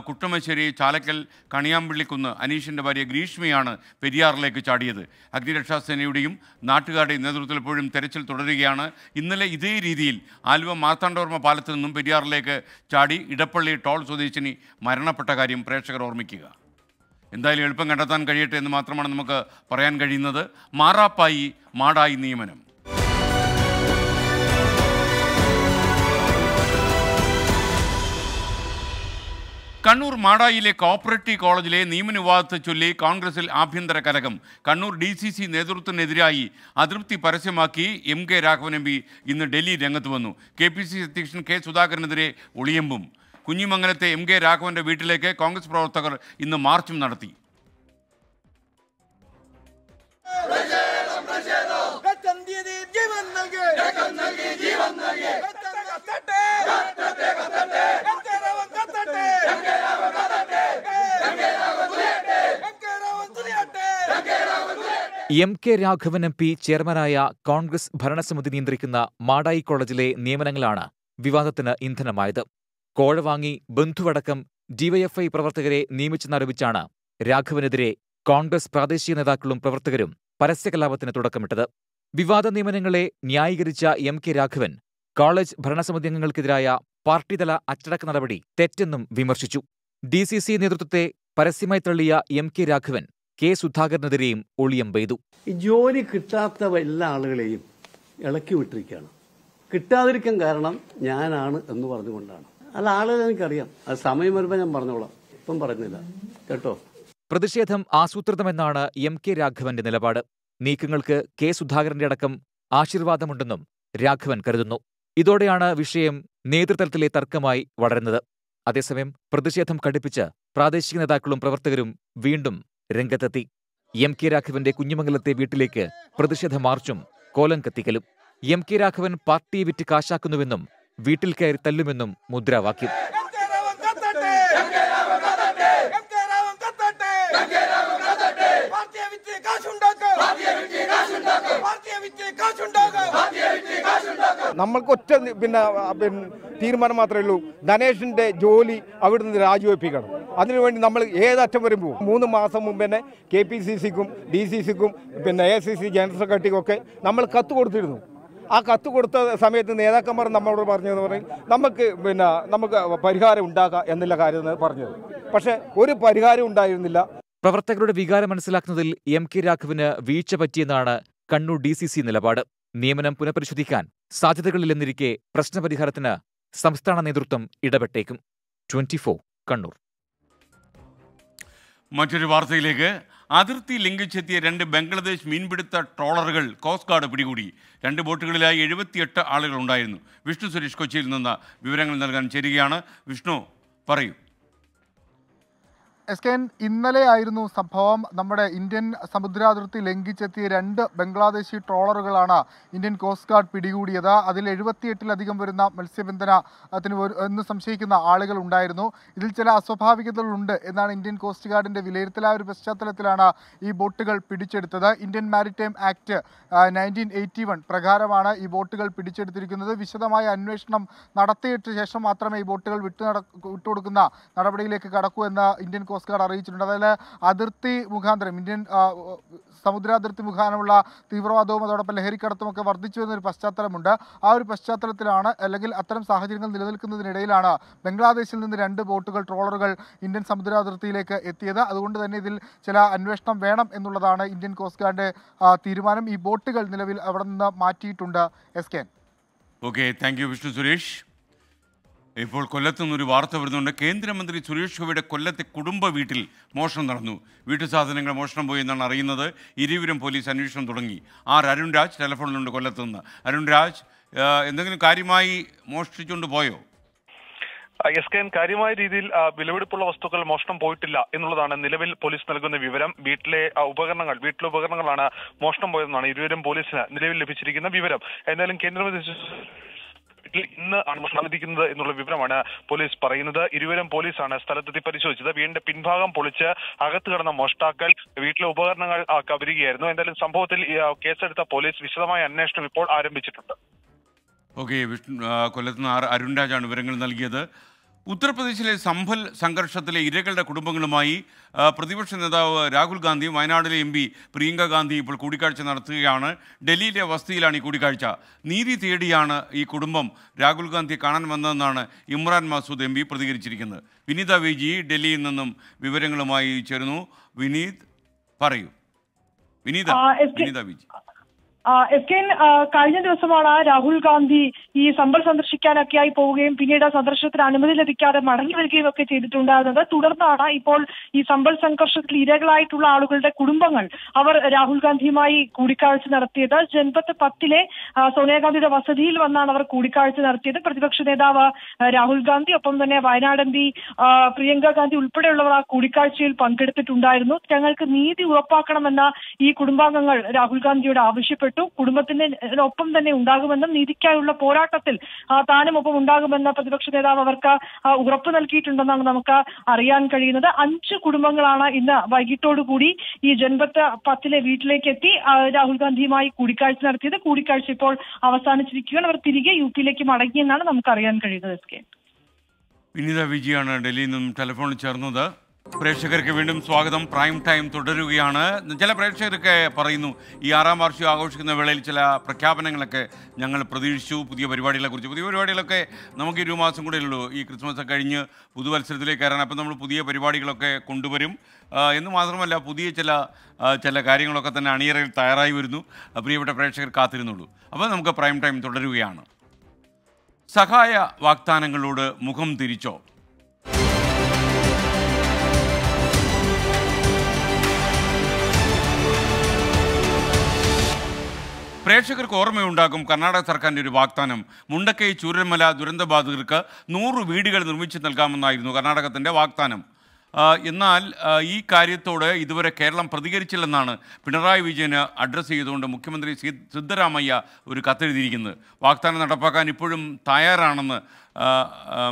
കുട്ടമശ്ശേരി ചാലക്കൽ കണിയാമ്പിള്ളിക്കുന്ന് അനീഷിൻ്റെ ഭാര്യ ഗ്രീഷ്മയാണ് പെരിയാറിലേക്ക് ചാടിയത് അഗ്നിരക്ഷാസേനയുടെയും നാട്ടുകാരുടെയും നേതൃത്വത്തിൽ എപ്പോഴും തെരച്ചിൽ തുടരുകയാണ് ഇന്നലെ ഇതേ രീതിയിൽ ആലുവ മാർത്താണ്ഡവർമ്മ പാലത്തു നിന്നും പെരിയാറിലേക്ക് ചാടി ഇടപ്പള്ളി ടോൾ സ്വദേശിനി മരണപ്പെട്ട കാര്യം പ്രേക്ഷകർ ഓർമ്മിക്കുക എന്തായാലും എളുപ്പം കണ്ടെത്താൻ കഴിയട്ടെ എന്ന് മാത്രമാണ് നമുക്ക് പറയാൻ കഴിയുന്നത് മാറാപ്പായി മാടായി നിയമനം കണ്ണൂർ മാടായിലെ കോപ്പറേറ്റീവ് കോളേജിലെ നിയമനുവാദത്തെ ചൊല്ലി കോൺഗ്രസിൽ ആഭ്യന്തര കലകം കണ്ണൂർ ഡി സി സി നേതൃത്വത്തിനെതിരായി അതൃപ്തി പരസ്യമാക്കി M K Raghavan M P ഇന്ന് ഡൽഹി രംഗത്ത് വന്നു കെ പി സി അധ്യക്ഷൻ കെ സുധാകരനെതിരെ ഒളിയമ്പും കുഞ്ഞിമംഗലത്തെ എം കെ രാഘവൻ്റെ വീട്ടിലേക്ക് കോൺഗ്രസ് പ്രവർത്തകർ ഇന്ന് മാർച്ചും നടത്തി M K Raghavan M P ചെയർമാനായ കോൺഗ്രസ് ഭരണസമിതി നിയന്ത്രിക്കുന്ന മാടായി കോളേജിലെ നിയമനങ്ങളാണ് വിവാദത്തിന് ഇന്ധനമായത് കോഴ വാങ്ങി ബന്ധുവടക്കം ഡിവൈഎഫ്ഐ പ്രവർത്തകരെ നിയമിച്ചെന്നാരോപിച്ചാണ് രാഘവനെതിരെ കോൺഗ്രസ് പ്രാദേശിക നേതാക്കളും പ്രവർത്തകരും പരസ്യകലാപത്തിന് തുടക്കമിട്ടത് വിവാദ നിയമനങ്ങളെ ന്യായീകരിച്ച എം കെ രാഘവൻ കോളേജ് ഭരണസമിതി അംഗങ്ങൾക്കെതിരായ പാർട്ടിതല അച്ചടക്ക നടപടി തെറ്റെന്നും വിമർശിച്ചു ഡി നേതൃത്വത്തെ പരസ്യമായി തള്ളിയ എം കെ രാഘവൻ കെ സുധാകരനെതിരെയും ഒളിയം പെയ്തു ജോലി കിട്ടാത്ത എല്ലാ ആളുകളെയും ഇളക്കി വിട്ടിരിക്കുകയാണ് കിട്ടാതിരിക്കാൻ കാരണം ഞാനാണ് എന്ന് പറഞ്ഞുകൊണ്ടാണ് അല്ല ആളുകൾ എനിക്കറിയാം അത് സമയം വരുമ്പോൾ ഞാൻ പറഞ്ഞോളാം ഇപ്പം പറഞ്ഞില്ല കേട്ടോ പ്രതിഷേധം ആസൂത്രിതമെന്നാണ് എം കെ രാഘവന്റെ നിലപാട് നീക്കങ്ങൾക്ക് കെ സുധാകരന്റെ അടക്കം ആശീർവാദമുണ്ടെന്നും രാഘവൻ കരുതുന്നു ഇതോടെയാണ് വിഷയം നേതൃതലത്തിലെ തർക്കമായി വളരുന്നത് അതേസമയം പ്രതിഷേധം കടുപ്പിച്ച് പ്രാദേശിക നേതാക്കളും പ്രവർത്തകരും വീണ്ടും രംഗത്തെത്തി എം കെ രാഘവന്റെ കുഞ്ഞുമംഗലത്തെ വീട്ടിലേക്ക് പ്രതിഷേധ മാർച്ചും കോലം കത്തിക്കലും എം കെ രാഘവൻ പാർട്ടിയെ വിറ്റ് കാശാക്കുന്നുവെന്നും വീട്ടിൽ കയറി തല്ലുമെന്നും മുദ്രാവാക്യം നമ്മൾക്ക് ഒറ്റ പിന്നെ തീരുമാനം മാത്രമേ ഉള്ളൂ ധനേഷിന്റെ ജോലി അവിടെ നിന്ന് രാജിവെപ്പിക്കണം അതിനുവേണ്ടി നമ്മൾ ഏതറ്റം വരും പോകും മൂന്ന് മാസം മുമ്പ് തന്നെ കെ പി സി സിക്കും ഡി സി സിക്കും പിന്നെ എ സി സി ജനറൽ സെക്രട്ടറിക്കൊക്കെ നമ്മൾ കത്ത് കൊടുത്തിരുന്നു ആ കത്ത് കൊടുത്ത സമയത്ത് നേതാക്കന്മാർ നമ്മളോട് പറഞ്ഞതെന്ന് പറയും നമുക്ക് പിന്നെ നമുക്ക് പരിഹാരം ഉണ്ടാക്കാം എന്നുള്ള കാര്യം പറഞ്ഞത് പക്ഷേ ഒരു പരിഹാരം ഉണ്ടായിരുന്നില്ല പ്രവർത്തകരുടെ വികാരം മനസ്സിലാക്കുന്നതിൽ എം കെ രാഘവന് വീഴ്ച പറ്റിയെന്നാണ് കണ്ണൂർ ഡി സി സി നിലപാട് നിയമനം പുനഃപരിശോധിക്കാൻ സാധ്യതകളില്ലെന്നിരിക്കെ പ്രശ്നപരിഹാരത്തിന് സംസ്ഥാന നേതൃത്വം ഇടപെട്ടേക്കും ട്വന്റി കണ്ണൂർ മറ്റൊരു വാർത്തയിലേക്ക് അതിർത്തി ലംഘിച്ചെത്തിയ രണ്ട് ബംഗ്ലാദേശ് മീൻപിടുത്ത ട്രോളറുകൾ കോസ്റ്റ് ഗാർഡ് പിടികൂടി രണ്ട് ബോട്ടുകളിലായി എഴുപത്തിയെട്ട് ആളുകൾ ഉണ്ടായിരുന്നു വിഷ്ണു സുരേഷ് കൊച്ചിയിൽ നിന്ന് വിവരങ്ങൾ നൽകാൻ ചേരുകയാണ് വിഷ്ണു പറയൂ എസ് കെ ഇന്നലെ ആയിരുന്നു സംഭവം നമ്മുടെ ഇന്ത്യൻ സമുദ്രാതിർത്തി ലംഘിച്ചെത്തിയ രണ്ട് ബംഗ്ലാദേശി ട്രോളറുകളാണ് ഇന്ത്യൻ കോസ്റ്റ് ഗാർഡ് പിടികൂടിയത് അതിൽ എഴുപത്തിയെട്ടിലധികം വരുന്ന മത്സ്യബന്ധനത്തിന് എന്ന് സംശയിക്കുന്ന ആളുകൾ ഉണ്ടായിരുന്നു ഇതിൽ ചില അസ്വാഭാവികതകളുണ്ട് എന്നാണ് ഇന്ത്യൻ കോസ്റ്റ് ഗാർഡിൻ്റെ വിലയിരുത്തൽ ഒരു പശ്ചാത്തലത്തിലാണ് ഈ ബോട്ടുകൾ പിടിച്ചെടുത്തത് Indian maritime act nineteen eighty one പ്രകാരമാണ് ഈ ബോട്ടുകൾ പിടിച്ചെടുത്തിരിക്കുന്നത് വിശദമായ അന്വേഷണം നടത്തിയിട്ട് ശേഷം മാത്രമേ ഈ ബോട്ടുകൾ വിട്ടു വിട്ടുകൊടുക്കുന്ന നടപടിയിലേക്ക് കടക്കൂ എന്ന് ഇന്ത്യൻ കോസ്റ്റ് കോസ്റ്റ് ഗാർഡ് അറിയിച്ചിട്ടുണ്ട് അതായത് അതിർത്തി മുഖാന്തരം ഇന്ത്യൻ സമുദ്രാതിർത്തി മുഖാനമുള്ള തീവ്രവാദവും അതോടൊപ്പം ഒക്കെ വർദ്ധിച്ചു എന്നൊരു പശ്ചാത്തലമുണ്ട് ആ ഒരു പശ്ചാത്തലത്തിലാണ് അല്ലെങ്കിൽ അത്തരം സാഹചര്യങ്ങൾ നിലനിൽക്കുന്നതിനിടയിലാണ് ബംഗ്ലാദേശിൽ നിന്ന് രണ്ട് ബോട്ടുകൾ ട്രോളറുകൾ ഇന്ത്യൻ സമുദ്രാതിർത്തിയിലേക്ക് എത്തിയത് അതുകൊണ്ട് തന്നെ ഇതിൽ ചില അന്വേഷണം വേണം എന്നുള്ളതാണ് ഇന്ത്യൻ കോസ്റ്റ് ഗാർഡ് തീരുമാനം ഈ ബോട്ടുകൾ നിലവിൽ അവിടെ നിന്ന് മാറ്റിയിട്ടുണ്ട് S K okay thank you Vishnu Suresh ഇപ്പോൾ കൊല്ലത്തു നിന്നൊരു വാർത്ത വരുന്നുണ്ട് കേന്ദ്രമന്ത്രി സുരേഷ് ഗോപിയുടെ കൊല്ലത്തെ കുടുംബ വീട്ടിൽ മോഷണം നടന്നു വീട്ടു സാധനങ്ങൾ മോഷണം പോയി എന്നാണ് അറിയുന്നത് ഇരുവരും പോലീസ് അന്വേഷണം തുടങ്ങി ആർ അരുൺ രാജ് ടെലിഫോണിലുണ്ട് കൊല്ലത്തു നിന്ന് അരുൺ രാജ് എന്തെങ്കിലും കാര്യമായി മോഷ്ടിച്ചുകൊണ്ട് പോയോ എസ് കെ എൻ കാര്യമായ രീതിയിൽ വിലപിടിപ്പുള്ള വസ്തുക്കൾ മോഷണം പോയിട്ടില്ല എന്നുള്ളതാണ് നിലവിൽ പോലീസ് നൽകുന്ന വിവരം വീട്ടിലെ ഉപകരണങ്ങൾ വീട്ടിലെ ഉപകരണങ്ങളാണ് മോഷണം പോയതെന്നാണ് ഇരുവരും പോലീസിന് നിലവിൽ ലഭിച്ചിരിക്കുന്ന വിവരം എന്തായാലും കേന്ദ്രമന്ത്രി വീട്ടിൽ ഇന്ന് ആണ് എന്നുള്ള വിവരമാണ് പോലീസ് പറയുന്നത് ഇരുവരും പോലീസാണ് സ്ഥലത്തെത്തി പരിശോധിച്ചത് വീടിന്റെ പിൻഭാഗം പൊളിച്ച് അകത്ത് കിടന്ന മോഷ്ടാക്കൾ വീട്ടിലെ ഉപകരണങ്ങൾ കവരുകയായിരുന്നു എന്തായാലും സംഭവത്തിൽ കേസെടുത്ത പോലീസ് വിശദമായ അന്വേഷണം ഇപ്പോൾ ആരംഭിച്ചിട്ടുണ്ട് ഓക്കെ കൊല്ലത്ത് നിന്ന് അരുൺ രാജാണ് വിവരങ്ങൾ നൽകിയത് ഉത്തർപ്രദേശിലെ സംഭൽ സംഘർഷത്തിലെ ഇരകളുടെ കുടുംബങ്ങളുമായി പ്രതിപക്ഷ നേതാവ് രാഹുൽ ഗാന്ധിയും വയനാടിലെ എം പി പ്രിയങ്ക ഗാന്ധി ഇപ്പോൾ കൂടിക്കാഴ്ച നടത്തുകയാണ് ഡൽഹിയിലെ വസതിയിലാണ് ഈ കൂടിക്കാഴ്ച നീതി തേടിയാണ് ഈ കുടുംബം രാഹുൽ ഗാന്ധി കാണാൻ വന്നതെന്നാണ് ഇമ്രാൻ മസൂദ് എം പ്രതികരിച്ചിരിക്കുന്നത് വിനീത വിജി ഡൽഹിയിൽ നിന്നും വിവരങ്ങളുമായി ചേരുന്നു വിനീത് പറയൂ വിനീത വിനീത വിജി എസ് കെൻ കഴിഞ്ഞ ദിവസമാണ് രാഹുൽ ഗാന്ധി ഈ സമ്പൽ സന്ദർശിക്കാനൊക്കെയായി പോവുകയും പിന്നീട് സന്ദർശനത്തിന് അനുമതി ലഭിക്കാതെ മടങ്ങി വരികയും ഒക്കെ ചെയ്തിട്ടുണ്ടായിരുന്നത് തുടർന്നാണ് ഇപ്പോൾ ഈ സമ്പൽ സംഘർഷത്തിൽ ഇരകളായിട്ടുള്ള ആളുകളുടെ കുടുംബങ്ങൾ അവർ രാഹുൽ ഗാന്ധിയുമായി കൂടിക്കാഴ്ച നടത്തിയത് ജനപത്ത് പത്തിലെ സോണിയാഗാന്ധിയുടെ വസതിയിൽ വന്നാണ് അവർ കൂടിക്കാഴ്ച നടത്തിയത് പ്രതിപക്ഷ നേതാവ് രാഹുൽ ഗാന്ധി ഒപ്പം തന്നെ വയനാട് എം പി പ്രിയങ്ക ഗാന്ധി ഉൾപ്പെടെയുള്ളവർ ആ കൂടിക്കാഴ്ചയിൽ പങ്കെടുത്തിട്ടുണ്ടായിരുന്നു തങ്ങൾക്ക് നീതി ഉറപ്പാക്കണമെന്ന ഈ കുടുംബാംഗങ്ങൾ രാഹുൽ ഗാന്ധിയോട് ആവശ്യപ്പെട്ടു ആവശ്യപ്പെട്ടു കുടുംബത്തിനൊപ്പം തന്നെ ഉണ്ടാകുമെന്നും നീതിക്കായുള്ള പോരാട്ടത്തിൽ താനും ഒപ്പം ഉണ്ടാകുമെന്ന പ്രതിപക്ഷ നേതാവ് അവർക്ക് ഉറപ്പ് നൽകിയിട്ടുണ്ടെന്നാണ് നമുക്ക് അറിയാൻ കഴിയുന്നത് അഞ്ച് കുടുംബങ്ങളാണ് ഇന്ന് വൈകിട്ടോടുകൂടി ഈ ജൻപത്ത് പത്തിലെ വീട്ടിലേക്ക് എത്തി രാഹുൽ ഗാന്ധിയുമായി കൂടിക്കാഴ്ച നടത്തിയത് കൂടിക്കാഴ്ച ഇപ്പോൾ അവസാനിച്ചിരിക്കുകയാണ് അവർ തിരികെ യു പിയിലേക്ക് മടങ്ങിയെന്നാണ് നമുക്ക് അറിയാൻ കഴിയുന്നത് എസ് കെ വിനിത വിജയാണ് ഡൽഹിയിൽ നിന്നും ടെലിഫോണിൽ ചേർന്നത് പ്രേക്ഷകർക്ക് വീണ്ടും സ്വാഗതം പ്രൈം ടൈം തുടരുകയാണ് ചില പ്രേക്ഷകരൊക്കെ പറയുന്നു ഈ ആറാം വാർഷികം ആഘോഷിക്കുന്ന വേളയിൽ ചില പ്രഖ്യാപനങ്ങളൊക്കെ ഞങ്ങൾ പ്രതീക്ഷിച്ചു പുതിയ പരിപാടികളെക്കുറിച്ച് പുതിയ പരിപാടികളൊക്കെ നമുക്ക് ഇരു മാസം കൂടെ ഉള്ളൂ ഈ ക്രിസ്മസ് കഴിഞ്ഞ് പുതുവത്സരത്തിലേക്ക് കയറാൻ അപ്പം നമ്മൾ പുതിയ പരിപാടികളൊക്കെ കൊണ്ടുവരും എന്ന് മാത്രമല്ല പുതിയ ചില ചില കാര്യങ്ങളൊക്കെ തന്നെ അണിയറയിൽ തയ്യാറായി വരുന്നു പ്രിയപ്പെട്ട പ്രേക്ഷകർ കാത്തിരുന്നുള്ളൂ അപ്പോൾ നമുക്ക് പ്രൈം ടൈം തുടരുകയാണ് സഹായ വാഗ്ദാനങ്ങളോട് മുഖം തിരിച്ചോ പ്രേക്ഷകർക്ക് ഓർമ്മയുണ്ടാകും കർണാടക സർക്കാരിൻ്റെ ഒരു വാഗ്ദാനം മുണ്ടക്കൈ ചൂരന്മല ദുരന്തബാധിതർക്ക് നൂറ് വീടുകൾ നിർമ്മിച്ചു നൽകാമെന്നായിരുന്നു കർണാടകത്തിൻ്റെ വാഗ്ദാനം എന്നാൽ ഈ കാര്യത്തോട് ഇതുവരെ കേരളം പ്രതികരിച്ചില്ലെന്നാണ് പിണറായി വിജയന് അഡ്രസ്സ് ചെയ്തുകൊണ്ട് മുഖ്യമന്ത്രി സിദ്ധരാമയ്യ ഒരു കത്തെഴുതിയിരിക്കുന്നത് വാഗ്ദാനം നടപ്പാക്കാൻ ഇപ്പോഴും തയ്യാറാണെന്ന്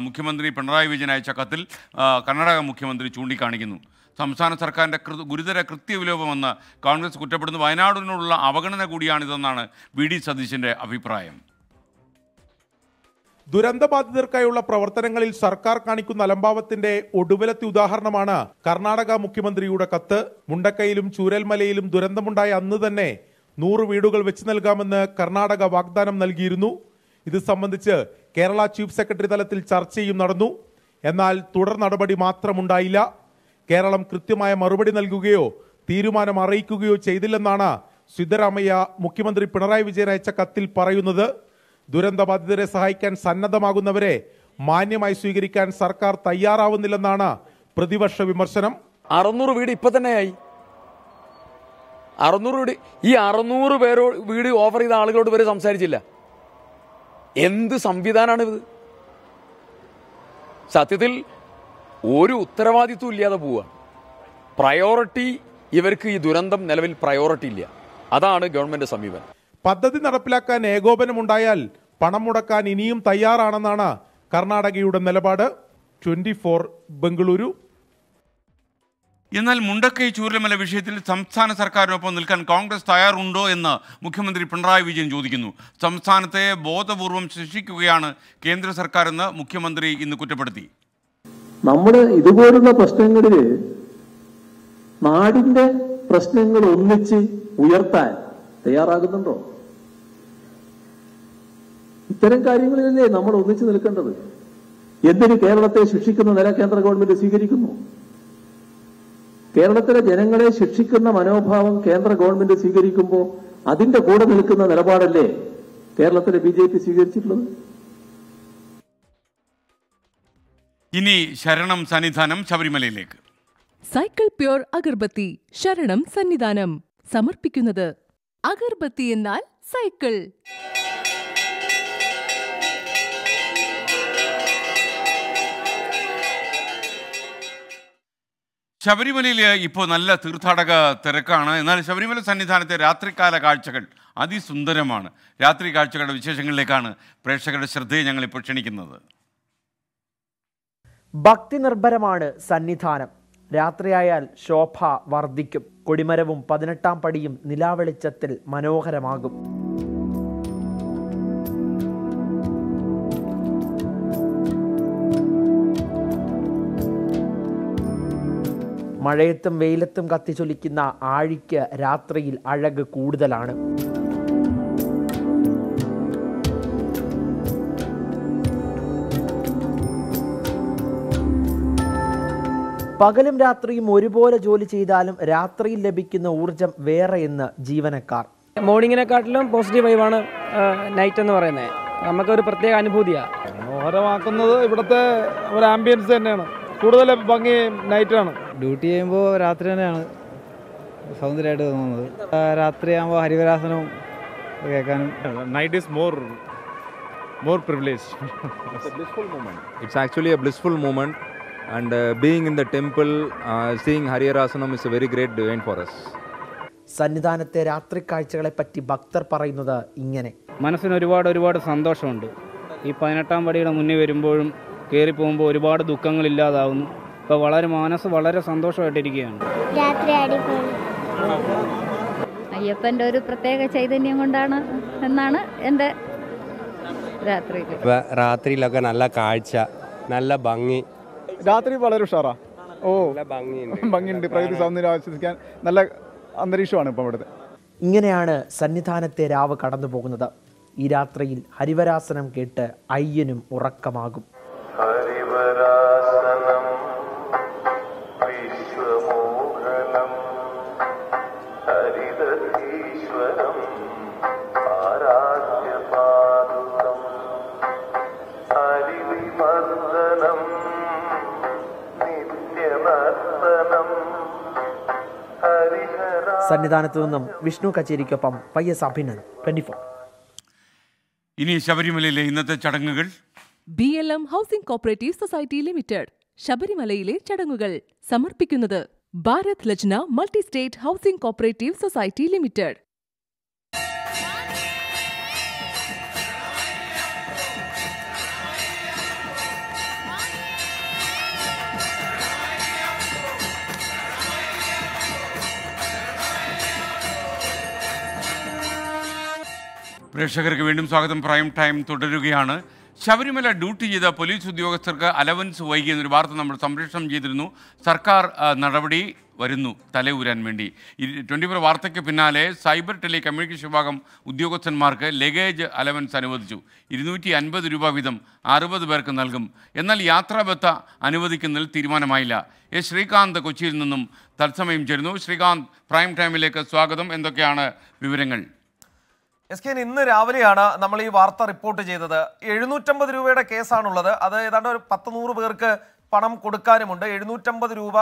മുഖ്യമന്ത്രി പിണറായി വിജയൻ അയച്ച കത്തിൽ കർണാടക മുഖ്യമന്ത്രി ചൂണ്ടിക്കാണിക്കുന്നു സംസ്ഥാന സർക്കാരിൻ്റെ കൃ ഗുരുതര കൃത്യവിലോപമെന്ന് കോൺഗ്രസ് കുറ്റപ്പെടുന്നു വയനാടിനോടുള്ള അവഗണന കൂടിയാണിതെന്നാണ് വി ഡി സതീശൻ്റെ അഭിപ്രായം ദുരന്തബാധിതർക്കായുള്ള പ്രവർത്തനങ്ങളിൽ സർക്കാർ കാണിക്കുന്ന അലംഭാവത്തിന്റെ ഒടുവിലത്തെ ഉദാഹരണമാണ് കർണാടക മുഖ്യമന്ത്രിയുടെ കത്ത് മുണ്ടക്കയിലും ചൂരൽമലയിലും ദുരന്തമുണ്ടായ അന്ന് തന്നെ നൂറ് വീടുകൾ വെച്ച് നൽകാമെന്ന് കർണാടക വാഗ്ദാനം നൽകിയിരുന്നു ഇത് സംബന്ധിച്ച് കേരള ചീഫ് സെക്രട്ടറി തലത്തിൽ ചർച്ചയും നടന്നു എന്നാൽ തുടർ നടപടി മാത്രമുണ്ടായില്ല കേരളം കൃത്യമായ മറുപടി നൽകുകയോ തീരുമാനം അറിയിക്കുകയോ ചെയ്തില്ലെന്നാണ് സിദ്ധരാമയ്യ മുഖ്യമന്ത്രി പിണറായി വിജയൻ അയച്ച കത്തിൽ പറയുന്നത് ദുരന്തബാധിതരെ സഹായിക്കാൻ സന്നദ്ധമാകുന്നവരെ മാന്യമായി സ്വീകരിക്കാൻ സർക്കാർ തയ്യാറാവുന്നില്ലെന്നാണ് പ്രതിപക്ഷ വിമർശനം അറുന്നൂറ് വീട് ഇപ്പൊ തന്നെയായി അറുന്നൂറ് വീട് ഈ അറുന്നൂറ് പേരോ വീട് ഓഫർ ചെയ്ത ആളുകളോട് വരെ സംസാരിച്ചില്ല എന്ത് സംവിധാനമാണിത് സത്യത്തിൽ ഒരു ഉത്തരവാദിത്വം ഇല്ലാതെ പോവുകയാണ് പ്രയോറിറ്റി ഇവർക്ക് ഈ ദുരന്തം നിലവിൽ പ്രയോറിറ്റി ഇല്ല അതാണ് ഗവൺമെന്റ് സമീപനം പദ്ധതി നടപ്പിലാക്കാൻ ഏകോപനം ഉണ്ടായാൽ പണം മുടക്കാൻ ഇനിയും തയ്യാറാണെന്നാണ് കർണാടകയുടെ നിലപാട് ട്വന്റി ഫോർ ബംഗളൂരു എന്നാൽ മുണ്ടക്കൈ ചൂരലമല വിഷയത്തിൽ സംസ്ഥാന സർക്കാരിനൊപ്പം നിൽക്കാൻ കോൺഗ്രസ് തയ്യാറുണ്ടോ എന്ന് മുഖ്യമന്ത്രി പിണറായി വിജയൻ ചോദിക്കുന്നു സംസ്ഥാനത്തെ ബോധപൂർവം ശിക്ഷിക്കുകയാണ് കേന്ദ്ര സർക്കാരെന്ന് മുഖ്യമന്ത്രി ഇന്ന് കുറ്റപ്പെടുത്തി നമ്മൾ ഇതുപോലുള്ള പ്രശ്നങ്ങളിൽ നാടിന്റെ പ്രശ്നങ്ങൾ ഒന്നിച്ച് ഉയർത്താൻ തയ്യാറാകുന്നുണ്ടോ ഇത്തരം കാര്യങ്ങളിലല്ലേ നമ്മൾ ഒന്നിച്ച് നിൽക്കേണ്ടത് എന്തിന് കേരളത്തെ ശിക്ഷിക്കുന്ന നില കേന്ദ്ര ഗവൺമെന്റ് സ്വീകരിക്കുന്നു കേരളത്തിലെ ജനങ്ങളെ ശിക്ഷിക്കുന്ന മനോഭാവം കേന്ദ്ര ഗവൺമെന്റ് സ്വീകരിക്കുമ്പോൾ അതിന്റെ കൂടെ നിൽക്കുന്ന നിലപാടല്ലേ കേരളത്തിലെ ബി ജെ പി സ്വീകരിച്ചിട്ടുള്ളത് ഇനി ശരണം സന്നിധാനം ശബരിമലയിലേക്ക് സൈക്കിൾ പ്യൂർ അഗർബത്തി ശരണം സന്നിധാനം സമർപ്പിക്കുന്നത് അഗർബത്തി എന്നാൽ സൈക്കിൾ ശബരിമലയിൽ ഇപ്പോൾ നല്ല തീർത്ഥാടക തിരക്കാണ് എന്നാൽ ശബരിമല സന്നിധാനത്തെ രാത്രികാല കാഴ്ചകൾ അതിസുന്ദരമാണ് രാത്രി കാഴ്ചകളുടെ വിശേഷങ്ങളിലേക്കാണ് പ്രേക്ഷകരുടെ ശ്രദ്ധയെ ഞങ്ങളിപ്പോൾ ക്ഷണിക്കുന്നത് ഭക്തി നിർഭരമാണ് സന്നിധാനം രാത്രിയായാൽ ശോഭ വർദ്ധിക്കും കൊടിമരവും പതിനെട്ടാം പടിയും നിലാവെളിച്ചത്തിൽ മനോഹരമാകും മഴയത്തും വെയിലത്തും കത്തിച്ചൊലിക്കുന്ന ആഴിക്ക് രാത്രിയിൽ അഴക് കൂടുതലാണ് പകലും രാത്രിയും ഒരുപോലെ ജോലി ചെയ്താലും രാത്രിയിൽ ലഭിക്കുന്ന ഊർജം എന്ന് ജീവനക്കാർ മോർണിങ്ങിനെക്കാട്ടിലും പോസിറ്റീവ് വൈവാണ് നൈറ്റ് എന്ന് പറയുന്നത് നമുക്കൊരു പ്രത്യേക അനുഭൂതിയാണ് മനോഹരമാക്കുന്നത് ഇവിടുത്തെ ഒരു ആംബിയൻസ് തന്നെയാണ് കൂടുതൽ ഭംഗി നൈറ്റാണ് ഡ്യൂട്ടി ചെയ്യുമ്പോൾ രാത്രി തന്നെയാണ് സൗന്ദര്യമായിട്ട് തോന്നുന്നത് രാത്രി ആകുമ്പോൾ ഹരിവരാസനവും കേൾക്കാനും night is more more privilege it's actually a blissful moment and uh, being in the temple, uh, seeing Harirasanam is a very great event for us. സന്നിധാനത്തെ രാത്രി കാഴ്ചകളെ പറ്റി ഭക്തർ പറയുന്നത് ഇങ്ങനെ മനസ്സിന് ഒരുപാട് ഒരുപാട് സന്തോഷമുണ്ട് ഈ പതിനെട്ടാം പടിയുടെ മുന്നിൽ വരുമ്പോഴും കയറി പോകുമ്പോൾ ഒരുപാട് ദുഃഖങ്ങൾ ഇല്ലാതാവുന്നു ഇപ്പോൾ വളരെ മനസ്സ് വളരെ സന്തോഷമായിട്ടിരിക്കുകയാണ് അയ്യപ്പൻ്റെ ഒരു പ്രത്യേക ചൈതന്യം കൊണ്ടാണ് എന്നാണ് എൻ്റെ രാത്രി രാത്രിയിലൊക്കെ നല്ല കാഴ്ച നല്ല ഭംഗി രാത്രി വളരെ ഉഷാറാ ഓ ഭംഗിയുണ്ട് പ്രകൃതി സൗന്ദര്യം ആസ്വദിക്കാൻ നല്ല അന്തരീക്ഷമാണ് ഇപ്പം ഇവിടുത്തെ ഇങ്ങനെയാണ് സന്നിധാനത്തെ രാവ് കടന്നു പോകുന്നത് ഈ രാത്രിയിൽ ഹരിവരാസനം കേട്ട് അയ്യനും ഉറക്കമാകും സന്നിധാനത്ത് നിന്നും വിഷ്ണു കച്ചേരിക്കൊപ്പം പൈ എസ് അഭിനന്ദ് ട്വന്റി ഫോർ ഇനി ശബരിമലയിലെ ഇന്നത്തെ ചടങ്ങുകൾ B L M housing cooperative society limited ശബരിമലയിലെ ചടങ്ങുകൾ സമർപ്പിക്കുന്നത് Bharat Lajna multi state housing cooperative society limited പ്രേക്ഷകർക്ക് വീണ്ടും സ്വാഗതം പ്രൈം ടൈം തുടരുകയാണ് ശബരിമല ഡ്യൂട്ടി ചെയ്ത പോലീസ് ഉദ്യോഗസ്ഥർക്ക് അലവൻസ് എന്നൊരു വാർത്ത നമ്മൾ സംരക്ഷണം ചെയ്തിരുന്നു സർക്കാർ നടപടി വരുന്നു തലയൂരാൻ വേണ്ടി ട്വൻറ്റി ഫോർ വാർത്തയ്ക്ക് പിന്നാലെ സൈബർ ടെലി കമ്മ്യൂണിക്കേഷൻ വിഭാഗം ഉദ്യോഗസ്ഥന്മാർക്ക് ലഗേജ് അലവൻസ് അനുവദിച്ചു ഇരുന്നൂറ്റി അൻപത് രൂപ വീതം അറുപത് പേർക്ക് നൽകും എന്നാൽ യാത്രാബത്ത അനുവദിക്കുന്നതിൽ തീരുമാനമായില്ല എ ശ്രീകാന്ത് കൊച്ചിയിൽ നിന്നും തത്സമയം ചേരുന്നു ശ്രീകാന്ത് പ്രൈം ടൈമിലേക്ക് സ്വാഗതം എന്തൊക്കെയാണ് വിവരങ്ങൾ എസ് കെ ഇന്ന് രാവിലെയാണ് നമ്മൾ ഈ വാർത്ത റിപ്പോർട്ട് ചെയ്തത് എഴുന്നൂറ്റമ്പത് രൂപയുടെ കേസാണുള്ളത് അത് ഏതാണ്ട് ഒരു പത്ത് നൂറ് പേർക്ക് പണം കൊടുക്കാനുമുണ്ട് എഴുന്നൂറ്റമ്പത് രൂപ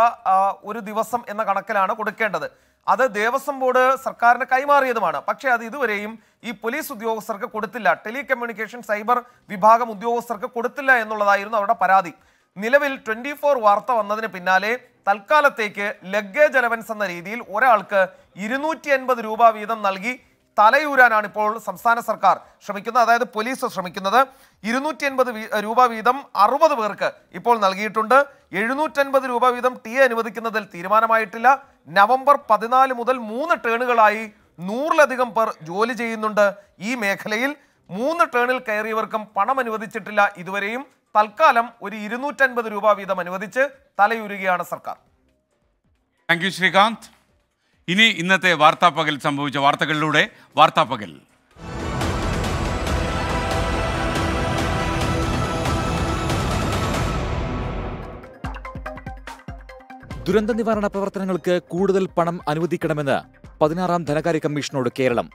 ഒരു ദിവസം എന്ന കണക്കിലാണ് കൊടുക്കേണ്ടത് അത് ദേവസ്വം ബോർഡ് സർക്കാരിന് കൈമാറിയതുമാണ് പക്ഷേ അത് ഇതുവരെയും ഈ പോലീസ് ഉദ്യോഗസ്ഥർക്ക് കൊടുത്തില്ല ടെലികമ്മ്യൂണിക്കേഷൻ സൈബർ വിഭാഗം ഉദ്യോഗസ്ഥർക്ക് കൊടുത്തില്ല എന്നുള്ളതായിരുന്നു അവരുടെ പരാതി നിലവിൽ ട്വന്റി വാർത്ത വന്നതിന് പിന്നാലെ തൽക്കാലത്തേക്ക് ലഗേജ് അലവൻസ് എന്ന രീതിയിൽ ഒരാൾക്ക് ഇരുന്നൂറ്റി രൂപ വീതം നൽകി തലയൂരാനാണ് ഇപ്പോൾ സംസ്ഥാന സർക്കാർ ശ്രമിക്കുന്നത് അതായത് പോലീസ് ശ്രമിക്കുന്നത് ഇരുന്നൂറ്റി എൺപത് രൂപ വീതം അറുപത് പേർക്ക് ഇപ്പോൾ നൽകിയിട്ടുണ്ട് എഴുന്നൂറ്റൻപത് രൂപ വീതം ടി എ അനുവദിക്കുന്നതിൽ തീരുമാനമായിട്ടില്ല നവംബർ പതിനാല് മുതൽ മൂന്ന് ടേണുകളായി നൂറിലധികം പേർ ജോലി ചെയ്യുന്നുണ്ട് ഈ മേഖലയിൽ മൂന്ന് ടേണിൽ കയറിയവർക്കും പണം അനുവദിച്ചിട്ടില്ല ഇതുവരെയും തൽക്കാലം ഒരു ഇരുന്നൂറ്റൻപത് രൂപ വീതം അനുവദിച്ച് തലയൂരുകയാണ് സർക്കാർ താങ്ക് യു ശ്രീകാന്ത് ഇനി ഇന്നത്തെ വാർത്താപ്പകൽ സംഭവിച്ച വാർത്തകളിലൂടെ വാർത്താപ്പകൽ ദുരന്ത നിവാരണ പ്രവർത്തനങ്ങൾക്ക് കൂടുതൽ പണം അനുവദിക്കണമെന്ന് പതിനാറാം ധനകാര്യ കമ്മീഷനോട് കേരളം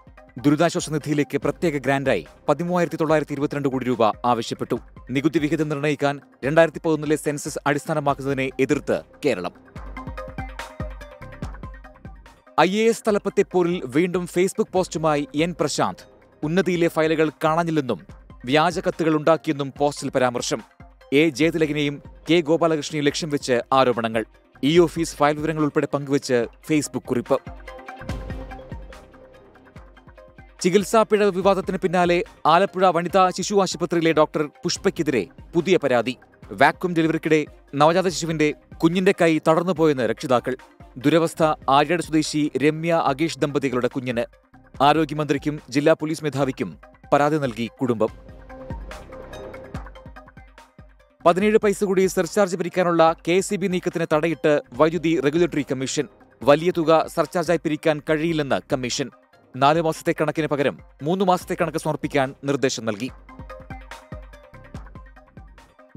ദുരിതാശ്വാസ നിധിയിലേക്ക് പ്രത്യേക ഗ്രാന്റായി പതിമൂവായിരത്തി തൊള്ളായിരത്തി ഇരുപത്തിരണ്ട് കോടി രൂപ ആവശ്യപ്പെട്ടു നികുതി വിഹിതം നിർണ്ണയിക്കാൻ രണ്ടായിരത്തി പതിനൊന്നിലെ സെൻസസ് അടിസ്ഥാനമാക്കുന്നതിനെ എതിർത്ത് കേരളം ഐ എ എസ് തലപ്പത്തെ പോരിൽ വീണ്ടും ഫേസ്ബുക്ക് പോസ്റ്റുമായി എൻ പ്രശാന്ത് ഉന്നതിയിലെ ഫയലുകൾ കാണാനില്ലെന്നും വ്യാജ കത്തുകൾ ഉണ്ടാക്കിയെന്നും പോസ്റ്റിൽ പരാമർശം എ ജയതിലകിനെയും കെ ഗോപാലകൃഷ്ണനെയും ലക്ഷ്യം വെച്ച് ആരോപണങ്ങൾ ഇ ഓഫീസ് ഫയൽ വിവരങ്ങൾ ഉൾപ്പെടെ പങ്കുവച്ച് ഫേസ്ബുക്ക് കുറിപ്പ് ചികിത്സാ പിഴവ് വിവാദത്തിന് പിന്നാലെ ആലപ്പുഴ വനിതാ ശിശു ആശുപത്രിയിലെ ഡോക്ടർ പുഷ്പയ്ക്കെതിരെ പുതിയ പരാതി വാക്വം ഡെലിവറിക്കിടെ നവജാത ശിശുവിന്റെ കുഞ്ഞിന്റെ കൈ തടർന്നുപോയെന്ന് രക്ഷിതാക്കൾ ദുരവസ്ഥ ആര്യാട് സ്വദേശി രമ്യ അഗേഷ് ദമ്പതികളുടെ കുഞ്ഞിന് ആരോഗ്യമന്ത്രിക്കും ജില്ലാ പോലീസ് മേധാവിക്കും പരാതി നൽകി കുടുംബം പതിനേഴ് പൈസ കൂടി സർചാർജ് പിരിക്കാനുള്ള കെ സി ബി നീക്കത്തിന് തടയിട്ട് വൈദ്യുതി റെഗുലേറ്ററി കമ്മീഷൻ വലിയ തുക സർചാർജായി പിരിക്കാൻ കഴിയില്ലെന്ന് കമ്മീഷൻ നാല് മാസത്തെ കണക്കിന് പകരം മൂന്ന് മാസത്തെ കണക്ക് സമർപ്പിക്കാൻ നിർദ്ദേശം നൽകി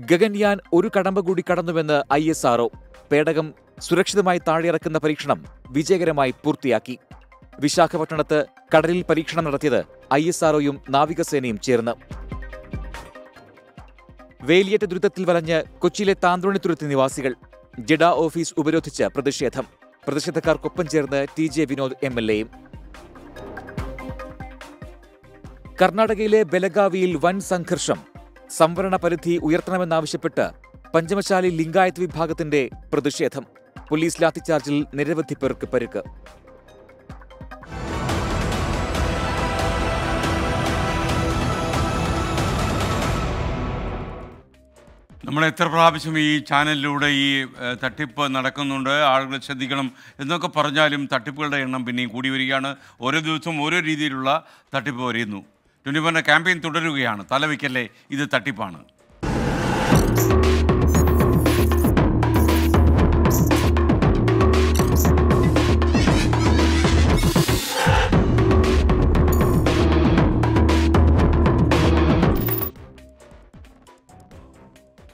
ഗഗൻയാൻ ഒരു കടമ്പ കൂടി കടന്നുവെന്ന് ഐ എസ് ആർഒ പേടകം സുരക്ഷിതമായി താഴെയിറക്കുന്ന പരീക്ഷണം വിജയകരമായി പൂർത്തിയാക്കി വിശാഖപട്ടണത്ത് കടലിൽ പരീക്ഷണം നടത്തിയത് ഐ എസ് ആർഒയും നാവികസേനയും ചേർന്ന് വേലിയേറ്റ ദുരിതത്തിൽ വലഞ്ഞ് കൊച്ചിയിലെ താന്ത്രോണിത്തുരുത്തി നിവാസികൾ ജഡ ഓഫീസ് ഉപരോധിച്ച് പ്രതിഷേധം പ്രതിഷേധക്കാർക്കൊപ്പം ചേർന്ന് T J Vinod M L എയും കർണാടകയിലെ ബലഗാവിയിൽ വൻ സംഘർഷം സംവരണ പരിധി ഉയർത്തണമെന്നാവശ്യപ്പെട്ട് പഞ്ചമശാലി ലിംഗായത്ത് വിഭാഗത്തിന്റെ പ്രതിഷേധം പോലീസ് ലാത്തിച്ചാർജിൽ നിരവധി പേർക്ക് പരുക്ക് നമ്മൾ എത്ര പ്രാവശ്യം ഈ ചാനലിലൂടെ ഈ തട്ടിപ്പ് നടക്കുന്നുണ്ട് ആളുകൾ ശ്രദ്ധിക്കണം എന്നൊക്കെ പറഞ്ഞാലും തട്ടിപ്പുകളുടെ എണ്ണം പിന്നെയും കൂടി വരികയാണ് ഓരോ ദിവസവും ഓരോ രീതിയിലുള്ള തട്ടിപ്പ് വരുന്നു ട്വൻറ്റി ഫോറിൻ്റെ ക്യാമ്പയിൻ തുടരുകയാണ് തലവയ്ക്കല്ലേ ഇത് തട്ടിപ്പാണ്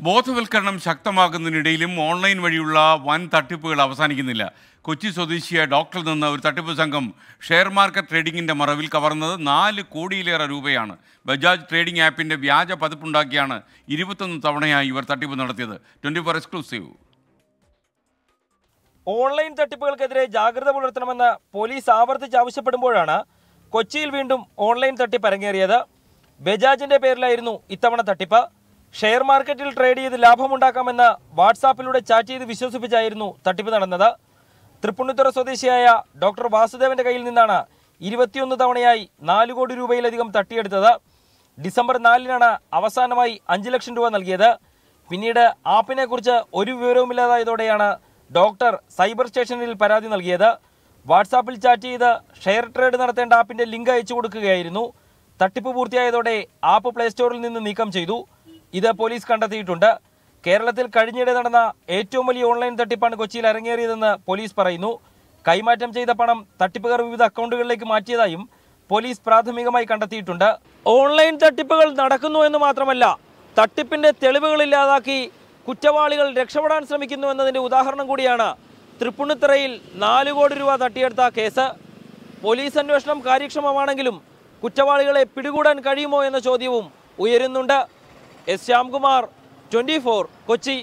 ബോധവൽക്കരണം ശക്തമാകുന്നതിനിടയിലും ഓൺലൈൻ വഴിയുള്ള വൻ തട്ടിപ്പുകൾ അവസാനിക്കുന്നില്ല കൊച്ചി സ്വദേശിയായ ഡോക്ടറിൽ നിന്ന് ഒരു തട്ടിപ്പ് സംഘം ഷെയർ മാർക്കറ്റ് ട്രേഡിങ്ങിൻ്റെ മറവിൽ കവർന്നത് നാല് കോടിയിലേറെ രൂപയാണ് ബജാജ് ട്രേഡിംഗ് ആപ്പിൻ്റെ വ്യാജ പതിപ്പുണ്ടാക്കിയാണ് ഇരുപത്തൊന്ന് തവണയായി ഇവർ തട്ടിപ്പ് നടത്തിയത് ട്വൻറ്റി ഫോർ എക്സ്ക്ലൂസീവ് ഓൺലൈൻ തട്ടിപ്പുകൾക്കെതിരെ ജാഗ്രത പുലർത്തണമെന്ന് പോലീസ് ആവർത്തിച്ച് ആവശ്യപ്പെടുമ്പോഴാണ് കൊച്ചിയിൽ വീണ്ടും ഓൺലൈൻ തട്ടിപ്പ് അരങ്ങേറിയത് ബജാജിൻ്റെ പേരിലായിരുന്നു ഇത്തവണ തട്ടിപ്പ് ഷെയർ മാർക്കറ്റിൽ ട്രേഡ് ചെയ്ത് ലാഭമുണ്ടാക്കാമെന്ന് വാട്സാപ്പിലൂടെ ചാറ്റ് ചെയ്ത് വിശ്വസിപ്പിച്ചായിരുന്നു തട്ടിപ്പ് നടന്നത് തൃപ്പുണ്ണിത്തുറ സ്വദേശിയായ ഡോക്ടർ വാസുദേവന്റെ കയ്യിൽ നിന്നാണ് ഇരുപത്തിയൊന്ന് തവണയായി നാല് കോടി രൂപയിലധികം തട്ടിയെടുത്തത് ഡിസംബർ നാലിനാണ് അവസാനമായി അഞ്ച് ലക്ഷം രൂപ നൽകിയത് പിന്നീട് ആപ്പിനെ കുറിച്ച് ഒരു വിവരവുമില്ലാതായതോടെയാണ് ഡോക്ടർ സൈബർ സ്റ്റേഷനിൽ പരാതി നൽകിയത് വാട്സാപ്പിൽ ചാറ്റ് ചെയ്ത് ഷെയർ ട്രേഡ് നടത്തേണ്ട ആപ്പിന്റെ ലിങ്ക് അയച്ചു കൊടുക്കുകയായിരുന്നു തട്ടിപ്പ് പൂർത്തിയായതോടെ ആപ്പ് പ്ലേ സ്റ്റോറിൽ നിന്ന് നീക്കം ചെയ്തു ഇത് പോലീസ് കണ്ടെത്തിയിട്ടുണ്ട് കേരളത്തിൽ കഴിഞ്ഞിടെ നടന്ന ഏറ്റവും വലിയ ഓൺലൈൻ തട്ടിപ്പാണ് കൊച്ചിയിൽ അരങ്ങേറിയതെന്ന് പോലീസ് പറയുന്നു കൈമാറ്റം ചെയ്ത പണം തട്ടിപ്പുകാർ വിവിധ അക്കൗണ്ടുകളിലേക്ക് മാറ്റിയതായും പോലീസ് പ്രാഥമികമായി കണ്ടെത്തിയിട്ടുണ്ട് ഓൺലൈൻ തട്ടിപ്പുകൾ നടക്കുന്നു എന്ന് മാത്രമല്ല തട്ടിപ്പിന്റെ തെളിവുകൾ ഇല്ലാതാക്കി കുറ്റവാളികൾ രക്ഷപ്പെടാൻ ശ്രമിക്കുന്നു എന്നതിന്റെ ഉദാഹരണം കൂടിയാണ് തൃപ്പുണിത്തറയിൽ നാല് കോടി രൂപ തട്ടിയെടുത്ത കേസ് പോലീസ് അന്വേഷണം കാര്യക്ഷമമാണെങ്കിലും കുറ്റവാളികളെ പിടികൂടാൻ കഴിയുമോ എന്ന ചോദ്യവും ഉയരുന്നുണ്ട് എസ് ശ്യാംകുമാർ ട്വന്റി കൊച്ചി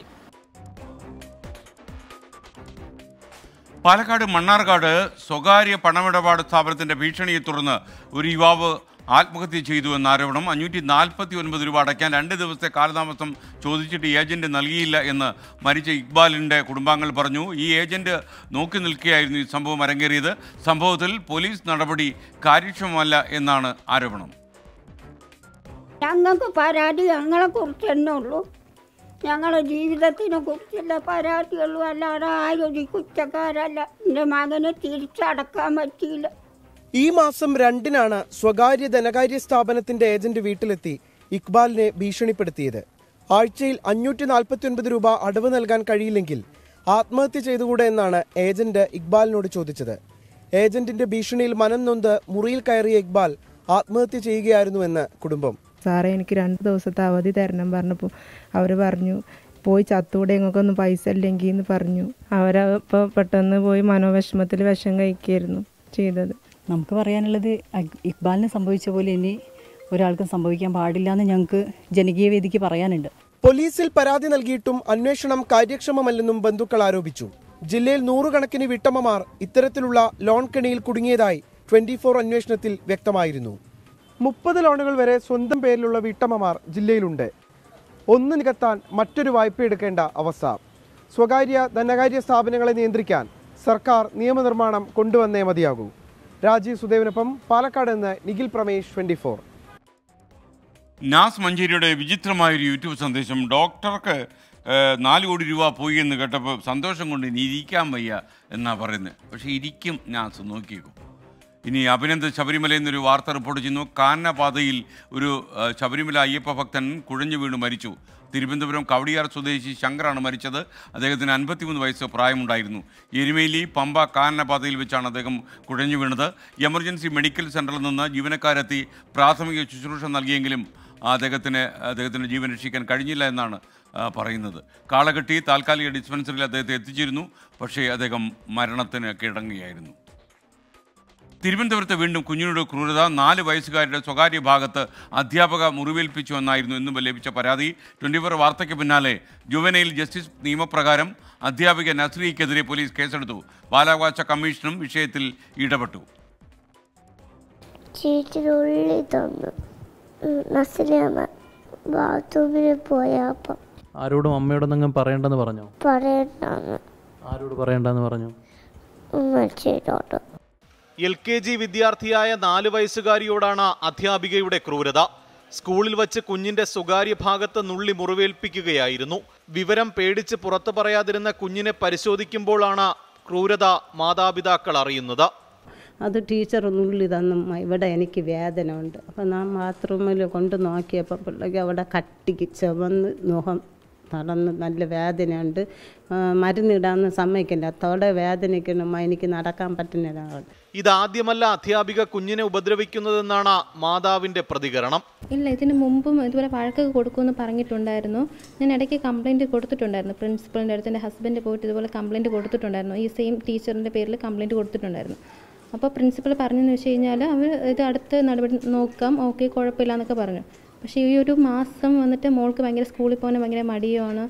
പാലക്കാട് മണ്ണാർക്കാട് സ്വകാര്യ പണമിടപാട് സ്ഥാപനത്തിന്റെ ഭീഷണിയെ തുടർന്ന് ഒരു യുവാവ് ആത്മഹത്യ ചെയ്തു എന്ന ആരോപണം അഞ്ഞൂറ്റി നാൽപ്പത്തി ഒൻപത് രൂപ അടയ്ക്കാൻ രണ്ട് ദിവസത്തെ കാലതാമസം ചോദിച്ചിട്ട് ഏജന്റ് നൽകിയില്ല എന്ന് മരിച്ച ഇക്ബാലിൻ്റെ കുടുംബാംഗങ്ങൾ പറഞ്ഞു ഈ ഏജന്റ് നോക്കി നിൽക്കുകയായിരുന്നു ഈ സംഭവം അരങ്ങേറിയത് സംഭവത്തിൽ പോലീസ് നടപടി കാര്യക്ഷമമല്ല എന്നാണ് ആരോപണം ഞങ്ങൾക്ക് പരാതി ഞങ്ങളെക്കുറിച്ച് തന്നെ ഉള്ളൂ ഞങ്ങളെ ജീവിതത്തിനെ കുറിച്ചുള്ള പരാതികളും അല്ലാതെ ആരും കുറ്റക്കാരല്ല എൻ്റെ മകനെ തിരിച്ചടക്കാൻ പറ്റിയില്ല ഈ മാസം രണ്ടിനാണ് സ്വകാര്യ ധനകാര്യ സ്ഥാപനത്തിന്റെ ഏജന്റ് വീട്ടിലെത്തി ഇക്ബാലിനെ ഭീഷണിപ്പെടുത്തിയത് ആഴ്ചയിൽ അഞ്ഞൂറ്റി നാൽപ്പത്തിയൊൻപത് രൂപ അടവ് നൽകാൻ കഴിയില്ലെങ്കിൽ ആത്മഹത്യ ചെയ്തുകൂടെ എന്നാണ് ഏജന്റ് ഇക്ബാലിനോട് ചോദിച്ചത് ഏജന്റിന്റെ ഭീഷണിയിൽ മനം നൊന്ത് മുറിയിൽ കയറിയ ഇക്ബാൽ ആത്മഹത്യ ചെയ്യുകയായിരുന്നുവെന്ന് കുടുംബം സാറേ എനിക്ക് രണ്ട് ദിവസത്തെ അവധി തരണം പറഞ്ഞപ്പോൾ അവർ പറഞ്ഞു പോയി ചത്തൂടെ ഇങ്ങൊക്കൊന്നും പൈസ ഇല്ലെങ്കിൽ എന്ന് പറഞ്ഞു അവരപ്പോൾ പെട്ടെന്ന് പോയി മനോവിഷമത്തിൽ വിഷം കഴിക്കുകയായിരുന്നു ചെയ്തത് നമുക്ക് പറയാനുള്ളത് ഇക്ബാലിന് സംഭവിച്ച പോലെ ഇനി ഒരാൾക്കും സംഭവിക്കാൻ പാടില്ല എന്ന് ഞങ്ങൾക്ക് ജനകീയ വേദിക്ക് പറയാനുണ്ട് പോലീസിൽ പരാതി നൽകിയിട്ടും അന്വേഷണം കാര്യക്ഷമമല്ലെന്നും ബന്ധുക്കൾ ആരോപിച്ചു ജില്ലയിൽ നൂറുകണക്കിന് വിട്ടമ്മമാർ ഇത്തരത്തിലുള്ള ലോൺ കെണിയിൽ കുടുങ്ങിയതായി ട്വന്റി ഫോർ അന്വേഷണത്തിൽ വ്യക്തമായിരുന്നു മുപ്പത് ലോണുകൾ വരെ സ്വന്തം പേരിലുള്ള വീട്ടമ്മമാർ ജില്ലയിലുണ്ട് ഒന്ന് നികത്താൻ മറ്റൊരു വായ്പ എടുക്കേണ്ട അവസ്ഥ സ്വകാര്യ ധനകാര്യ സ്ഥാപനങ്ങളെ നിയന്ത്രിക്കാൻ സർക്കാർ നിയമനിർമ്മാണം കൊണ്ടുവന്നേ മതിയാകൂ രാജീവ് സുദേവിനൊപ്പം പാലക്കാട് നിന്ന് നിഖിൽ പ്രമേഷ് ട്വന്റി ഫോർ നാസ് മഞ്ചേരിയുടെ വിചിത്രമായൊരു യൂട്യൂബ് സന്ദേശം ഡോക്ടർക്ക് നാല് കോടി രൂപ പോയി എന്ന് കേട്ടപ്പോൾ സന്തോഷം കൊണ്ട് ഇനി ഇരിക്കാൻ വയ്യ എന്നാണ് പറയുന്നത് പക്ഷേ ഇരിക്കും നാസ് നോക്കിയേക്കും ഇനി അഭിനന്ദ് ശബരിമല എന്നൊരു വാർത്ത റിപ്പോർട്ട് ചെയ്യുന്നു കാനപാതയിൽ ഒരു ശബരിമല അയ്യപ്പ ഭക്തൻ കുഴഞ്ഞു വീണ് മരിച്ചു തിരുവനന്തപുരം കവടിയാർ സ്വദേശി ശങ്കറാണ് മരിച്ചത് അദ്ദേഹത്തിന് അൻപത്തിമൂന്ന് വയസ്സ് പ്രായമുണ്ടായിരുന്നു എരുമേലി പമ്പ കാനപാതയിൽ വെച്ചാണ് അദ്ദേഹം കുഴഞ്ഞു വീണത് എമർജൻസി മെഡിക്കൽ സെൻ്ററിൽ നിന്ന് ജീവനക്കാരെത്തി പ്രാഥമിക ശുശ്രൂഷ നൽകിയെങ്കിലും അദ്ദേഹത്തിന് അദ്ദേഹത്തിന് ജീവൻ രക്ഷിക്കാൻ കഴിഞ്ഞില്ല എന്നാണ് പറയുന്നത് കാളകെട്ടി താൽക്കാലിക ഡിസ്പെൻസറിയിൽ അദ്ദേഹത്തെ എത്തിച്ചിരുന്നു പക്ഷേ അദ്ദേഹം മരണത്തിന് കിടങ്ങുകയായിരുന്നു തിരുവനന്തപുരത്ത് വീണ്ടും കുഞ്ഞിനോട് ക്രൂരത നാല് വയസ്സുകാരുടെ സ്വകാര്യ ഭാഗത്ത് അധ്യാപക മുറിവേൽപ്പിച്ചുവെന്നായിരുന്നു ഇന്നും ലഭിച്ച പരാതി ട്വൻറ്റി ഫോർ വാർത്തയ്ക്ക് പിന്നാലെ ജുവനയിൽ ജസ്റ്റിസ് നിയമപ്രകാരം അധ്യാപിക നസ്രീക്കെതിരെ പോലീസ് കേസെടുത്തു ബാലാവകാശ കമ്മീഷനും വിഷയത്തിൽ ഇടപെട്ടു ബാത്റൂമിൽ പോയപ്പം ആരോടും അമ്മയോടൊന്നും പറയണ്ടെന്ന് പറഞ്ഞോ പറയണ്ടെന്ന് ആരോട് പറയണ്ടെന്ന് പറഞ്ഞു എൽ കെ ജി വിദ്യാർത്ഥിയായ നാല് വയസ്സുകാരിയോടാണ് അധ്യാപികയുടെ ക്രൂരത സ്കൂളിൽ വച്ച് കുഞ്ഞിന്റെ സ്വകാര്യ ഭാഗത്ത് നുള്ളി മുറിവേൽപ്പിക്കുകയായിരുന്നു വിവരം പേടിച്ച് പുറത്തു പറയാതിരുന്ന കുഞ്ഞിനെ പരിശോധിക്കുമ്പോഴാണ് ക്രൂരത മാതാപിതാക്കൾ അറിയുന്നത് അത് ടീച്ചർ നുള്ളി തന്നു ഇവിടെ എനിക്ക് വേദന ഉണ്ട് അപ്പൊ ഞാൻ ബാത്റൂമിൽ കൊണ്ട് നോക്കിയപ്പോൾ പിള്ളേക്ക് അവിടെ കട്ടിക്ക് ചുവന്ന് മുഖം നടന്ന് നല്ല വേദനയുണ്ട് മരുന്നിടാന്ന് സമ്മതിക്കില്ല തോടെ വേദനയ്ക്കണമ്മ എനിക്ക് നടക്കാൻ പറ്റുന്നതാണ് ഇതാദ്യമല്ല അധ്യാപിക കുഞ്ഞിനെ ഉപദ്രവിക്കുന്നതെന്നാണ് മാതാവിന്റെ പ്രതികരണം ഇല്ല ഇതിനു മുമ്പും ഇതുപോലെ വഴക്കൊക്കെ കൊടുക്കുമെന്ന് പറഞ്ഞിട്ടുണ്ടായിരുന്നു ഞാൻ ഇടയ്ക്ക് കംപ്ലൈന്റ് കൊടുത്തിട്ടുണ്ടായിരുന്നു പ്രിൻസിപ്പളിന്റെ അടുത്ത് എൻ്റെ ഹസ്ബൻഡ് പോയിട്ട് ഇതുപോലെ കംപ്ലൈന്റ് കൊടുത്തിട്ടുണ്ടായിരുന്നു ഈ സെയിം ടീച്ചറിന്റെ പേരിൽ കംപ്ലൈന്റ് കൊടുത്തിട്ടുണ്ടായിരുന്നു അപ്പോൾ പ്രിൻസിപ്പൾ പറഞ്ഞെന്ന് വെച്ച് കഴിഞ്ഞാൽ അവർ ഇത് അടുത്ത നടപടി നോക്കാം ഓക്കെ കുഴപ്പമില്ല എന്നൊക്കെ പറഞ്ഞു പക്ഷേ ഈ ഒരു മാസം വന്നിട്ട് മോൾക്ക് ഭയങ്കര സ്കൂളിൽ പോകാൻ ഭയങ്കര മടിയാണ്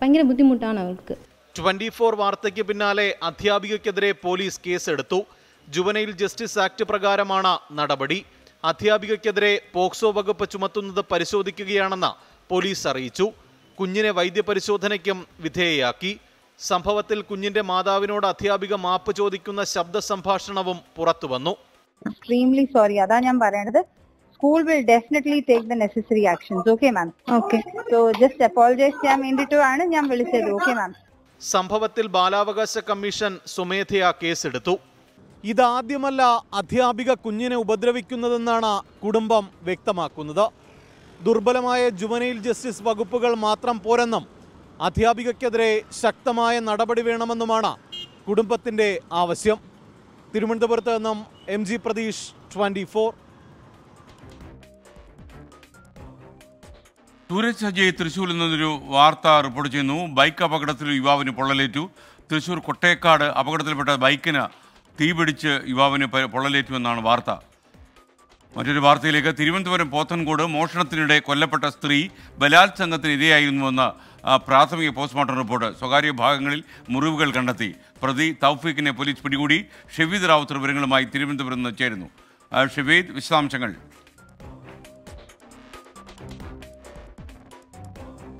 ഭയങ്കര ബുദ്ധിമുട്ടാണ് അവൾക്ക് ട്വന്റി ഫോർ വാർത്തയ്ക്ക് പിന്നാലെ അധ്യാപികയ്ക്കെതിരെ പോലീസ് കേസെടുത്തു ജുവനയിൽ ജസ്റ്റിസ് ആക്ട് പ്രകാരമാണ് നടപടി അധ്യാപികയ്ക്കെതിരെ പോക്സോ വകുപ്പ് ചുമത്തുന്നത് പരിശോധിക്കുകയാണെന്ന് പോലീസ് അറിയിച്ചു കുഞ്ഞിനെ വൈദ്യപരിശോധനയ്ക്കും വിധേയയാക്കി സംഭവത്തിൽ കുഞ്ഞിന്റെ മാതാവിനോട് അധ്യാപിക മാപ്പ് ചോദിക്കുന്ന ശബ്ദ സംഭാഷണവും പുറത്തുവന്നു എക്സ്ട്രീംലി സോറി അതാ ഞാൻ പറയണത് school will definitely take the necessary actions okay ma'am okay so just apologise ചെയ്യാൻ വേണ്ടിയിട്ടുമാണ് ഞാൻ വിളിച്ചത് ഓക്കെ മാം സംഭവത്തിൽ ബാലാവകാശ കമ്മീഷൻ സ്വമേധയാ കേസെടുത്തു ഇതാദ്യമല്ല അധ്യാപിക കുഞ്ഞിനെ ഉപദ്രവിക്കുന്നതെന്നാണ് കുടുംബം വ്യക്തമാക്കുന്നത് ദുർബലമായ ജുവനൈൽ ജസ്റ്റിസ് വകുപ്പുകൾ മാത്രം പോരെന്നും അധ്യാപികയ്ക്കെതിരെ ശക്തമായ നടപടി വേണമെന്നുമാണ് കുടുംബത്തിൻ്റെ ആവശ്യം തിരുവനന്തപുരത്ത് നിന്നും M G Pratheesh twenty Sooraj തൃശ്ശൂരിൽ നിന്നൊരു വാർത്ത റിപ്പോർട്ട് ചെയ്യുന്നു ബൈക്ക് അപകടത്തിൽ യുവാവിന് പൊള്ളലേറ്റു തൃശ്ശൂർ കൊട്ടേക്കാട് അപകടത്തിൽപ്പെട്ട ബൈക്കിന് തീപിടിച്ച് യുവാവിന് എന്നാണ് വാർത്ത മറ്റൊരു വാർത്തയിലേക്ക് തിരുവനന്തപുരം പോത്തൻകോട് മോഷണത്തിനിടെ കൊല്ലപ്പെട്ട സ്ത്രീ ബലാത്സംഗത്തിനിരയായിരുന്നുവെന്ന് പ്രാഥമിക പോസ്റ്റ്മോർട്ടം റിപ്പോർട്ട് സ്വകാര്യ ഭാഗങ്ങളിൽ മുറിവുകൾ കണ്ടെത്തി പ്രതി തൗഫീഖിനെ പോലീസ് പിടികൂടി ഷെവീദ് റാവുത്ത് വിവരങ്ങളുമായി നിന്ന് ചേരുന്നു ഷെവീദ് വിശദാംശങ്ങൾ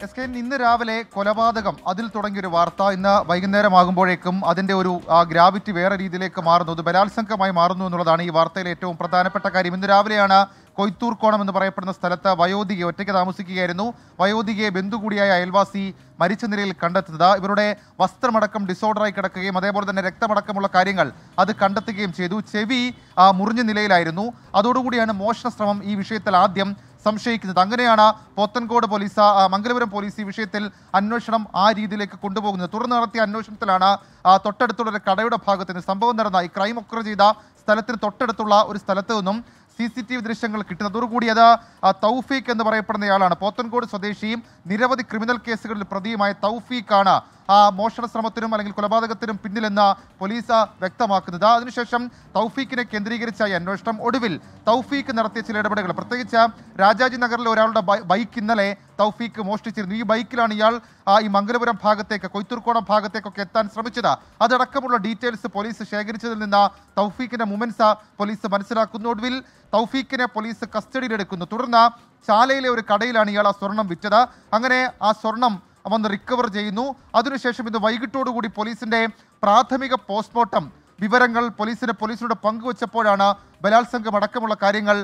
എസ് കെ ഇന്ന് രാവിലെ കൊലപാതകം അതിൽ തുടങ്ങിയൊരു വാർത്ത ഇന്ന് വൈകുന്നേരമാകുമ്പോഴേക്കും അതിൻ്റെ ഒരു ആ ഗ്രാവിറ്റി വേറെ രീതിയിലേക്ക് മാറുന്നു അത് ബലാത്സംഗമായി മാറുന്നു എന്നുള്ളതാണ് ഈ വാർത്തയിലെ ഏറ്റവും പ്രധാനപ്പെട്ട കാര്യം ഇന്ന് രാവിലെയാണ് കൊയ്ത്തൂർ കോണം എന്ന് പറയപ്പെടുന്ന സ്ഥലത്ത് വയോധികയെ ഒറ്റയ്ക്ക് താമസിക്കുകയായിരുന്നു വയോധികയെ ബന്ധു കൂടിയായ അയൽവാസി മരിച്ച നിലയിൽ കണ്ടെത്തുന്നത് ഇവരുടെ വസ്ത്രമടക്കം ഡിസോർഡറായി കിടക്കുകയും അതേപോലെ തന്നെ രക്തമടക്കമുള്ള കാര്യങ്ങൾ അത് കണ്ടെത്തുകയും ചെയ്തു ചെവി മുറിഞ്ഞ നിലയിലായിരുന്നു അതോടുകൂടിയാണ് മോഷണ ശ്രമം ഈ വിഷയത്തിൽ ആദ്യം സംശയിക്കുന്നത് അങ്ങനെയാണ് പോത്തൻകോട് പോലീസ് മംഗലപുരം പോലീസ് ഈ വിഷയത്തിൽ അന്വേഷണം ആ രീതിയിലേക്ക് കൊണ്ടുപോകുന്നത് തുടർന്ന് നടത്തിയ അന്വേഷണത്തിലാണ് തൊട്ടടുത്തുള്ള ഒരു കടയുടെ ഭാഗത്ത് നിന്ന് സംഭവം നടന്ന ഈ ക്രൈം ഒക്കെ ചെയ്ത സ്ഥലത്തിന് തൊട്ടടുത്തുള്ള ഒരു സ്ഥലത്ത് നിന്നും സി സി ടി വി ദൃശ്യങ്ങൾ കിട്ടുന്നത് അത് തൗഫീഖ് എന്ന് പറയപ്പെടുന്നയാളാണ് പോത്തൻകോട് സ്വദേശിയും നിരവധി ക്രിമിനൽ കേസുകളിൽ പ്രതിയുമായ തൗഫീഖാണ് ആ മോഷണ ശ്രമത്തിനും അല്ലെങ്കിൽ കൊലപാതകത്തിനും പിന്നിലെന്ന് പോലീസ് വ്യക്തമാക്കുന്നത് അതിനുശേഷം തൗഫീഖിനെ കേന്ദ്രീകരിച്ച ഈ അന്വേഷണം ഒടുവിൽ തൗഫീഖ് നടത്തിയ ചില ഇടപെടലുകൾ പ്രത്യേകിച്ച് രാജാജി നഗറിലെ ഒരാളുടെ ബൈക്ക് ഇന്നലെ തൗഫീഖ് മോഷ്ടിച്ചിരുന്നു ഈ ബൈക്കിലാണ് ഇയാൾ ഈ മംഗലപുരം ഭാഗത്തേക്ക് കൊയ്ത്തൂർക്കോണം ഭാഗത്തേക്കൊക്കെ എത്താൻ ശ്രമിച്ചത് അതടക്കമുള്ള ഡീറ്റെയിൽസ് പോലീസ് ശേഖരിച്ചതിൽ നിന്ന് തൗഫീഖിന്റെ മുമൻസ് പോലീസ് മനസ്സിലാക്കുന്നു ഒടുവിൽ തൗഫീഖിനെ പോലീസ് കസ്റ്റഡിയിലെടുക്കുന്നു തുടർന്ന് ചാലയിലെ ഒരു കടയിലാണ് ഇയാൾ ആ സ്വർണം വിറ്റത് അങ്ങനെ ആ സ്വർണം വന്ന് റിക്കവർ ചെയ്യുന്നു അതിനുശേഷം ഇന്ന് വൈകിട്ടോടുകൂടി പോലീസിന്റെ പ്രാഥമിക പോസ്റ്റ്മോർട്ടം വിവരങ്ങൾ പോലീസിന് പോലീസിനോട് പങ്കുവച്ചപ്പോഴാണ് ബലാത്സംഗം അടക്കമുള്ള കാര്യങ്ങൾ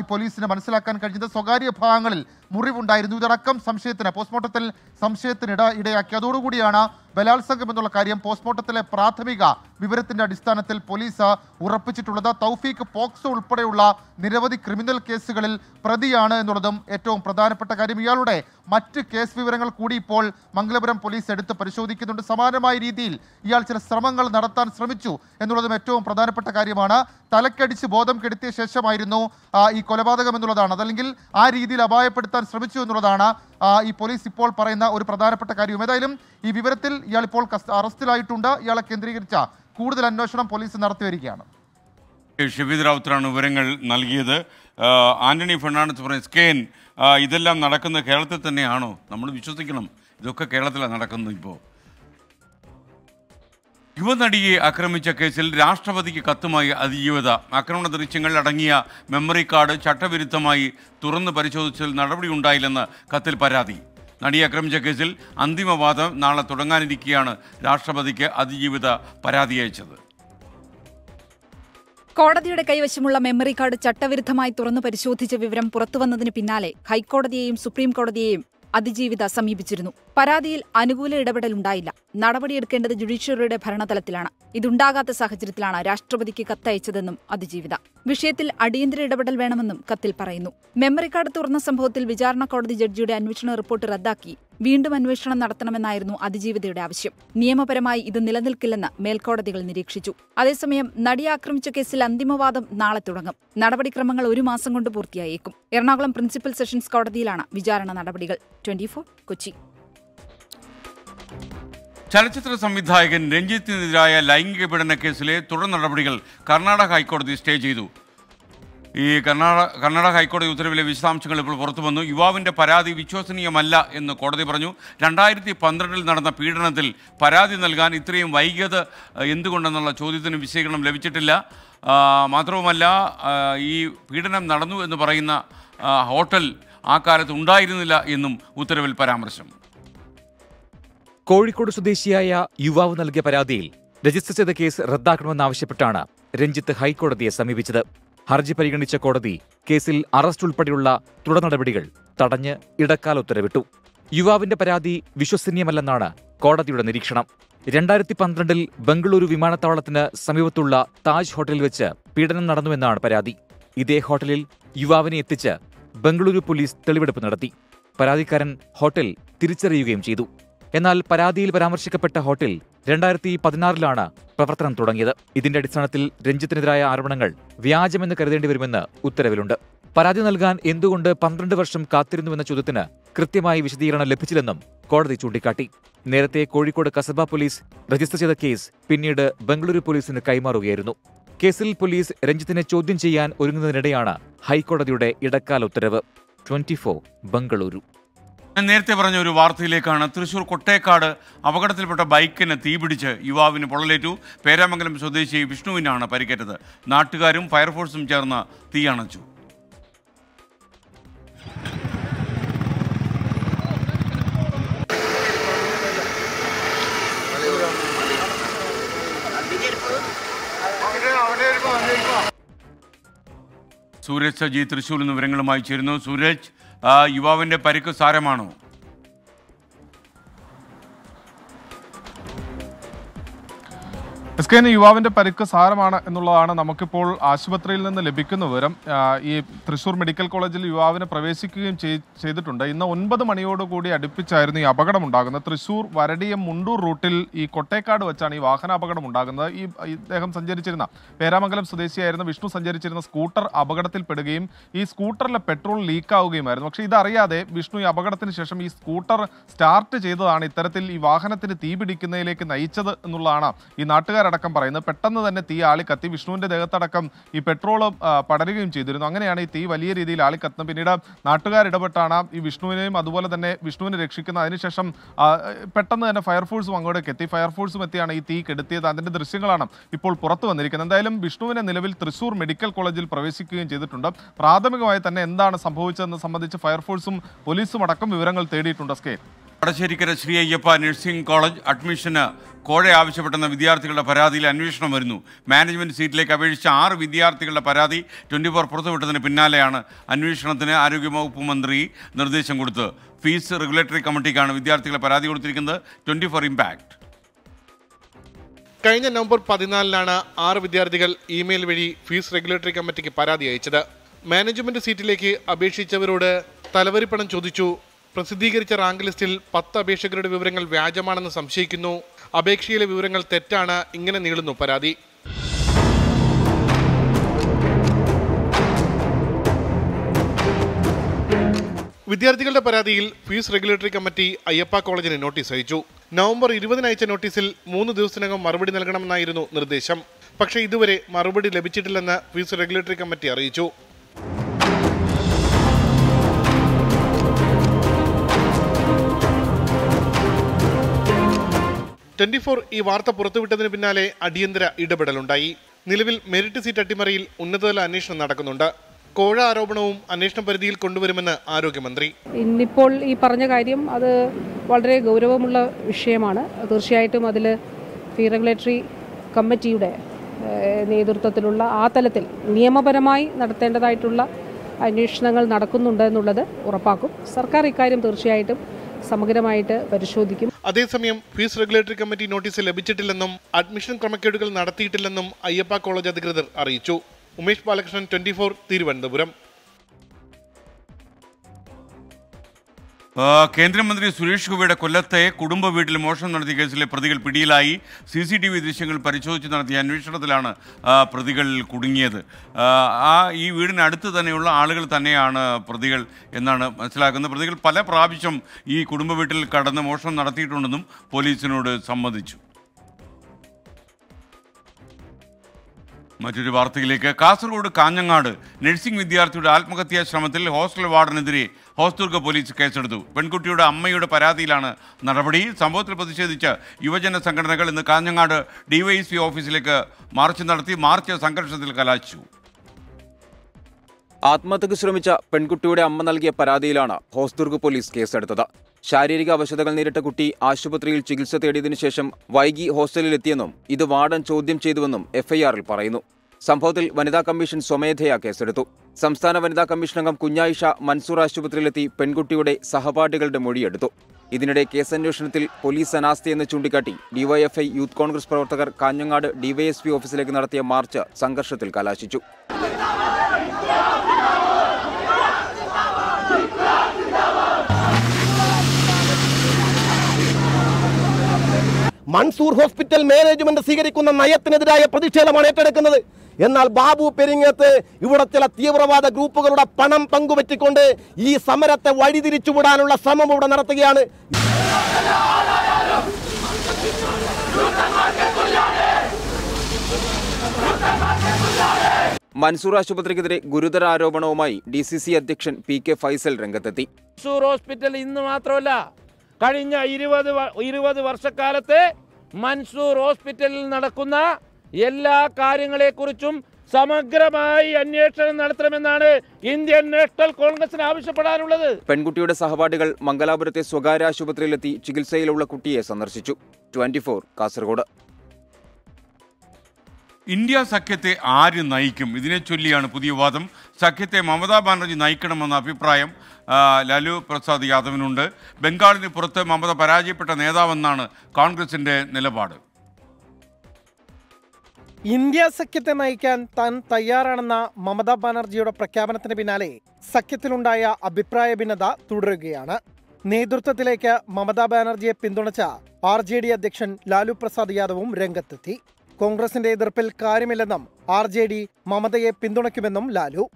ഈ പോലീസിന് മനസ്സിലാക്കാൻ കഴിഞ്ഞത് സ്വകാര്യ ഭാഗങ്ങളിൽ മുറിവുണ്ടായിരുന്നു ഇതടക്കം സംശയത്തിന് പോസ്റ്റ്മോർട്ടത്തിൽ സംശയത്തിന് ഇട ഇടയാക്കി അതോടുകൂടിയാണ് ബലാത്സംഗം എന്നുള്ള കാര്യം പോസ്റ്റ്മോർട്ടത്തിലെ പ്രാഥമിക വിവരത്തിന്റെ അടിസ്ഥാനത്തിൽ പോലീസ് ഉറപ്പിച്ചിട്ടുള്ളത് തൗഫീഖ് പോക്സോ ഉൾപ്പെടെയുള്ള നിരവധി ക്രിമിനൽ കേസുകളിൽ പ്രതിയാണ് എന്നുള്ളതും ഏറ്റവും പ്രധാനപ്പെട്ട കാര്യം ഇയാളുടെ മറ്റ് കേസ് വിവരങ്ങൾ കൂടി ഇപ്പോൾ മംഗലപുരം പോലീസ് എടുത്ത് പരിശോധിക്കുന്നുണ്ട് സമാനമായ രീതിയിൽ ഇയാൾ ചില ശ്രമങ്ങൾ നടത്താൻ ശ്രമിച്ചു എന്നുള്ളതും ഏറ്റവും പ്രധാനപ്പെട്ട കാര്യമാണ് തലക്കടിച്ച് ബോധം കെടുത്തിയ ശേഷമായിരുന്നു ഈ കൊലപാതകം എന്നുള്ളതാണ് അതല്ലെങ്കിൽ ആ രീതിയിൽ അപായപ്പെടുത്താൻ ശ്രമിച്ചു എന്നുള്ളതാണ് ഈ പോലീസ് ഇപ്പോൾ പറയുന്ന ഒരു പ്രധാനപ്പെട്ട കാര്യം ഏതായാലും ഈ വിവരത്തിൽ ഇയാൾ ഇപ്പോൾ അറസ്റ്റിലായിട്ടുണ്ട് ഇയാളെ കേന്ദ്രീകരിച്ച കൂടുതൽ അന്വേഷണം പോലീസ് നടത്തി വരികയാണ് ഷബീദ് റാവുത്തറാണ് വിവരങ്ങൾ നൽകിയത് ആന്റണി ഫെർണാണ്ടസ് പറഞ്ഞ സ്കെയിൻ ഇതെല്ലാം നടക്കുന്നത് കേരളത്തിൽ തന്നെയാണോ നമ്മൾ വിശ്വസിക്കണം ഇതൊക്കെ കേരളത്തിലാണ് നടക്കുന്നത് ഇപ്പോൾ യുവനടിയെ ആക്രമിച്ച കേസിൽ രാഷ്ട്രപതിക്ക് കത്തുമായി അതിജീവത ആക്രമണ ദൃശ്യങ്ങൾ അടങ്ങിയ മെമ്മറി കാർഡ് ചട്ടവിരുദ്ധമായി തുറന്നു പരിശോധിച്ചതിൽ നടപടിയുണ്ടായില്ലെന്ന് കത്തിൽ പരാതി നടിയെ ആക്രമിച്ച കേസിൽ അന്തിമവാദം നാളെ തുടങ്ങാനിരിക്കെയാണ് രാഷ്ട്രപതിക്ക് അതിജീവിത പരാതി അയച്ചത് കോടതിയുടെ കൈവശമുള്ള മെമ്മറി കാർഡ് ചട്ടവിരുദ്ധമായി തുറന്നു പരിശോധിച്ച വിവരം പുറത്തുവന്നതിന് പിന്നാലെ ഹൈക്കോടതിയെയും സുപ്രീം അതിജീവിത സമീപിച്ചിരുന്നു പരാതിയിൽ അനുകൂല ഇടപെടലുണ്ടായില്ല ഉണ്ടായില്ല നടപടിയെടുക്കേണ്ടത് ജുഡീഷ്യറിയുടെ ഭരണതലത്തിലാണ് ഇതുണ്ടാകാത്ത സാഹചര്യത്തിലാണ് രാഷ്ട്രപതിക്ക് കത്തയച്ചതെന്നും അതിജീവിത വിഷയത്തിൽ അടിയന്തര ഇടപെടൽ വേണമെന്നും കത്തിൽ പറയുന്നു മെമ്മറി കാർഡ് തുറന്ന സംഭവത്തിൽ വിചാരണ കോടതി ജഡ്ജിയുടെ അന്വേഷണ റിപ്പോർട്ട് റദ്ദാക്കി വീണ്ടും അന്വേഷണം നടത്തണമെന്നായിരുന്നു അതിജീവിതയുടെ ആവശ്യം നിയമപരമായി ഇത് നിലനിൽക്കില്ലെന്ന് മേൽക്കോടതികൾ നിരീക്ഷിച്ചു അതേസമയം നടി ആക്രമിച്ച കേസിൽ അന്തിമവാദം നാളെ തുടങ്ങും നടപടിക്രമങ്ങൾ ഒരു മാസം കൊണ്ട് പൂർത്തിയായേക്കും എറണാകുളം പ്രിൻസിപ്പൽ സെഷൻസ് കോടതിയിലാണ് വിചാരണ നടപടികൾ കൊച്ചി ചലച്ചിത്ര സംവിധായകൻ രഞ്ജിത്തിനെതിരായ ലൈംഗിക പീഡന കേസിലെ തുടർ നടപടികൾ കർണാടക ഹൈക്കോടതി സ്റ്റേ ചെയ്തു ഈ കർണാടക കർണാടക ഹൈക്കോടതി ഉത്തരവിലെ വിശദാംശങ്ങൾ ഇപ്പോൾ പുറത്തു വന്നു യുവാവിൻ്റെ പരാതി വിശ്വസനീയമല്ല എന്ന് കോടതി പറഞ്ഞു രണ്ടായിരത്തി പന്ത്രണ്ടിൽ നടന്ന പീഡനത്തിൽ പരാതി നൽകാൻ ഇത്രയും വൈകിയത് എന്തുകൊണ്ടെന്നുള്ള ചോദ്യത്തിന് വിശദീകരണം ലഭിച്ചിട്ടില്ല മാത്രവുമല്ല ഈ പീഡനം നടന്നു എന്ന് പറയുന്ന ഹോട്ടൽ ആ കാലത്ത് ഉണ്ടായിരുന്നില്ല എന്നും ഉത്തരവിൽ പരാമർശം കോഴിക്കോട് സ്വദേശിയായ യുവാവ് നൽകിയ പരാതിയിൽ രജിസ്റ്റർ ചെയ്ത കേസ് റദ്ദാക്കണമെന്നാവശ്യപ്പെട്ടാണ് രഞ്ജിത്ത് ഹൈക്കോടതിയെ സമീപിച്ചത് ഹർജി പരിഗണിച്ച കോടതി കേസിൽ അറസ്റ്റ് ഉൾപ്പെടെയുള്ള തുടർ നടപടികൾ തടഞ്ഞ് ഇടക്കാല ഉത്തരവിട്ടു യുവാവിന്റെ പരാതി വിശ്വസനീയമല്ലെന്നാണ് കോടതിയുടെ നിരീക്ഷണം രണ്ടായിരത്തി പന്ത്രണ്ടിൽ ബംഗളൂരു വിമാനത്താവളത്തിന് സമീപത്തുള്ള താജ് ഹോട്ടലിൽ വെച്ച് പീഡനം നടന്നുവെന്നാണ് പരാതി ഇതേ ഹോട്ടലിൽ യുവാവിനെ എത്തിച്ച് ബംഗളൂരു പോലീസ് തെളിവെടുപ്പ് നടത്തി പരാതിക്കാരൻ ഹോട്ടൽ തിരിച്ചറിയുകയും ചെയ്തു എന്നാൽ പരാതിയിൽ പരാമർശിക്കപ്പെട്ട ഹോട്ടൽ രണ്ടായിരത്തി പതിനാറിലാണ് പ്രവർത്തനം തുടങ്ങിയത് ഇതിന്റെ അടിസ്ഥാനത്തിൽ രഞ്ജിത്തിനെതിരായ ആരോപണങ്ങൾ വ്യാജമെന്ന് കരുതേണ്ടി വരുമെന്ന് ഉത്തരവിലുണ്ട് പരാതി നൽകാൻ എന്തുകൊണ്ട് പന്ത്രണ്ട് വർഷം കാത്തിരുന്നുവെന്ന ചോദ്യത്തിന് കൃത്യമായി വിശദീകരണം ലഭിച്ചില്ലെന്നും കോടതി ചൂണ്ടിക്കാട്ടി നേരത്തെ കോഴിക്കോട് കസബ പോലീസ് രജിസ്റ്റർ ചെയ്ത കേസ് പിന്നീട് ബംഗളൂരു പോലീസിന് കൈമാറുകയായിരുന്നു കേസിൽ പോലീസ് രഞ്ജിത്തിനെ ചോദ്യം ചെയ്യാൻ ഒരുങ്ങുന്നതിനിടെയാണ് ഹൈക്കോടതിയുടെ ഇടക്കാല ഉത്തരവ് ട്വന്റി ബംഗളൂരു ഞാൻ നേരത്തെ പറഞ്ഞ ഒരു വാർത്തയിലേക്കാണ് തൃശൂർ കൊട്ടേക്കാട് അപകടത്തിൽപ്പെട്ട ബൈക്കിന് തീപിടിച്ച് യുവാവിന് പൊള്ളലേറ്റു പേരാമംഗലം സ്വദേശി വിഷ്ണുവിനാണ് പരിക്കേറ്റത് നാട്ടുകാരും ഫയർഫോഴ്സും ചേർന്ന് തീയണച്ചു സൂരജ് സജി തൃശ്ശൂരിൽ നിന്ന് വിവരങ്ങളുമായി ചേരുന്നു സൂരജ് യുവാവിൻ്റെ പരിക്ക് സാരമാണോ എസ് കെ യുവാവിന്റെ പരിക്ക് സാരമാണ് എന്നുള്ളതാണ് നമുക്കിപ്പോൾ ആശുപത്രിയിൽ നിന്ന് ലഭിക്കുന്ന വിവരം ഈ തൃശൂർ മെഡിക്കൽ കോളേജിൽ യുവാവിനെ പ്രവേശിക്കുകയും ചെയ്തിട്ടുണ്ട് ഇന്ന് ഒൻപത് മണിയോടുകൂടി അടുപ്പിച്ചായിരുന്നു ഈ അപകടം ഉണ്ടാകുന്നത് തൃശൂർ വരടിയം മുണ്ടൂർ റൂട്ടിൽ ഈ കൊട്ടേക്കാട് വെച്ചാണ് ഈ വാഹന അപകടം ഉണ്ടാകുന്നത് ഈ ഇദ്ദേഹം സഞ്ചരിച്ചിരുന്ന പേരാമംഗലം സ്വദേശിയായിരുന്ന വിഷ്ണു സഞ്ചരിച്ചിരുന്ന സ്കൂട്ടർ അപകടത്തിൽപ്പെടുകയും ഈ സ്കൂട്ടറിലെ പെട്രോൾ ലീക്കാവുകയുമായിരുന്നു പക്ഷേ ഇതറിയാതെ വിഷ്ണു ഈ അപകടത്തിന് ശേഷം ഈ സ്കൂട്ടർ സ്റ്റാർട്ട് ചെയ്തതാണ് ഇത്തരത്തിൽ ഈ വാഹനത്തിന് തീപിടിക്കുന്നതിലേക്ക് നയിച്ചത് എന്നുള്ളതാണ് ഈ നാട്ടുകാർ നാട്ടുകാരടക്കം പറയുന്നത് പെട്ടെന്ന് തന്നെ തീ ആളിക്കത്തി വിഷ്ണുവിൻ്റെ ദേഹത്തടക്കം ഈ പെട്രോൾ പടരുകയും ചെയ്തിരുന്നു അങ്ങനെയാണ് ഈ തീ വലിയ രീതിയിൽ ആളിക്കത്തുന്നത് പിന്നീട് നാട്ടുകാരിടപെട്ടാണ് ഈ വിഷ്ണുവിനെയും അതുപോലെ തന്നെ വിഷ്ണുവിനെ രക്ഷിക്കുന്നത് അതിനുശേഷം പെട്ടെന്ന് തന്നെ ഫയർഫോഴ്സും അങ്ങോട്ടേക്ക് എത്തി ഫയർഫോഴ്സും എത്തിയാണ് ഈ തീ കെടുത്തിയത് അതിൻ്റെ ദൃശ്യങ്ങളാണ് ഇപ്പോൾ പുറത്തു വന്നിരിക്കുന്നത് എന്തായാലും വിഷ്ണുവിനെ നിലവിൽ തൃശൂർ മെഡിക്കൽ കോളേജിൽ പ്രവേശിക്കുകയും ചെയ്തിട്ടുണ്ട് പ്രാഥമികമായി തന്നെ എന്താണ് സംഭവിച്ചതെന്ന് സംബന്ധിച്ച് ഫയർഫോഴ്സും പോലീസും അടക്കം വിവരങ്ങൾ തേടിയിട്ടുണ്ട് scale Vadasserikkara Sree Ayyappa nursing college അഡ്മിഷന് കോഴ ആവശ്യപ്പെട്ടെന്ന വിദ്യാർത്ഥികളുടെ പരാതിയിൽ അന്വേഷണം വരുന്നു മാനേജ്മെന്റ് സീറ്റിലേക്ക് അപേക്ഷിച്ച ആറ് വിദ്യാർത്ഥികളുടെ പരാതി ട്വൻറ്റി ഫോർ പുറത്തുവിട്ടതിന് പിന്നാലെയാണ് അന്വേഷണത്തിന് ആരോഗ്യവകുപ്പ് മന്ത്രി നിർദ്ദേശം കൊടുത്തത് ഫീസ് റെഗുലേറ്ററി കമ്മിറ്റിക്കാണ് വിദ്യാർത്ഥികളെ പരാതി കൊടുത്തിരിക്കുന്നത് ട്വൻറ്റി ഫോർ ഇമ്പാക്ട് കഴിഞ്ഞ നവംബർ പതിനാലിനാണ് ആറ് വിദ്യാർത്ഥികൾ ഇമെയിൽ വഴി ഫീസ് റെഗുലേറ്ററി കമ്മിറ്റിക്ക് പരാതി അയച്ചത് മാനേജ്മെന്റ് സീറ്റിലേക്ക് അപേക്ഷിച്ചവരോട് തലവരിപ്പണം ചോദിച്ചു പ്രസിദ്ധീകരിച്ച റാങ്ക് ലിസ്റ്റിൽ പത്ത് അപേക്ഷകരുടെ വിവരങ്ങൾ വ്യാജമാണെന്ന് സംശയിക്കുന്നു അപേക്ഷയിലെ വിവരങ്ങൾ തെറ്റാണ് ഇങ്ങനെ നീളുന്നു പരാതി വിദ്യാർത്ഥികളുടെ പരാതിയിൽ ഫീസ് റെഗുലേറ്ററി കമ്മിറ്റി അയ്യപ്പ കോളേജിന് നോട്ടീസ് അയച്ചു നവംബർ ഇരുപതിന് അയച്ച നോട്ടീസിൽ മൂന്ന് ദിവസത്തിനകം മറുപടി നൽകണമെന്നായിരുന്നു നിർദ്ദേശം പക്ഷേ ഇതുവരെ മറുപടി ലഭിച്ചിട്ടില്ലെന്ന് ഫീസ് റെഗുലേറ്ററി കമ്മിറ്റി അറിയിച്ചു ട്വന്റി ഫോർ ഈ വാർത്ത പുറത്തുവിട്ടതിന് പിന്നാലെ അടിയന്തര ഇടപെടലുണ്ടായി നിലവിൽ മെറിറ്റ് സീറ്റ് അട്ടിമറിയിൽ ഉന്നതതല അന്വേഷണം നടക്കുന്നുണ്ട് കോഴ ആരോപണവും അന്വേഷണ പരിധിയിൽ കൊണ്ടുവരുമെന്ന് ആരോഗ്യമന്ത്രി ഇന്നിപ്പോൾ ഈ പറഞ്ഞ കാര്യം അത് വളരെ ഗൗരവമുള്ള വിഷയമാണ് തീർച്ചയായിട്ടും അതിൽ ഫീ റെഗുലേറ്ററി കമ്മിറ്റിയുടെ നേതൃത്വത്തിലുള്ള ആ തലത്തിൽ നിയമപരമായി നടത്തേണ്ടതായിട്ടുള്ള അന്വേഷണങ്ങൾ നടക്കുന്നുണ്ട് എന്നുള്ളത് ഉറപ്പാക്കും സർക്കാർ ഇക്കാര്യം തീർച്ചയായിട്ടും സമഗ്രമായിട്ട് പരിശോധിക്കും അതേസമയം ഫീസ് റെഗുലേറ്ററി കമ്മിറ്റി നോട്ടീസ് ലഭിച്ചിട്ടില്ലെന്നും അഡ്മിഷൻ ക്രമക്കേടുകൾ നടത്തിയിട്ടില്ലെന്നും അയ്യപ്പ കോളേജ് അധികൃതർ അറിയിച്ചു ഉമേഷ് ബാലകൃഷ്ണൻ ട്വന്റി തിരുവനന്തപുരം കേന്ദ്രമന്ത്രി സുരേഷ് ഗോപിയുടെ കൊല്ലത്തെ കുടുംബ വീട്ടിൽ മോഷണം നടത്തിയ കേസിലെ പ്രതികൾ പിടിയിലായി സി സി ടി വി ദൃശ്യങ്ങൾ പരിശോധിച്ച് നടത്തിയ അന്വേഷണത്തിലാണ് പ്രതികൾ കുടുങ്ങിയത് ആ ഈ വീടിനടുത്ത് തന്നെയുള്ള ആളുകൾ തന്നെയാണ് പ്രതികൾ എന്നാണ് മനസ്സിലാക്കുന്നത് പ്രതികൾ പല പ്രാവശ്യം ഈ കുടുംബ വീട്ടിൽ കടന്ന് മോഷണം നടത്തിയിട്ടുണ്ടെന്നും പോലീസിനോട് സമ്മതിച്ചു മറ്റൊരു വാർത്തയിലേക്ക് കാസർഗോഡ് കാഞ്ഞങ്ങാട് നഴ്സിംഗ് വിദ്യാർത്ഥിയുടെ ആത്മഹത്യാ ശ്രമത്തിൽ ഹോസ്റ്റൽ വാർഡനെതിരെ ഹോസ്ദുർഗ് പോലീസ് കേസെടുത്തു പെൺകുട്ടിയുടെ അമ്മയുടെ പരാതിയിലാണ് നടപടി സംഭവത്തിൽ പ്രതിഷേധിച്ച് യുവജന സംഘടനകൾ ഇന്ന് കാഞ്ഞങ്ങാട് ഡിവൈഎസ്പി ഓഫീസിലേക്ക് മാർച്ച് നടത്തി മാർച്ച് സംഘർഷത്തിൽ കലാശിച്ചു ആത്മഹത്യക്ക് ശ്രമിച്ച പെൺകുട്ടിയുടെ അമ്മ നൽകിയ പരാതിയിലാണ് ഹോസ്ദുർഗ് പോലീസ് കേസെടുത്തത് ശാരീരിക അവശതകൾ നേരിട്ട കുട്ടി ആശുപത്രിയിൽ ചികിത്സ തേടിയതിനു ശേഷം വൈകി ഹോസ്റ്റലിലെത്തിയെന്നും ഇത് വാർഡൻ ചോദ്യം ചെയ്തുവെന്നും എഫ്ഐആറിൽ പറയുന്നു സംഭവത്തിൽ വനിതാ കമ്മീഷൻ സ്വമേധയാ കേസെടുത്തു സംസ്ഥാന വനിതാ കമ്മീഷൻ അംഗം കുഞ്ഞായിഷ മൻസൂർ ആശുപത്രിയിലെത്തി പെൺകുട്ടിയുടെ സഹപാഠികളുടെ മൊഴിയെടുത്തു ഇതിനിടെ കേസന്വേഷണത്തിൽ പോലീസ് അനാസ്ഥയെന്ന് ചൂണ്ടിക്കാട്ടി ഡിവൈഎഫ്ഐ യൂത്ത് കോൺഗ്രസ് പ്രവർത്തകർ കാഞ്ഞങ്ങാട് ഡിവൈഎസ്പി ഓഫീസിലേക്ക് നടത്തിയ മാർച്ച് സംഘർഷത്തിൽ കലാശിച്ചു മൻസൂർ ഹോസ്പിറ്റൽ മാനേജ്മെന്റ് സ്വീകരിക്കുന്ന നയത്തിനെതിരായ പ്രതിഷേധമാണ് ഏറ്റെടുക്കുന്നത് എന്നാൽ ബാബു പെരിങ്ങത്ത് ഇവിടെ ചില തീവ്രവാദ ഗ്രൂപ്പുകളുടെ പണം പങ്കുവെച്ചിക്കൊണ്ട് ഈ സമരത്തെ വഴിതിരിച്ചുവിടാനുള്ള ശ്രമം ഇവിടെ നടത്തുകയാണ് മൻസൂർ ആശുപത്രിക്കെതിരെ ഗുരുതര ആരോപണവുമായി ഡി സി സി അധ്യക്ഷൻ പി കെ ഫൈസൽ രംഗത്തെത്തി മൻസൂർ ഹോസ്പിറ്റൽ ഇന്ന് മാത്രമല്ല കഴിഞ്ഞ ഇരുപത് ഇരുപത് വർഷക്കാലത്തെ മൻസൂർ ഹോസ്പിറ്റലിൽ നടക്കുന്ന എല്ലാ കാര്യങ്ങളെക്കുറിച്ചും സമഗ്രമായി അന്വേഷണം നടത്തണമെന്നാണ് ഇന്ത്യൻ നാഷണൽ കോൺഗ്രസിന് ആവശ്യപ്പെടാനുള്ളത് പെൺകുട്ടിയുടെ സഹപാഠികൾ മംഗലാപുരത്തെ സ്വകാര്യ ആശുപത്രിയിലെത്തി ചികിത്സയിലുള്ള കുട്ടിയെ സന്ദർശിച്ചു ട്വന്റി ഫോർ കാസർഗോഡ് ഇന്ത്യ സഖ്യത്തെ ആര് നയിക്കും ഇതിനെ ചൊല്ലിയാണ് പുതിയ വാദം സഖ്യത്തെ മമതാ ബാനർജി നയിക്കണമെന്ന അഭിപ്രായം ലാലു പ്രസാദ് യാദവിനുണ്ട് ബംഗാളിന് പുറത്ത് മമത പരാജയപ്പെട്ട നേതാവെന്നാണ് കോൺഗ്രസിൻ്റെ നിലപാട് ഇന്ത്യ സഖ്യത്തെ നയിക്കാൻ താൻ തയ്യാറാണെന്ന മമതാ ബാനർജിയുടെ പ്രഖ്യാപനത്തിന് പിന്നാലെ സഖ്യത്തിലുണ്ടായ അഭിപ്രായ ഭിന്നത തുടരുകയാണ് നേതൃത്വത്തിലേക്ക് മമതാ ബാനർജിയെ പിന്തുണച്ച ആർ ജെ ഡി അധ്യക്ഷൻ ലാലു പ്രസാദ് യാദവും രംഗത്തെത്തി കോൺഗ്രസിന്റെ എതിർപ്പിൽ കാര്യമില്ലെന്നും ആർ ജെ ഡി മമതയെ പിന്തുണയ്ക്കുമെന്നും ലാലു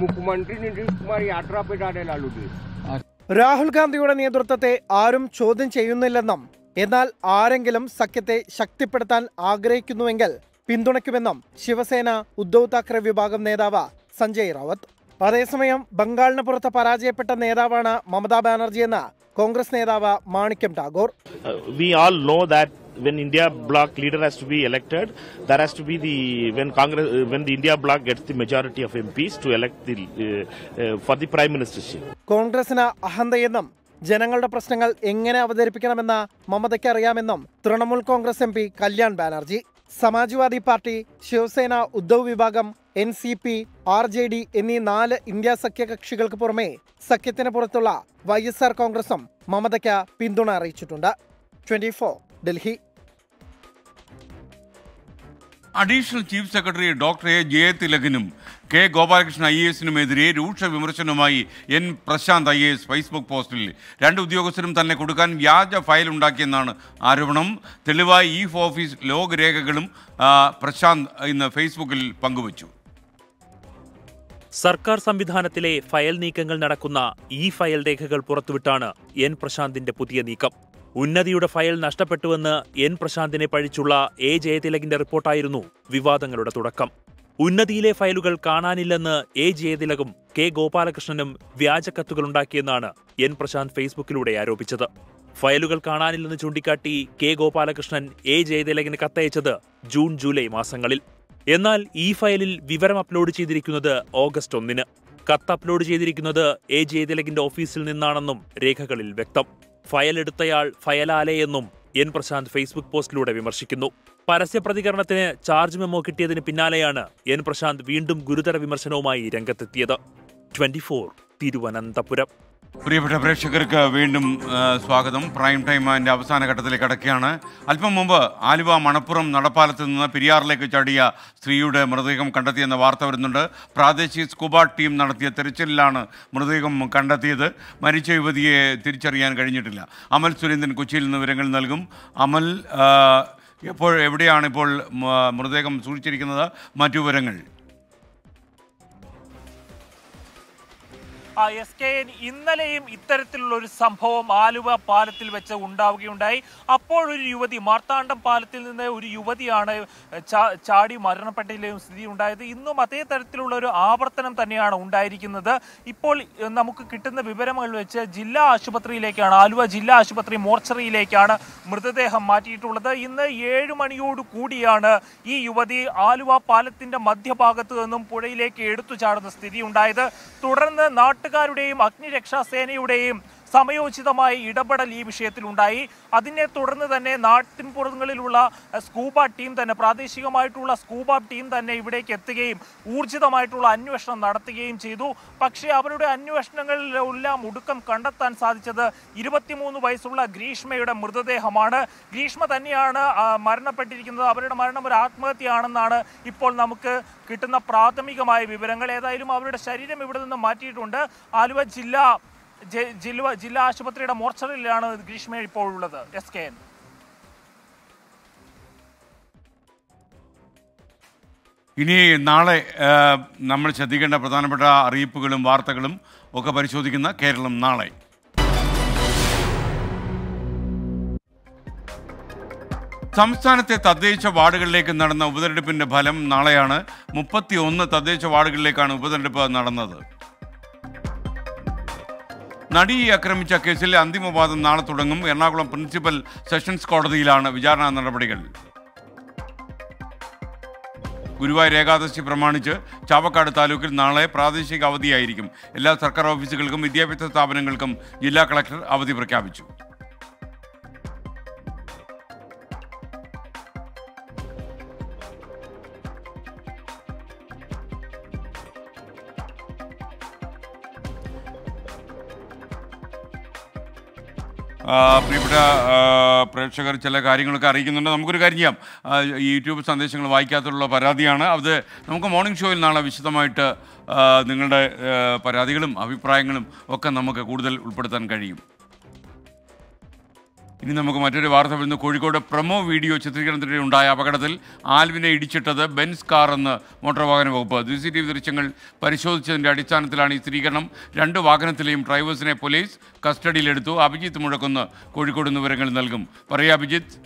मुख्यमंत्री नीतीश कुमार यात्रा पे യാത്ര रहे ലാലു രാഹുൽ ഗാന്ധിയുടെ നേതൃത്വത്തെ ആരും ചോദ്യം ചെയ്യുന്നില്ലെന്നും എന്നാൽ ആരെങ്കിലും സഖ്യത്തെ ശക്തിപ്പെടുത്താൻ ആഗ്രഹിക്കുന്നുവെങ്കിൽ പിന്തുണയ്ക്കുമെന്നും ശിവസേന ഉദ്ധവ് താക്കറെ വിഭാഗം നേതാവ് സഞ്ജയ് റാവത്ത് അതേസമയം ബംഗാളിന് പുറത്ത് പരാജയപ്പെട്ട നേതാവാണ് മമതാ ബാനർജിയെന്ന് കോൺഗ്രസ് നേതാവ് Manickam Tagore we all know that when India bloc leader has to be elected, there has to be the when Congress uh, when the India bloc gets the majority of MPs to elect the uh, uh, for the prime ministership. കോൺഗ്രസിന് അഹന്തയെന്നും ജനങ്ങളുടെ പ്രശ്നങ്ങൾ എങ്ങനെ അവതരിപ്പിക്കണമെന്ന മമതയ്ക്ക് അറിയാമെന്നും Trinamool Congress M P Kalyan Banerjee Samajwadi party Shiv Sena Uddhav വിഭാഗം N C P R J D എന്നീ നാല് ഇന്ത്യ സഖ്യ കക്ഷികൾക്ക് പുറമെ സഖ്യത്തിന് പുറത്തുള്ള വൈ എസ് ആർ കോൺഗ്രസും മമതയ്ക്ക് പിന്തുണ അറിയിച്ചിട്ടുണ്ട് twenty Delhi additional chief secretary doctor A ജയതിലകനും കെ ഗോപാലകൃഷ്ണൻ ഐ എസിനുമെതിരെ രൂക്ഷ വിമർശനവുമായി N Prashanth I S Facebook പോസ്റ്റിൽ രണ്ട് ഉദ്യോഗസ്ഥരും തന്നെ കൊടുക്കാൻ വ്യാജ ഫയൽ ഉണ്ടാക്കിയെന്നാണ് ആരോപണം തെളിവായി ഈ ഓഫീസ് ലോഗ് രേഖകളും പ്രശാന്ത് ഇന്ന് ഫേസ്ബുക്കിൽ പങ്കുവച്ചു സർക്കാർ സംവിധാനത്തിലെ ഫയൽ നീക്കങ്ങൾ നടക്കുന്ന ഈ ഫയൽ രേഖകൾ പുറത്തുവിട്ടാണ് എൻ പ്രശാന്തിന്റെ പുതിയ നീക്കം ഉന്നതിയുടെ ഫയൽ നഷ്ടപ്പെട്ടുവെന്ന് എൻ പ്രശാന്തിനെ പഴിച്ചുള്ള എ ജയതിലകിന്റെ റിപ്പോർട്ടായിരുന്നു വിവാദങ്ങളുടെ തുടക്കം ഉന്നതിയിലെ ഫയലുകൾ കാണാനില്ലെന്ന് എ ജയതിലകും കെ ഗോപാലകൃഷ്ണനും ഉണ്ടാക്കിയെന്നാണ് എൻ പ്രശാന്ത് ഫേസ്ബുക്കിലൂടെ ആരോപിച്ചത് ഫയലുകൾ കാണാനില്ലെന്ന് ചൂണ്ടിക്കാട്ടി കെ ഗോപാലകൃഷ്ണൻ എ ജയതിലകിന് കത്തയച്ചത് ജൂൺ ജൂലൈ മാസങ്ങളിൽ എന്നാൽ ഈ ഫയലിൽ വിവരം അപ്ലോഡ് ചെയ്തിരിക്കുന്നത് ഓഗസ്റ്റ് ഒന്നിന് കത്ത് അപ്ലോഡ് ചെയ്തിരിക്കുന്നത് എ ജയതിലകിന്റെ ഓഫീസിൽ നിന്നാണെന്നും രേഖകളിൽ വ്യക്തം ഫയലെടുത്തയാൾ ഫയലാലയെന്നും എൻ പ്രശാന്ത് ഫേസ്ബുക്ക് പോസ്റ്റിലൂടെ വിമർശിക്കുന്നു പരസ്യ പ്രതികരണത്തിന് ചാർജ് മെമ്മോ കിട്ടിയതിന് പിന്നാലെയാണ് എൻ പ്രശാന്ത് വീണ്ടും ഗുരുതര വിമർശനവുമായി രംഗത്തെത്തിയത് ട്വന്റി തിരുവനന്തപുരം പ്രിയപ്പെട്ട പ്രേക്ഷകർക്ക് വീണ്ടും സ്വാഗതം പ്രൈം ടൈം അതിൻ്റെ അവസാന ഘട്ടത്തിലേക്ക് കടക്കുകയാണ് അല്പം മുമ്പ് ആലുവ മണപ്പുറം നടപ്പാലത്ത് നിന്ന് പെരിയാറിലേക്ക് ചാടിയ സ്ത്രീയുടെ മൃതദേഹം കണ്ടെത്തിയെന്ന വാർത്ത വരുന്നുണ്ട് പ്രാദേശിക സ്കൂബ ടീം നടത്തിയ തിരച്ചിലാണ് മൃതദേഹം കണ്ടെത്തിയത് മരിച്ച യുവതിയെ തിരിച്ചറിയാൻ കഴിഞ്ഞിട്ടില്ല അമൽ സുരേന്ദ്രൻ കൊച്ചിയിൽ നിന്ന് വിവരങ്ങൾ നൽകും അമൽ എപ്പോൾ എവിടെയാണ് ഇപ്പോൾ മൃതദേഹം സൂക്ഷിച്ചിരിക്കുന്നത് മറ്റു വിവരങ്ങൾ എസ് കെ എൻ ഇന്നലെയും ഇത്തരത്തിലുള്ള ഒരു സംഭവം ആലുവ പാലത്തിൽ വെച്ച് ഉണ്ടാവുകയുണ്ടായി അപ്പോഴൊരു യുവതി മാർത്താണ്ഡം പാലത്തിൽ നിന്ന് ഒരു യുവതിയാണ് ചാടി മരണപ്പെട്ടിലെയും സ്ഥിതി ഉണ്ടായത് ഇന്നും അതേ തരത്തിലുള്ള ഒരു ആവർത്തനം തന്നെയാണ് ഉണ്ടായിരിക്കുന്നത് ഇപ്പോൾ നമുക്ക് കിട്ടുന്ന വിവരങ്ങൾ വെച്ച് ജില്ലാ ആശുപത്രിയിലേക്കാണ് ആലുവ ജില്ലാ ആശുപത്രി മോർച്ചറിയിലേക്കാണ് മൃതദേഹം മാറ്റിയിട്ടുള്ളത് ഇന്ന് ഏഴ് മണിയോട് കൂടിയാണ് ഈ യുവതി ആലുവ പാലത്തിന്റെ മധ്യഭാഗത്ത് നിന്നും പുഴയിലേക്ക് എടുത്തു ചാടുന്ന സ്ഥിതി ഉണ്ടായത് തുടർന്ന് നാട്ടു നാട്ടുകാരുടെയും അഗ്നിരക്ഷാസേനയുടെയും സമയോചിതമായ ഇടപെടൽ ഈ വിഷയത്തിൽ ഉണ്ടായി അതിനെ തുടർന്ന് തന്നെ നാട്ടിൻപുറങ്ങളിലുള്ള സ്കൂബ ടീം തന്നെ പ്രാദേശികമായിട്ടുള്ള സ്കൂബ ടീം തന്നെ ഇവിടേക്ക് എത്തുകയും ഊർജിതമായിട്ടുള്ള അന്വേഷണം നടത്തുകയും ചെയ്തു പക്ഷേ അവരുടെ അന്വേഷണങ്ങളിലെല്ലാം ഒടുക്കം കണ്ടെത്താൻ സാധിച്ചത് ഇരുപത്തിമൂന്ന് വയസ്സുള്ള ഗ്രീഷ്മയുടെ മൃതദേഹമാണ് ഗ്രീഷ്മ തന്നെയാണ് മരണപ്പെട്ടിരിക്കുന്നത് അവരുടെ മരണം ഒരു ആത്മഹത്യയാണെന്നാണ് ഇപ്പോൾ നമുക്ക് കിട്ടുന്ന പ്രാഥമികമായ വിവരങ്ങൾ ഏതായാലും അവരുടെ ശരീരം ഇവിടെ നിന്ന് മാറ്റിയിട്ടുണ്ട് ആലുവ ജില്ലാ ജില്ലാ ജില്ലാ ആശുപത്രിയുടെ മോർച്ചറിയിലാണ് ഗ്രീഷ്മ ഇപ്പോഴുള്ളത് എസ് കെ എൻ ഇനി നാളെ നമ്മൾ ശ്രദ്ധിക്കേണ്ട പ്രധാനപ്പെട്ട അറിയിപ്പുകളും വാർത്തകളും ഒക്കെ പരിശോധിക്കുന്ന കേരളം നാളെ സംസ്ഥാനത്തെ തദ്ദേശ വാർഡുകളിലേക്ക് നടന്ന ഉപതെരഞ്ഞെടുപ്പിന്റെ ഫലം നാളെയാണ് മുപ്പത്തിയൊന്ന് തദ്ദേശ വാർഡുകളിലേക്കാണ് ഉപതെരഞ്ഞെടുപ്പ് നടന്നത് നടിയെ ആക്രമിച്ച കേസിലെ അന്തിമവാദം നാളെ തുടങ്ങും എറണാകുളം പ്രിൻസിപ്പൽ സെഷൻസ് കോടതിയിലാണ് വിചാരണ നടപടികൾ ഗുരുവായൂർ ഏകാദശി പ്രമാണിച്ച് ചാവക്കാട് താലൂക്കിൽ നാളെ പ്രാദേശിക അവധിയായിരിക്കും എല്ലാ സർക്കാർ ഓഫീസുകൾക്കും വിദ്യാഭ്യാസ സ്ഥാപനങ്ങൾക്കും ജില്ലാ കളക്ടർ അവധി പ്രഖ്യാപിച്ചു പ്രിയപ്പെട്ട പ്രേക്ഷകർ ചില കാര്യങ്ങളൊക്കെ അറിയിക്കുന്നുണ്ട് നമുക്കൊരു കാര്യം ചെയ്യാം യൂട്യൂബ് സന്ദേശങ്ങൾ വായിക്കാത്തുള്ള പരാതിയാണ് അത് നമുക്ക് മോർണിംഗ് ഷോയിൽ നാളെ വിശദമായിട്ട് നിങ്ങളുടെ പരാതികളും അഭിപ്രായങ്ങളും ഒക്കെ നമുക്ക് കൂടുതൽ ഉൾപ്പെടുത്താൻ കഴിയും ഇനി നമുക്ക് മറ്റൊരു വാർത്ത വരുന്നു കോഴിക്കോട് പ്രമോ വീഡിയോ ചിത്രീകരണത്തിനിടെ ഉണ്ടായ അപകടത്തിൽ ആൽവിനെ ഇടിച്ചിട്ടത് ബെൻസ് കാർ എന്ന് മോട്ടോർ വാഹന വകുപ്പ് സി സി ടി വി ദൃശ്യങ്ങൾ പരിശോധിച്ചതിൻ്റെ അടിസ്ഥാനത്തിലാണ് ഈ സ്ഥിരീകരണം രണ്ട് വാഹനത്തിലെയും ഡ്രൈവേഴ്സിനെ പോലീസ് കസ്റ്റഡിയിലെടുത്തു അഭിജിത്ത് മുഴക്കുന്ന് കോഴിക്കോട് വിവരങ്ങൾ നൽകും പറയാ അഭിജിത്ത്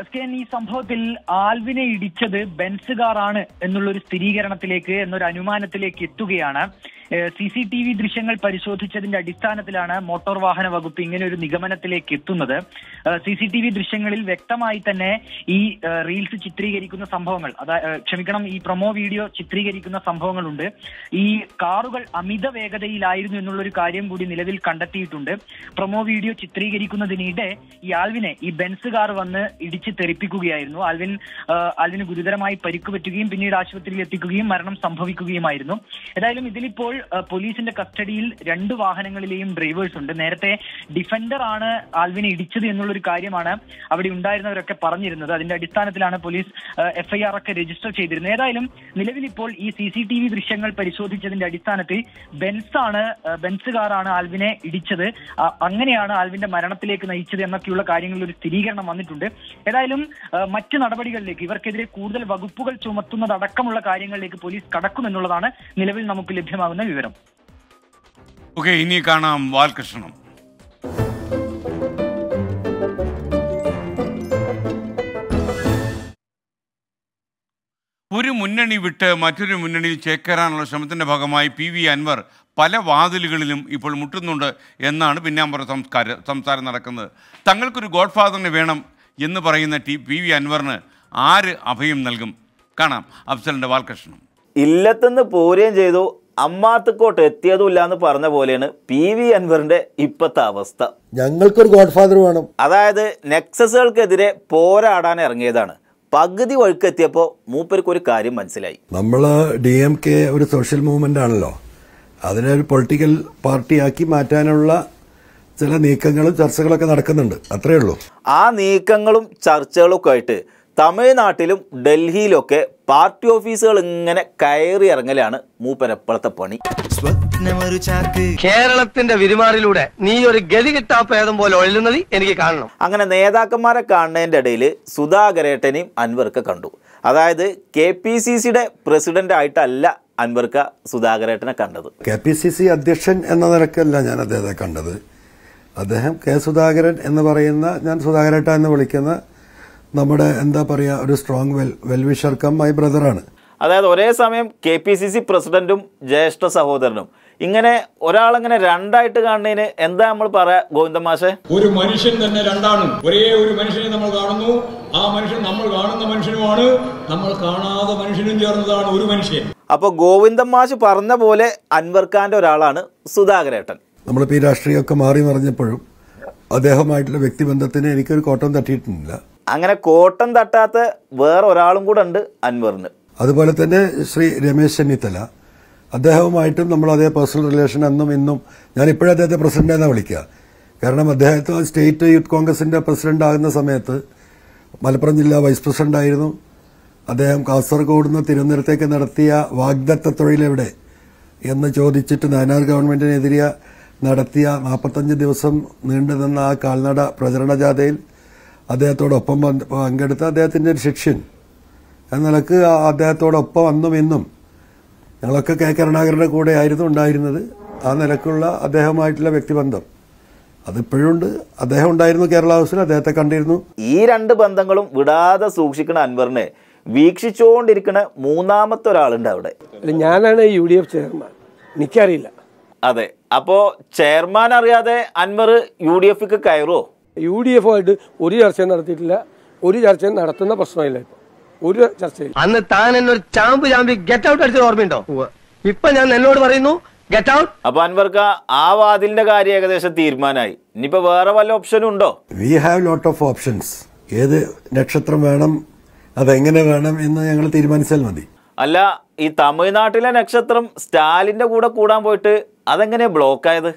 എസ് കെ ഈ സംഭവത്തിൽ ആൽവിനെ ഇടിച്ചത് ബെൻസുകാറാണ് എന്നുള്ളൊരു സ്ഥിരീകരണത്തിലേക്ക് എന്നൊരു അനുമാനത്തിലേക്ക് എത്തുകയാണ് സി സി ടി വി ദൃശ്യങ്ങൾ പരിശോധിച്ചതിന്റെ അടിസ്ഥാനത്തിലാണ് മോട്ടോർ വാഹന വകുപ്പ് ഇങ്ങനെ ഒരു നിഗമനത്തിലേക്ക് എത്തുന്നത് സി സി ടി വി ദൃശ്യങ്ങളിൽ വ്യക്തമായി തന്നെ ഈ റീൽസ് ചിത്രീകരിക്കുന്ന സംഭവങ്ങൾ അതായത് ക്ഷമിക്കണം ഈ പ്രൊമോ വീഡിയോ ചിത്രീകരിക്കുന്ന സംഭവങ്ങളുണ്ട് ഈ കാറുകൾ അമിത വേഗതയിലായിരുന്നു എന്നുള്ളൊരു കാര്യം കൂടി നിലവിൽ കണ്ടെത്തിയിട്ടുണ്ട് പ്രൊമോ വീഡിയോ ചിത്രീകരിക്കുന്നതിനിടെ ഈ ആൽവിനെ ഈ ബെൻസ് കാർ വന്ന് ഇടിച്ച് തെറിപ്പിക്കുകയായിരുന്നു ആൽവിൻ ആൽവിന് ഗുരുതരമായി പരിക്ക് പറ്റുകയും പിന്നീട് ആശുപത്രിയിൽ എത്തിക്കുകയും മരണം സംഭവിക്കുകയുമായിരുന്നു ഏതായാലും ഇതിലിപ്പോൾ പോലീസിന്റെ കസ്റ്റഡിയിൽ രണ്ട് വാഹനങ്ങളിലെയും ഡ്രൈവേഴ്സ് ഉണ്ട് നേരത്തെ ഡിഫൻഡർ ആണ് ആൽവിനെ ഇടിച്ചത് എന്നുള്ളൊരു കാര്യമാണ് അവിടെ ഉണ്ടായിരുന്നവരൊക്കെ പറഞ്ഞിരുന്നത് അതിന്റെ അടിസ്ഥാനത്തിലാണ് പോലീസ് എഫ്ഐആർ ഒക്കെ രജിസ്റ്റർ ചെയ്തിരുന്നത് ഏതായാലും നിലവിൽ ഇപ്പോൾ ഈ സി സി ടി വി ദൃശ്യങ്ങൾ പരിശോധിച്ചതിന്റെ അടിസ്ഥാനത്തിൽ ബെൻസാണ് ബെൻസ് കാറാണ് ആൽവിനെ ഇടിച്ചത് അങ്ങനെയാണ് ആൽവിന്റെ മരണത്തിലേക്ക് നയിച്ചത് എന്നൊക്കെയുള്ള കാര്യങ്ങളിൽ ഒരു സ്ഥിരീകരണം വന്നിട്ടുണ്ട് ഏതായാലും മറ്റ് നടപടികളിലേക്ക് ഇവർക്കെതിരെ കൂടുതൽ വകുപ്പുകൾ ചുമത്തുന്നതടക്കമുള്ള കാര്യങ്ങളിലേക്ക് പോലീസ് കടക്കുമെന്നുള്ളതാണ് നിലവിൽ നമുക്ക് ലഭ്യമാകുന്ന വിവരം ഓക്കെ ഇനി കാണാം ബാലകൃഷ്ണനും ഒരു മുന്നണി വിട്ട് മറ്റൊരു മുന്നണിയിൽ ചേക്കേറാനുള്ള ശ്രമത്തിൻ്റെ ഭാഗമായി പി വി അൻവർ പല വാതിലുകളിലും ഇപ്പോൾ മുട്ടുന്നുണ്ട് എന്നാണ് പിന്നാമ്പുറ സംസ്കാര സംസാരം നടക്കുന്നത് തങ്ങൾക്കൊരു ഗോഡ് ഫാദറിനെ വേണം എന്ന് പറയുന്ന ടി പി വി അൻവറിന് ആര് അഭയം നൽകും കാണാം അഫ്സലിൻ്റെ ബാലകൃഷ്ണൻ ഇല്ലത്തുനിന്ന് പോരുകയും ചെയ്തു അമ്മാത്തക്കോട്ട് എത്തിയതുമില്ല എന്ന് പറഞ്ഞ പോലെയാണ് പി വി അൻവറിന്റെ ഇപ്പോഴത്തെ അവസ്ഥ ഞങ്ങൾക്കൊരു ഗോഡ്ഫാദർ വേണം അതായത് നെക്സസുകൾക്കെതിരെ പോരാടാൻ ഇറങ്ങിയതാണ് പകുതി വഴുക്കെത്തിയപ്പോ മൂപ്പർക്ക് ഒരു കാര്യം മനസ്സിലായി നമ്മൾ ഡി എം കെ ഒരു സോഷ്യൽ മൂവ്മെന്റ് ആണല്ലോ അതിനെ ഒരു പൊളിറ്റിക്കൽ പാർട്ടിയാക്കി മാറ്റാനുള്ള ചില നീക്കങ്ങളും ചർച്ചകളൊക്കെ നടക്കുന്നുണ്ട് അത്രയേ ഉള്ളൂ ആ നീക്കങ്ങളും ചർച്ചകളൊക്കെ ആയിട്ട് തമിഴ്നാട്ടിലും ഡൽഹിയിലൊക്കെ പാർട്ടി ഓഫീസുകൾ ഇങ്ങനെ കയറി ഇറങ്ങലാണ് മൂപ്പരപ്പോഴത്തെ പണി കേരളത്തിന്റെ വിരുമാറിലൂടെ നീ ഒരു ഗതി കിട്ടാ പേദം പോലെ ഒഴുന്നത് എനിക്ക് കാണണം അങ്ങനെ നേതാക്കന്മാരെ കാണുന്നതിന്റെ ഇടയിൽ സുധാകരേട്ടനെയും അൻവർക്ക കണ്ടു അതായത് കെ പി സി സിയുടെ പ്രസിഡന്റ് ആയിട്ടല്ല അൻവർക്ക സുധാകരേട്ടനെ കണ്ടത് കെ പി സി സി അധ്യക്ഷൻ എന്ന നിലക്കല്ല ഞാൻ അദ്ദേഹത്തെ കണ്ടത് അദ്ദേഹം കെ സുധാകരൻ എന്ന് പറയുന്ന ഞാൻ സുധാകരേട്ട എന്ന് വിളിക്കുന്ന നമ്മുടെ എന്താ പറയുക ഒരു strong well well wisher cum my ബ്രദറാണ് അതായത് ഒരേ സമയം കെ പി സി സി പ്രസിഡന്റും ജ്യേഷ്ഠ സഹോദരനും ഇങ്ങനെ ഒരാളെങ്ങനെ രണ്ടായിട്ട് കാണുന്നതിന് എന്താ നമ്മൾ പറയാ ഗോവിന്ദമാഷെ ഒരു മനുഷ്യൻ തന്നെ രണ്ടാണ് ഒരേ ഒരു മനുഷ്യനെ നമ്മൾ കാണുന്നു ആ മനുഷ്യൻ നമ്മൾ കാണുന്ന മനുഷ്യനുമാണ് നമ്മൾ കാണാതെ മനുഷ്യനും ചേർന്നതാണ് ഒരു മനുഷ്യൻ അപ്പോൾ ഗോവിന്ദമാശ് പറഞ്ഞ പോലെ അൻവർ ഒരാളാണ് സുധാകരേട്ടൻ നമ്മളിപ്പോ ഈ രാഷ്ട്രീയമൊക്കെ മാറി മറിഞ്ഞപ്പോഴും അദ്ദേഹമായിട്ടുള്ള വ്യക്തിബന്ധത്തിന് എനിക്കൊരു കോട്ടം തട്ടിയിട്ടില്ല അങ്ങനെ കോട്ടം തട്ടാത്ത വേറെ ഒരാളും കൂടെ ഉണ്ട് അൻവറിന് അതുപോലെ തന്നെ ശ്രീ രമേശ് ചെന്നിത്തല അദ്ദേഹവുമായിട്ടും നമ്മൾ അതേ പേഴ്സണൽ റിലേഷൻ എന്നും ഇന്നും ഞാൻ ഇപ്പോഴും അദ്ദേഹത്തെ പ്രസിഡന്റ് വിളിക്കുക കാരണം അദ്ദേഹത്തെ സ്റ്റേറ്റ് യൂത്ത് കോൺഗ്രസിന്റെ പ്രസിഡന്റ് ആകുന്ന സമയത്ത് മലപ്പുറം ജില്ലാ വൈസ് പ്രസിഡന്റ് ആയിരുന്നു അദ്ദേഹം കാസർഗോഡ് നിന്ന് തിരുവനന്തപുരത്തേക്ക് നടത്തിയ വാഗ്ദത്ത തൊഴിലെവിടെ എന്ന് ചോദിച്ചിട്ട് നയനാർ ഗവൺമെന്റിനെതിരെ നടത്തിയ നാൽപ്പത്തഞ്ച് ദിവസം നീണ്ടുനിന്ന ആ കാൽനട പ്രചരണ ജാഥയിൽ അദ്ദേഹത്തോടൊപ്പം പങ്കെടുത്ത അദ്ദേഹത്തിൻ്റെ ഒരു ശിക്ഷ്യൻ എന്നിലക്ക് അദ്ദേഹത്തോടൊപ്പം അന്നും ഇന്നും ഞങ്ങളൊക്കെ കെ കരുണാകരൻ്റെ കൂടെ ആയിരുന്നു ഉണ്ടായിരുന്നത് ആ നിലക്കുള്ള അദ്ദേഹമായിട്ടുള്ള വ്യക്തിബന്ധം അതിപ്പോഴുണ്ട് അദ്ദേഹം ഉണ്ടായിരുന്നു കേരള ഹൗസിൽ അദ്ദേഹത്തെ കണ്ടിരുന്നു ഈ രണ്ട് ബന്ധങ്ങളും വിടാതെ സൂക്ഷിക്കുന്ന അൻവറിനെ വീക്ഷിച്ചുകൊണ്ടിരിക്കുന്ന മൂന്നാമത്തെ ഒരാളുണ്ട് അവിടെ ഞാനാണ് യു ഡി എഫ് ചെയർമാൻ എനിക്കറിയില്ല അതെ അപ്പോൾ ചെയർമാൻ അറിയാതെ അൻവർ യു ഡി എഫ് കയറുമോ യു ഡി എഫുമായിട്ട് ഒരു ചർച്ചയും നടത്തിയിട്ടില്ല ഒരു ചർച്ചയും നടത്തുന്ന പ്രശ്നമില്ല ഇപ്പൊ ഒരു ചർച്ചയില്ല അന്ന് താൻ എന്നൊരു ചാമ്പ് ചാമ്പി ഗെറ്റ് ഔട്ട് അടിച്ചത് ഓർമ്മയുണ്ടോ ഇപ്പൊ ഞാൻ എന്നോട് പറയുന്നു ഗെറ്റ് ഔട്ട് അപ്പൊ അൻവർക്ക ആ വാതിലിന്റെ കാര്യം ഏകദേശം തീരുമാനമായി ഇനിയിപ്പോ വേറെ വല്ല ഓപ്ഷനും ഉണ്ടോ we have lot of options ഏത് നക്ഷത്രം വേണം അതെങ്ങനെ വേണം എന്ന് ഞങ്ങൾ തീരുമാനിച്ചാൽ മതി അല്ല ഈ തമിഴ്നാട്ടിലെ നക്ഷത്രം സ്റ്റാലിന്റെ കൂടെ കൂടാൻ പോയിട്ട് അതെങ്ങനെ ബ്ലോക്ക് ആയത്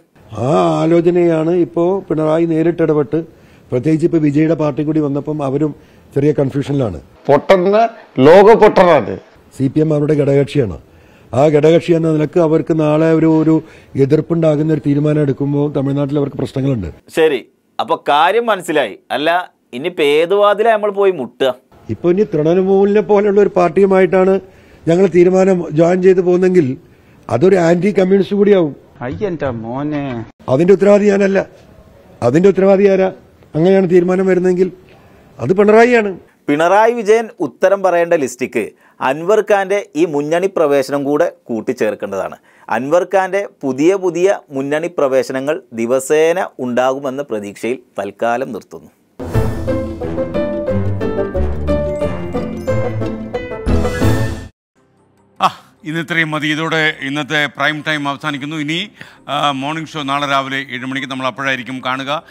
ആ ആലോചനയാണ് ഇപ്പോൾ പിണറായി ഇടപെട്ട് പ്രത്യേകിച്ച് ഇപ്പോൾ വിജയുടെ പാർട്ടി കൂടി വന്നപ്പം അവരും ചെറിയ കൺഫ്യൂഷനിലാണ് പൊട്ടെന്ന് ലോക പൊട്ടനാണ് സി പി എം അവരുടെ ഘടകകക്ഷിയാണ് ആ ഘടകകക്ഷി എന്ന നിലക്ക് അവർക്ക് നാളെ ഒരു ഒരു എതിർപ്പുണ്ടാകുന്ന ഒരു തീരുമാനം എടുക്കുമ്പോൾ തമിഴ്നാട്ടിൽ അവർക്ക് പ്രശ്നങ്ങളുണ്ട് ശരി അപ്പൊ കാര്യം മനസ്സിലായി അല്ല ഇനിയിപ്പോ ഏത് നമ്മൾ പോയി മുട്ടുക ഇപ്പൊ ഇനി തൃണമൂലിനെ പോലെയുള്ള ഒരു പാർട്ടിയുമായിട്ടാണ് ഞങ്ങൾ തീരുമാനം ജോയിൻ ചെയ്ത് പോകുന്നെങ്കിൽ അതൊരു ആന്റി കമ്മ്യൂണിസ്റ്റ് കൂടിയാവും അയ്യന്റെ മോനെ അതിന്റെ ഉത്തരവാദി ഞാനല്ല അതിന്റെ ഉത്തരവാദി ആരാ അങ്ങനെയാണ് തീരുമാനം വരുന്നതെങ്കിൽ അത് പിണറായിയാണ് പിണറായി വിജയൻ ഉത്തരം പറയേണ്ട ലിസ്റ്റിക്ക് അൻവർ ഖാന്റെ ഈ മുന്നണി പ്രവേശനം കൂടെ കൂട്ടിച്ചേർക്കേണ്ടതാണ് അൻവർ ഖാന്റെ പുതിയ പുതിയ മുന്നണി പ്രവേശനങ്ങൾ ദിവസേന ഉണ്ടാകുമെന്ന പ്രതീക്ഷയിൽ തൽക്കാലം നിർത്തുന്നു ഇന്നത്രയും മതി ഇതോടെ ഇന്നത്തെ പ്രൈം ടൈം അവസാനിക്കുന്നു ഇനി മോർണിംഗ് ഷോ നാളെ രാവിലെ ഏഴ് മണിക്ക് നമ്മൾ അപ്പോഴായിരിക്കും കാണുക